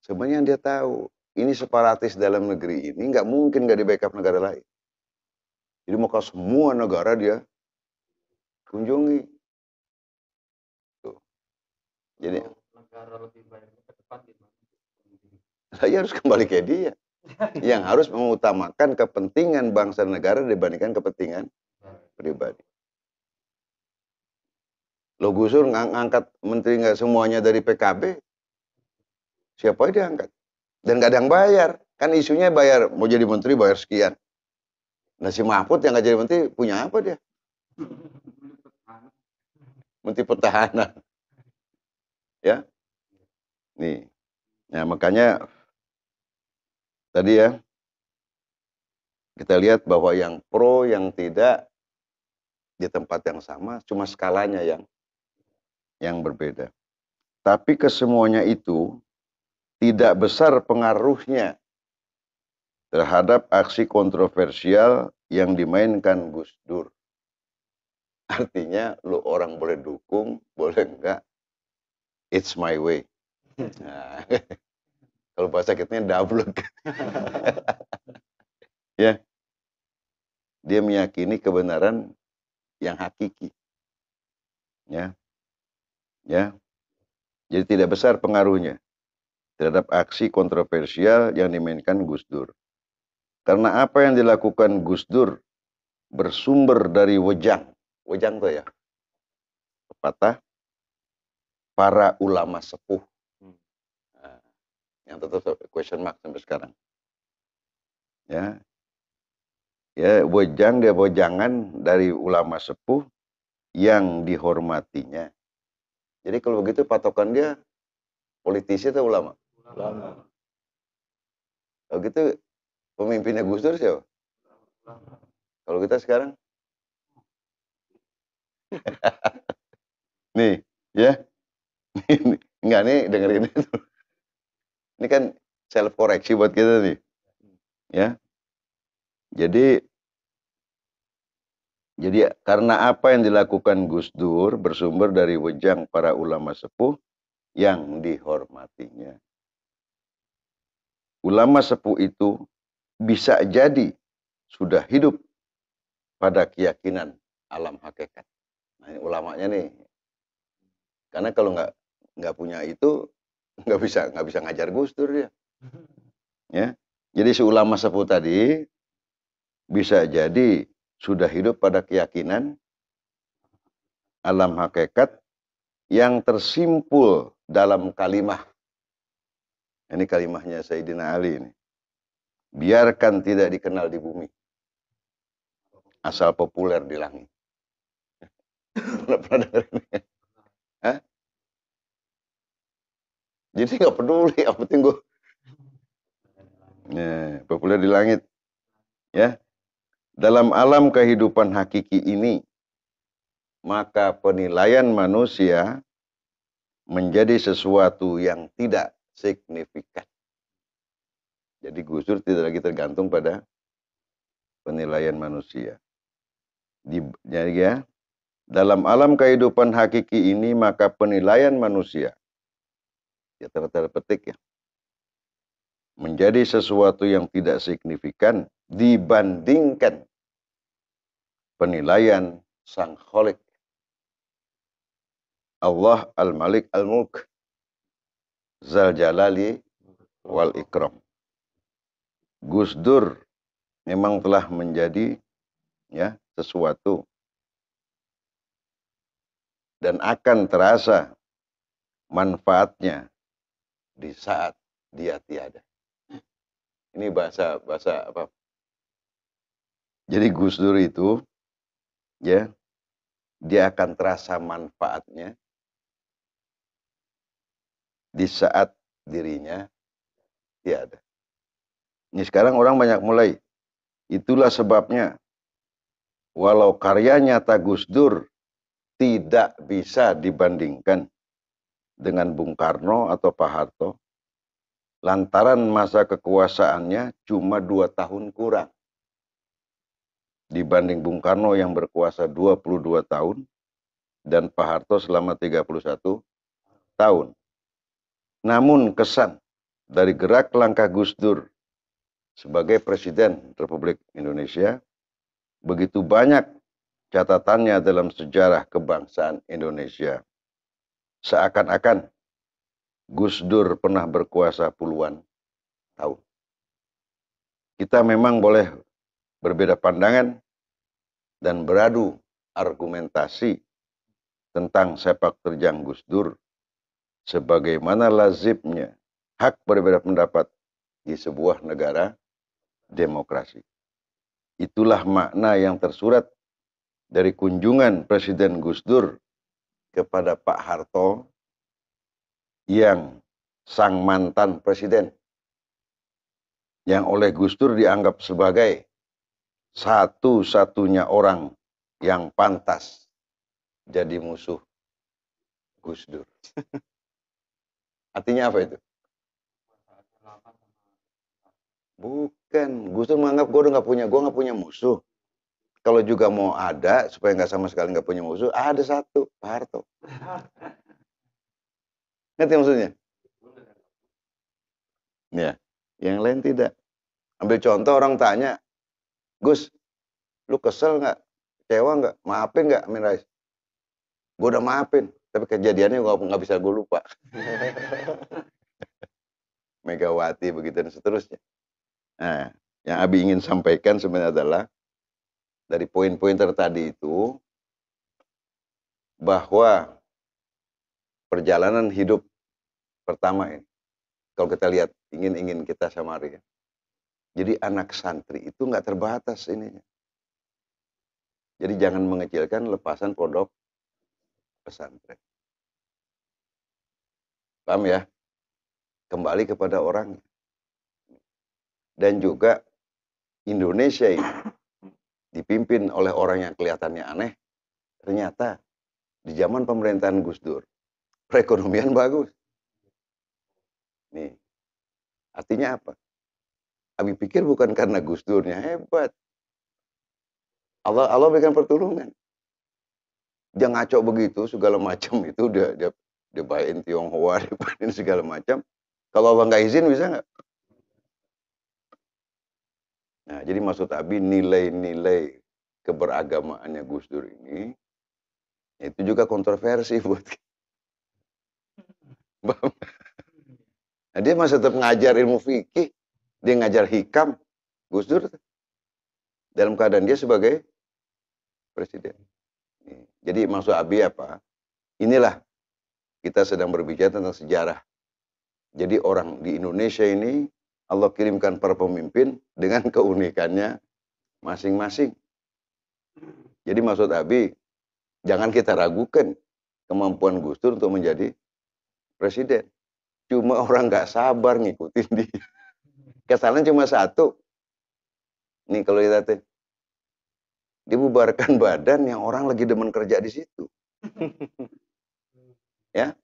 Sebenarnya dia tahu ini separatis dalam negeri ini nggak mungkin nggak di backup negara lain. Jadi mau maka semua negara dia kunjungi. Tuh. Jadi negara lebih banyak ke depan Saya harus kembali ke dia yang harus mengutamakan kepentingan bangsa negara dibandingkan kepentingan pribadi. Lo Gusur ngangkat ngangkat menteri nggak semuanya dari PKB, siapa dia angkat? Dan gak ada yang bayar. Kan isunya bayar, mau jadi menteri bayar sekian. Nah si Mahfud yang nggak jadi menteri punya apa dia? Menteri pertahanan. Ya. Nih. Nah makanya tadi ya kita lihat bahwa yang pro yang tidak di tempat yang sama cuma skalanya yang yang berbeda. Tapi kesemuanya itu tidak besar pengaruhnya terhadap aksi kontroversial yang dimainkan Gus Dur. Artinya lu orang boleh dukung, boleh enggak, it's my way. Nah, kalau bahasa kitanya double. ya. Dia meyakini kebenaran yang hakiki. Ya, ya. Jadi tidak besar pengaruhnya terhadap aksi kontroversial yang dimainkan Gus Dur. Karena apa yang dilakukan Gus Dur bersumber dari Wejang. Wejang tuh ya pepatah para ulama sepuh hmm. ah. yang tetap question mark sampai sekarang. Ya, ya wejang dia wejangan dari ulama sepuh yang dihormatinya jadi kalau begitu patokan dia politisi atau ulama? Ulama. Kalau gitu pemimpinnya Gus Dur siapa? Ulama. Kalau kita sekarang? nih, ya. Enggak nih dengerin itu. Ini kan self koreksi buat kita nih. Ya. Jadi jadi karena apa yang dilakukan Gus Dur bersumber dari wejang para ulama sepuh yang dihormatinya. Ulama sepuh itu bisa jadi sudah hidup pada keyakinan alam hakikat. Nah, ini ulamanya nih. Karena kalau nggak nggak punya itu nggak bisa nggak bisa ngajar Gus Dur ya. Ya. Jadi seulama sepuh tadi bisa jadi sudah hidup pada keyakinan alam hakikat yang tersimpul dalam kalimah. Ini kalimahnya Sayyidina Ali ini. Biarkan tidak dikenal di bumi. Asal populer di langit. pernah dengar ini? Jadi nggak peduli, apa tinggal. gue. Ya, populer di langit. Ya, dalam alam kehidupan hakiki ini, maka penilaian manusia menjadi sesuatu yang tidak signifikan. Jadi Gus Dur tidak lagi tergantung pada penilaian manusia. Di, ya, dalam alam kehidupan hakiki ini maka penilaian manusia ya terpetik ya menjadi sesuatu yang tidak signifikan dibandingkan penilaian sang kholik. Allah al-Malik al-Mulk Zal Jalali wal Ikram. Gus Dur memang telah menjadi ya sesuatu dan akan terasa manfaatnya di saat dia tiada. Ini bahasa bahasa apa jadi Gus Dur itu ya dia akan terasa manfaatnya di saat dirinya tiada. Ini sekarang orang banyak mulai. Itulah sebabnya walau karyanya nyata Gus Dur tidak bisa dibandingkan dengan Bung Karno atau Pak Harto lantaran masa kekuasaannya cuma dua tahun kurang dibanding Bung Karno yang berkuasa 22 tahun dan Pak Harto selama 31 tahun. Namun kesan dari gerak langkah Gus Dur sebagai Presiden Republik Indonesia begitu banyak catatannya dalam sejarah kebangsaan Indonesia. Seakan-akan Gus Dur pernah berkuasa puluhan tahun. Kita memang boleh berbeda pandangan dan beradu argumentasi tentang sepak terjang Gus Dur sebagaimana lazimnya hak berbeda pendapat di sebuah negara demokrasi. Itulah makna yang tersurat dari kunjungan Presiden Gus Dur kepada Pak Harto yang sang mantan presiden yang oleh Gus Dur dianggap sebagai satu-satunya orang yang pantas jadi musuh Gus Dur. Artinya apa itu? Bukan, Gus Dur menganggap gue udah gak punya, gue gak punya musuh. Kalau juga mau ada supaya gak sama sekali gak punya musuh, ada satu, Pak Harto. Ngerti maksudnya? Ya, yang lain tidak. Ambil contoh orang tanya, Gus, lu kesel nggak? Kecewa nggak? Maafin nggak Amin Rais? Gue udah maafin, tapi kejadiannya gue nggak bisa gue lupa. Megawati begitu dan seterusnya. Nah, yang Abi ingin sampaikan sebenarnya adalah dari poin-poin tertadi itu bahwa perjalanan hidup pertama ini kalau kita lihat ingin ingin kita sama ya jadi anak santri itu nggak terbatas ininya. Jadi jangan mengecilkan lepasan pondok pesantren. Paham ya? Kembali kepada orangnya. Dan juga Indonesia ini dipimpin oleh orang yang kelihatannya aneh. Ternyata di zaman pemerintahan Gus Dur, perekonomian bagus. Nih, artinya apa? Abi pikir bukan karena Gus Durnya hebat. Allah Allah berikan pertolongan. Dia ngaco begitu segala macam itu dia dia dia Tionghoa, dia segala macam. Kalau Allah nggak izin bisa nggak? Nah, jadi maksud Abi nilai-nilai keberagamaannya Gus Dur ini itu juga kontroversi buat hmm. Nah, dia masih tetap ngajar ilmu fikih dia ngajar hikam Gus Dur dalam keadaan dia sebagai presiden. Jadi maksud Abi apa? Inilah kita sedang berbicara tentang sejarah. Jadi orang di Indonesia ini Allah kirimkan para pemimpin dengan keunikannya masing-masing. Jadi maksud Abi, jangan kita ragukan kemampuan Gus Dur untuk menjadi presiden. Cuma orang nggak sabar ngikutin dia. Kesalahan cuma satu. Nih kalau kita tuh. Dibubarkan badan yang orang lagi demen kerja di situ. ya.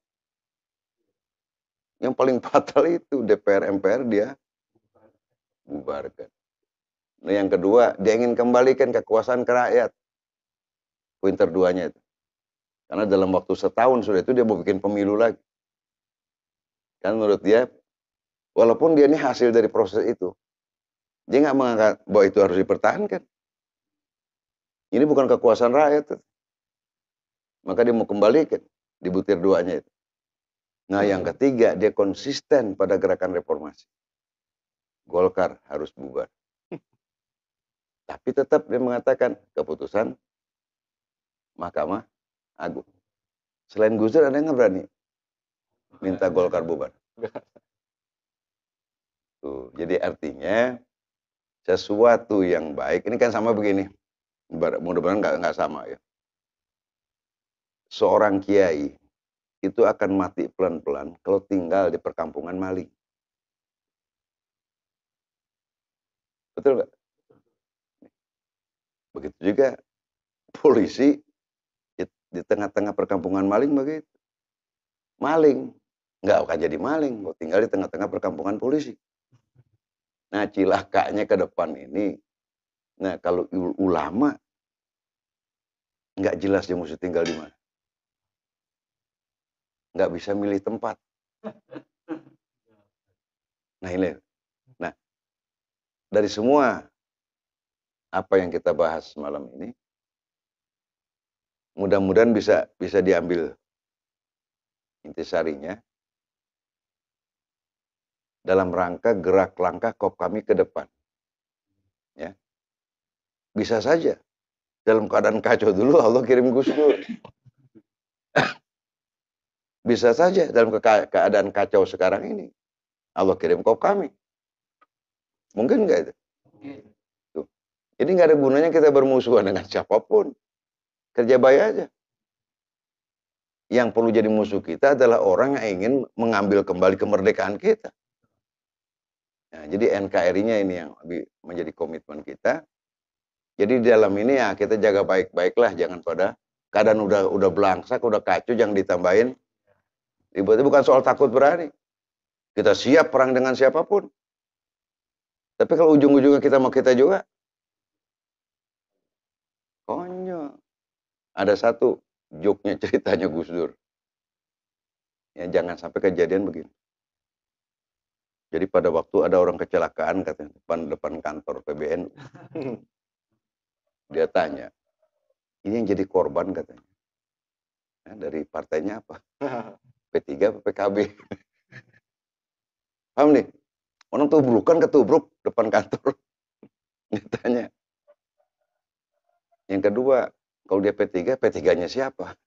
Yang paling fatal itu DPR MPR dia bubarkan. Nah, yang kedua, dia ingin kembalikan kekuasaan ke rakyat. Poin terduanya itu. Karena dalam waktu setahun sudah itu dia mau bikin pemilu lagi. Kan menurut dia Walaupun dia ini hasil dari proses itu. Dia nggak mengangkat bahwa itu harus dipertahankan. Ini bukan kekuasaan rakyat. Maka dia mau kembalikan di butir duanya itu. Nah yang ketiga, dia konsisten pada gerakan reformasi. Golkar harus bubar. Tapi tetap dia mengatakan keputusan Mahkamah Agung. Selain Gus Dur ada yang berani minta Golkar bubar. Tuh, gitu. jadi artinya sesuatu yang baik ini kan sama begini. Mudah-mudahan nggak nggak sama ya. Seorang kiai itu akan mati pelan-pelan kalau tinggal di perkampungan maling. Betul nggak? Begitu juga polisi di tengah-tengah perkampungan maling begitu. Maling. Nggak akan jadi maling, kalau tinggal di tengah-tengah perkampungan polisi. Nah, cilakanya ke depan ini. Nah, kalau ulama nggak jelas dia mesti tinggal di mana. Nggak bisa milih tempat. Nah, ini. Nah, dari semua apa yang kita bahas malam ini, mudah-mudahan bisa bisa diambil intisarinya dalam rangka gerak langkah kop kami ke depan. Ya. Bisa saja dalam keadaan kacau dulu Allah kirim Gus Dur. Bisa saja dalam ke keadaan kacau sekarang ini Allah kirim kop kami. Mungkin nggak itu? Tuh. Ini nggak ada gunanya kita bermusuhan dengan siapapun. Kerja baik aja. Yang perlu jadi musuh kita adalah orang yang ingin mengambil kembali kemerdekaan kita. Nah, jadi NKRI-nya ini yang menjadi komitmen kita. Jadi di dalam ini ya kita jaga baik-baiklah, jangan pada keadaan udah udah belangsak, udah kacu, jangan ditambahin. Itu bukan soal takut berani. Kita siap perang dengan siapapun. Tapi kalau ujung-ujungnya kita mau kita juga, konyol. Ada satu joknya ceritanya Gus Dur. Ya jangan sampai kejadian begini. Jadi pada waktu ada orang kecelakaan katanya depan depan kantor PBN. Dia tanya, ini yang jadi korban katanya. Nah, dari partainya apa? P3 apa PKB? Paham nih? Orang tuh tubrukan ketubruk depan kantor. dia tanya. Yang kedua, kalau dia P3, P3-nya siapa?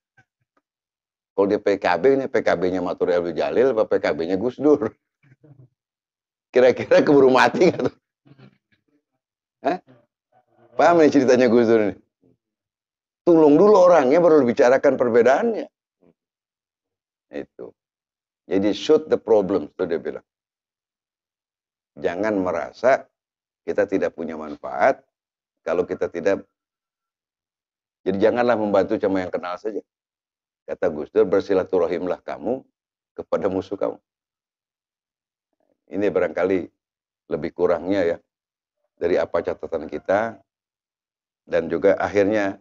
Kalau dia PKB, ini PKB-nya Matur Abdul Jalil apa PKB-nya Gus Dur? Kira-kira keburu mati nggak tuh? Hah? Paham nih ceritanya Gus Dur ini? Tulung dulu orangnya baru bicarakan perbedaannya. Itu. Jadi shoot the problem, itu dia bilang. Jangan merasa kita tidak punya manfaat kalau kita tidak jadi janganlah membantu cuma yang kenal saja. Kata Gus Dur, bersilaturahimlah kamu kepada musuh kamu. Ini barangkali lebih kurangnya ya dari apa catatan kita dan juga akhirnya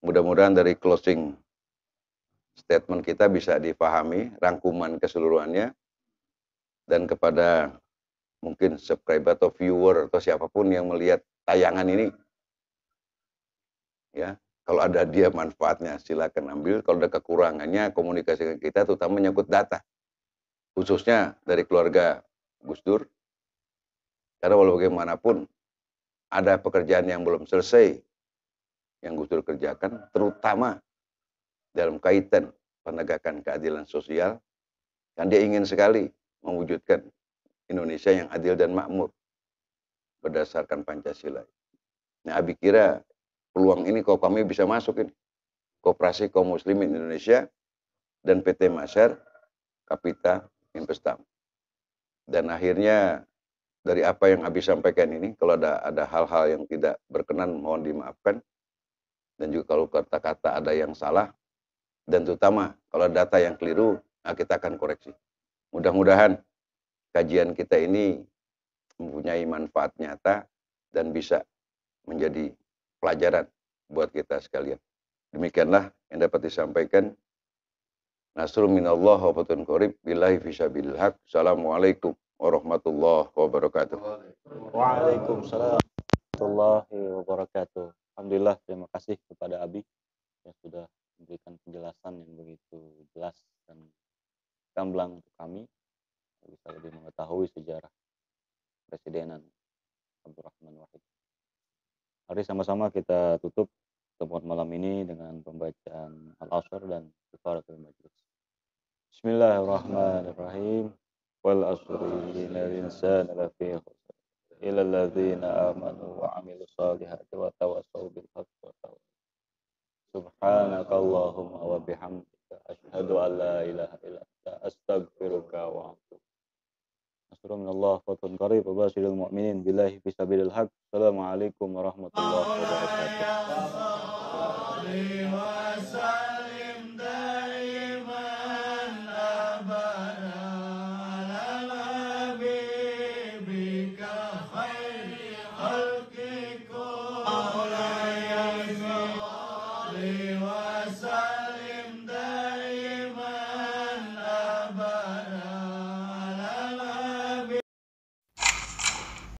mudah-mudahan dari closing statement kita bisa dipahami rangkuman keseluruhannya dan kepada mungkin subscriber atau viewer atau siapapun yang melihat tayangan ini ya kalau ada dia manfaatnya silakan ambil kalau ada kekurangannya komunikasi kita terutama menyangkut data khususnya dari keluarga Gus Dur. Karena walau bagaimanapun ada pekerjaan yang belum selesai yang Gus Dur kerjakan, terutama dalam kaitan penegakan keadilan sosial. kan dia ingin sekali mewujudkan Indonesia yang adil dan makmur berdasarkan Pancasila. Nah, Abi kira peluang ini kok kami bisa masukin ini. Koperasi kaum muslimin Indonesia dan PT Masyar Kapita Investam dan akhirnya dari apa yang habis sampaikan ini, kalau ada ada hal-hal yang tidak berkenan mohon dimaafkan. Dan juga kalau kata-kata ada yang salah dan terutama kalau data yang keliru, nah kita akan koreksi. Mudah-mudahan kajian kita ini mempunyai manfaat nyata dan bisa menjadi pelajaran buat kita sekalian. Demikianlah yang dapat disampaikan. Nasrul minallah wa fatun qarib billahi fisabilil haq. Assalamualaikum warahmatullahi wabarakatuh. Waalaikumsalam warahmatullahi wabarakatuh. Alhamdulillah terima kasih kepada Abi yang sudah memberikan penjelasan yang begitu jelas dan gamblang untuk kami bisa lebih mengetahui sejarah presidenan Abdurrahman Wahid. Mari sama-sama kita tutup pertemuan malam ini dengan pembacaan Al-Asr dan Kifaratul Majlis. Bismillahirrahmanirrahim. Wal asri innal insana lafi khusr. Illa alladziina aamanu wa 'amilus shalihaati wa tawassaw bil haqqi wa tawassaw. wa bihamdika Ashhadu an la ilaha illa anta astaghfiruka wa atubu. Nasrun minallah qarib wa basyiril mu'minin billahi fi sabilil haqq. warahmatullahi wabarakatuh.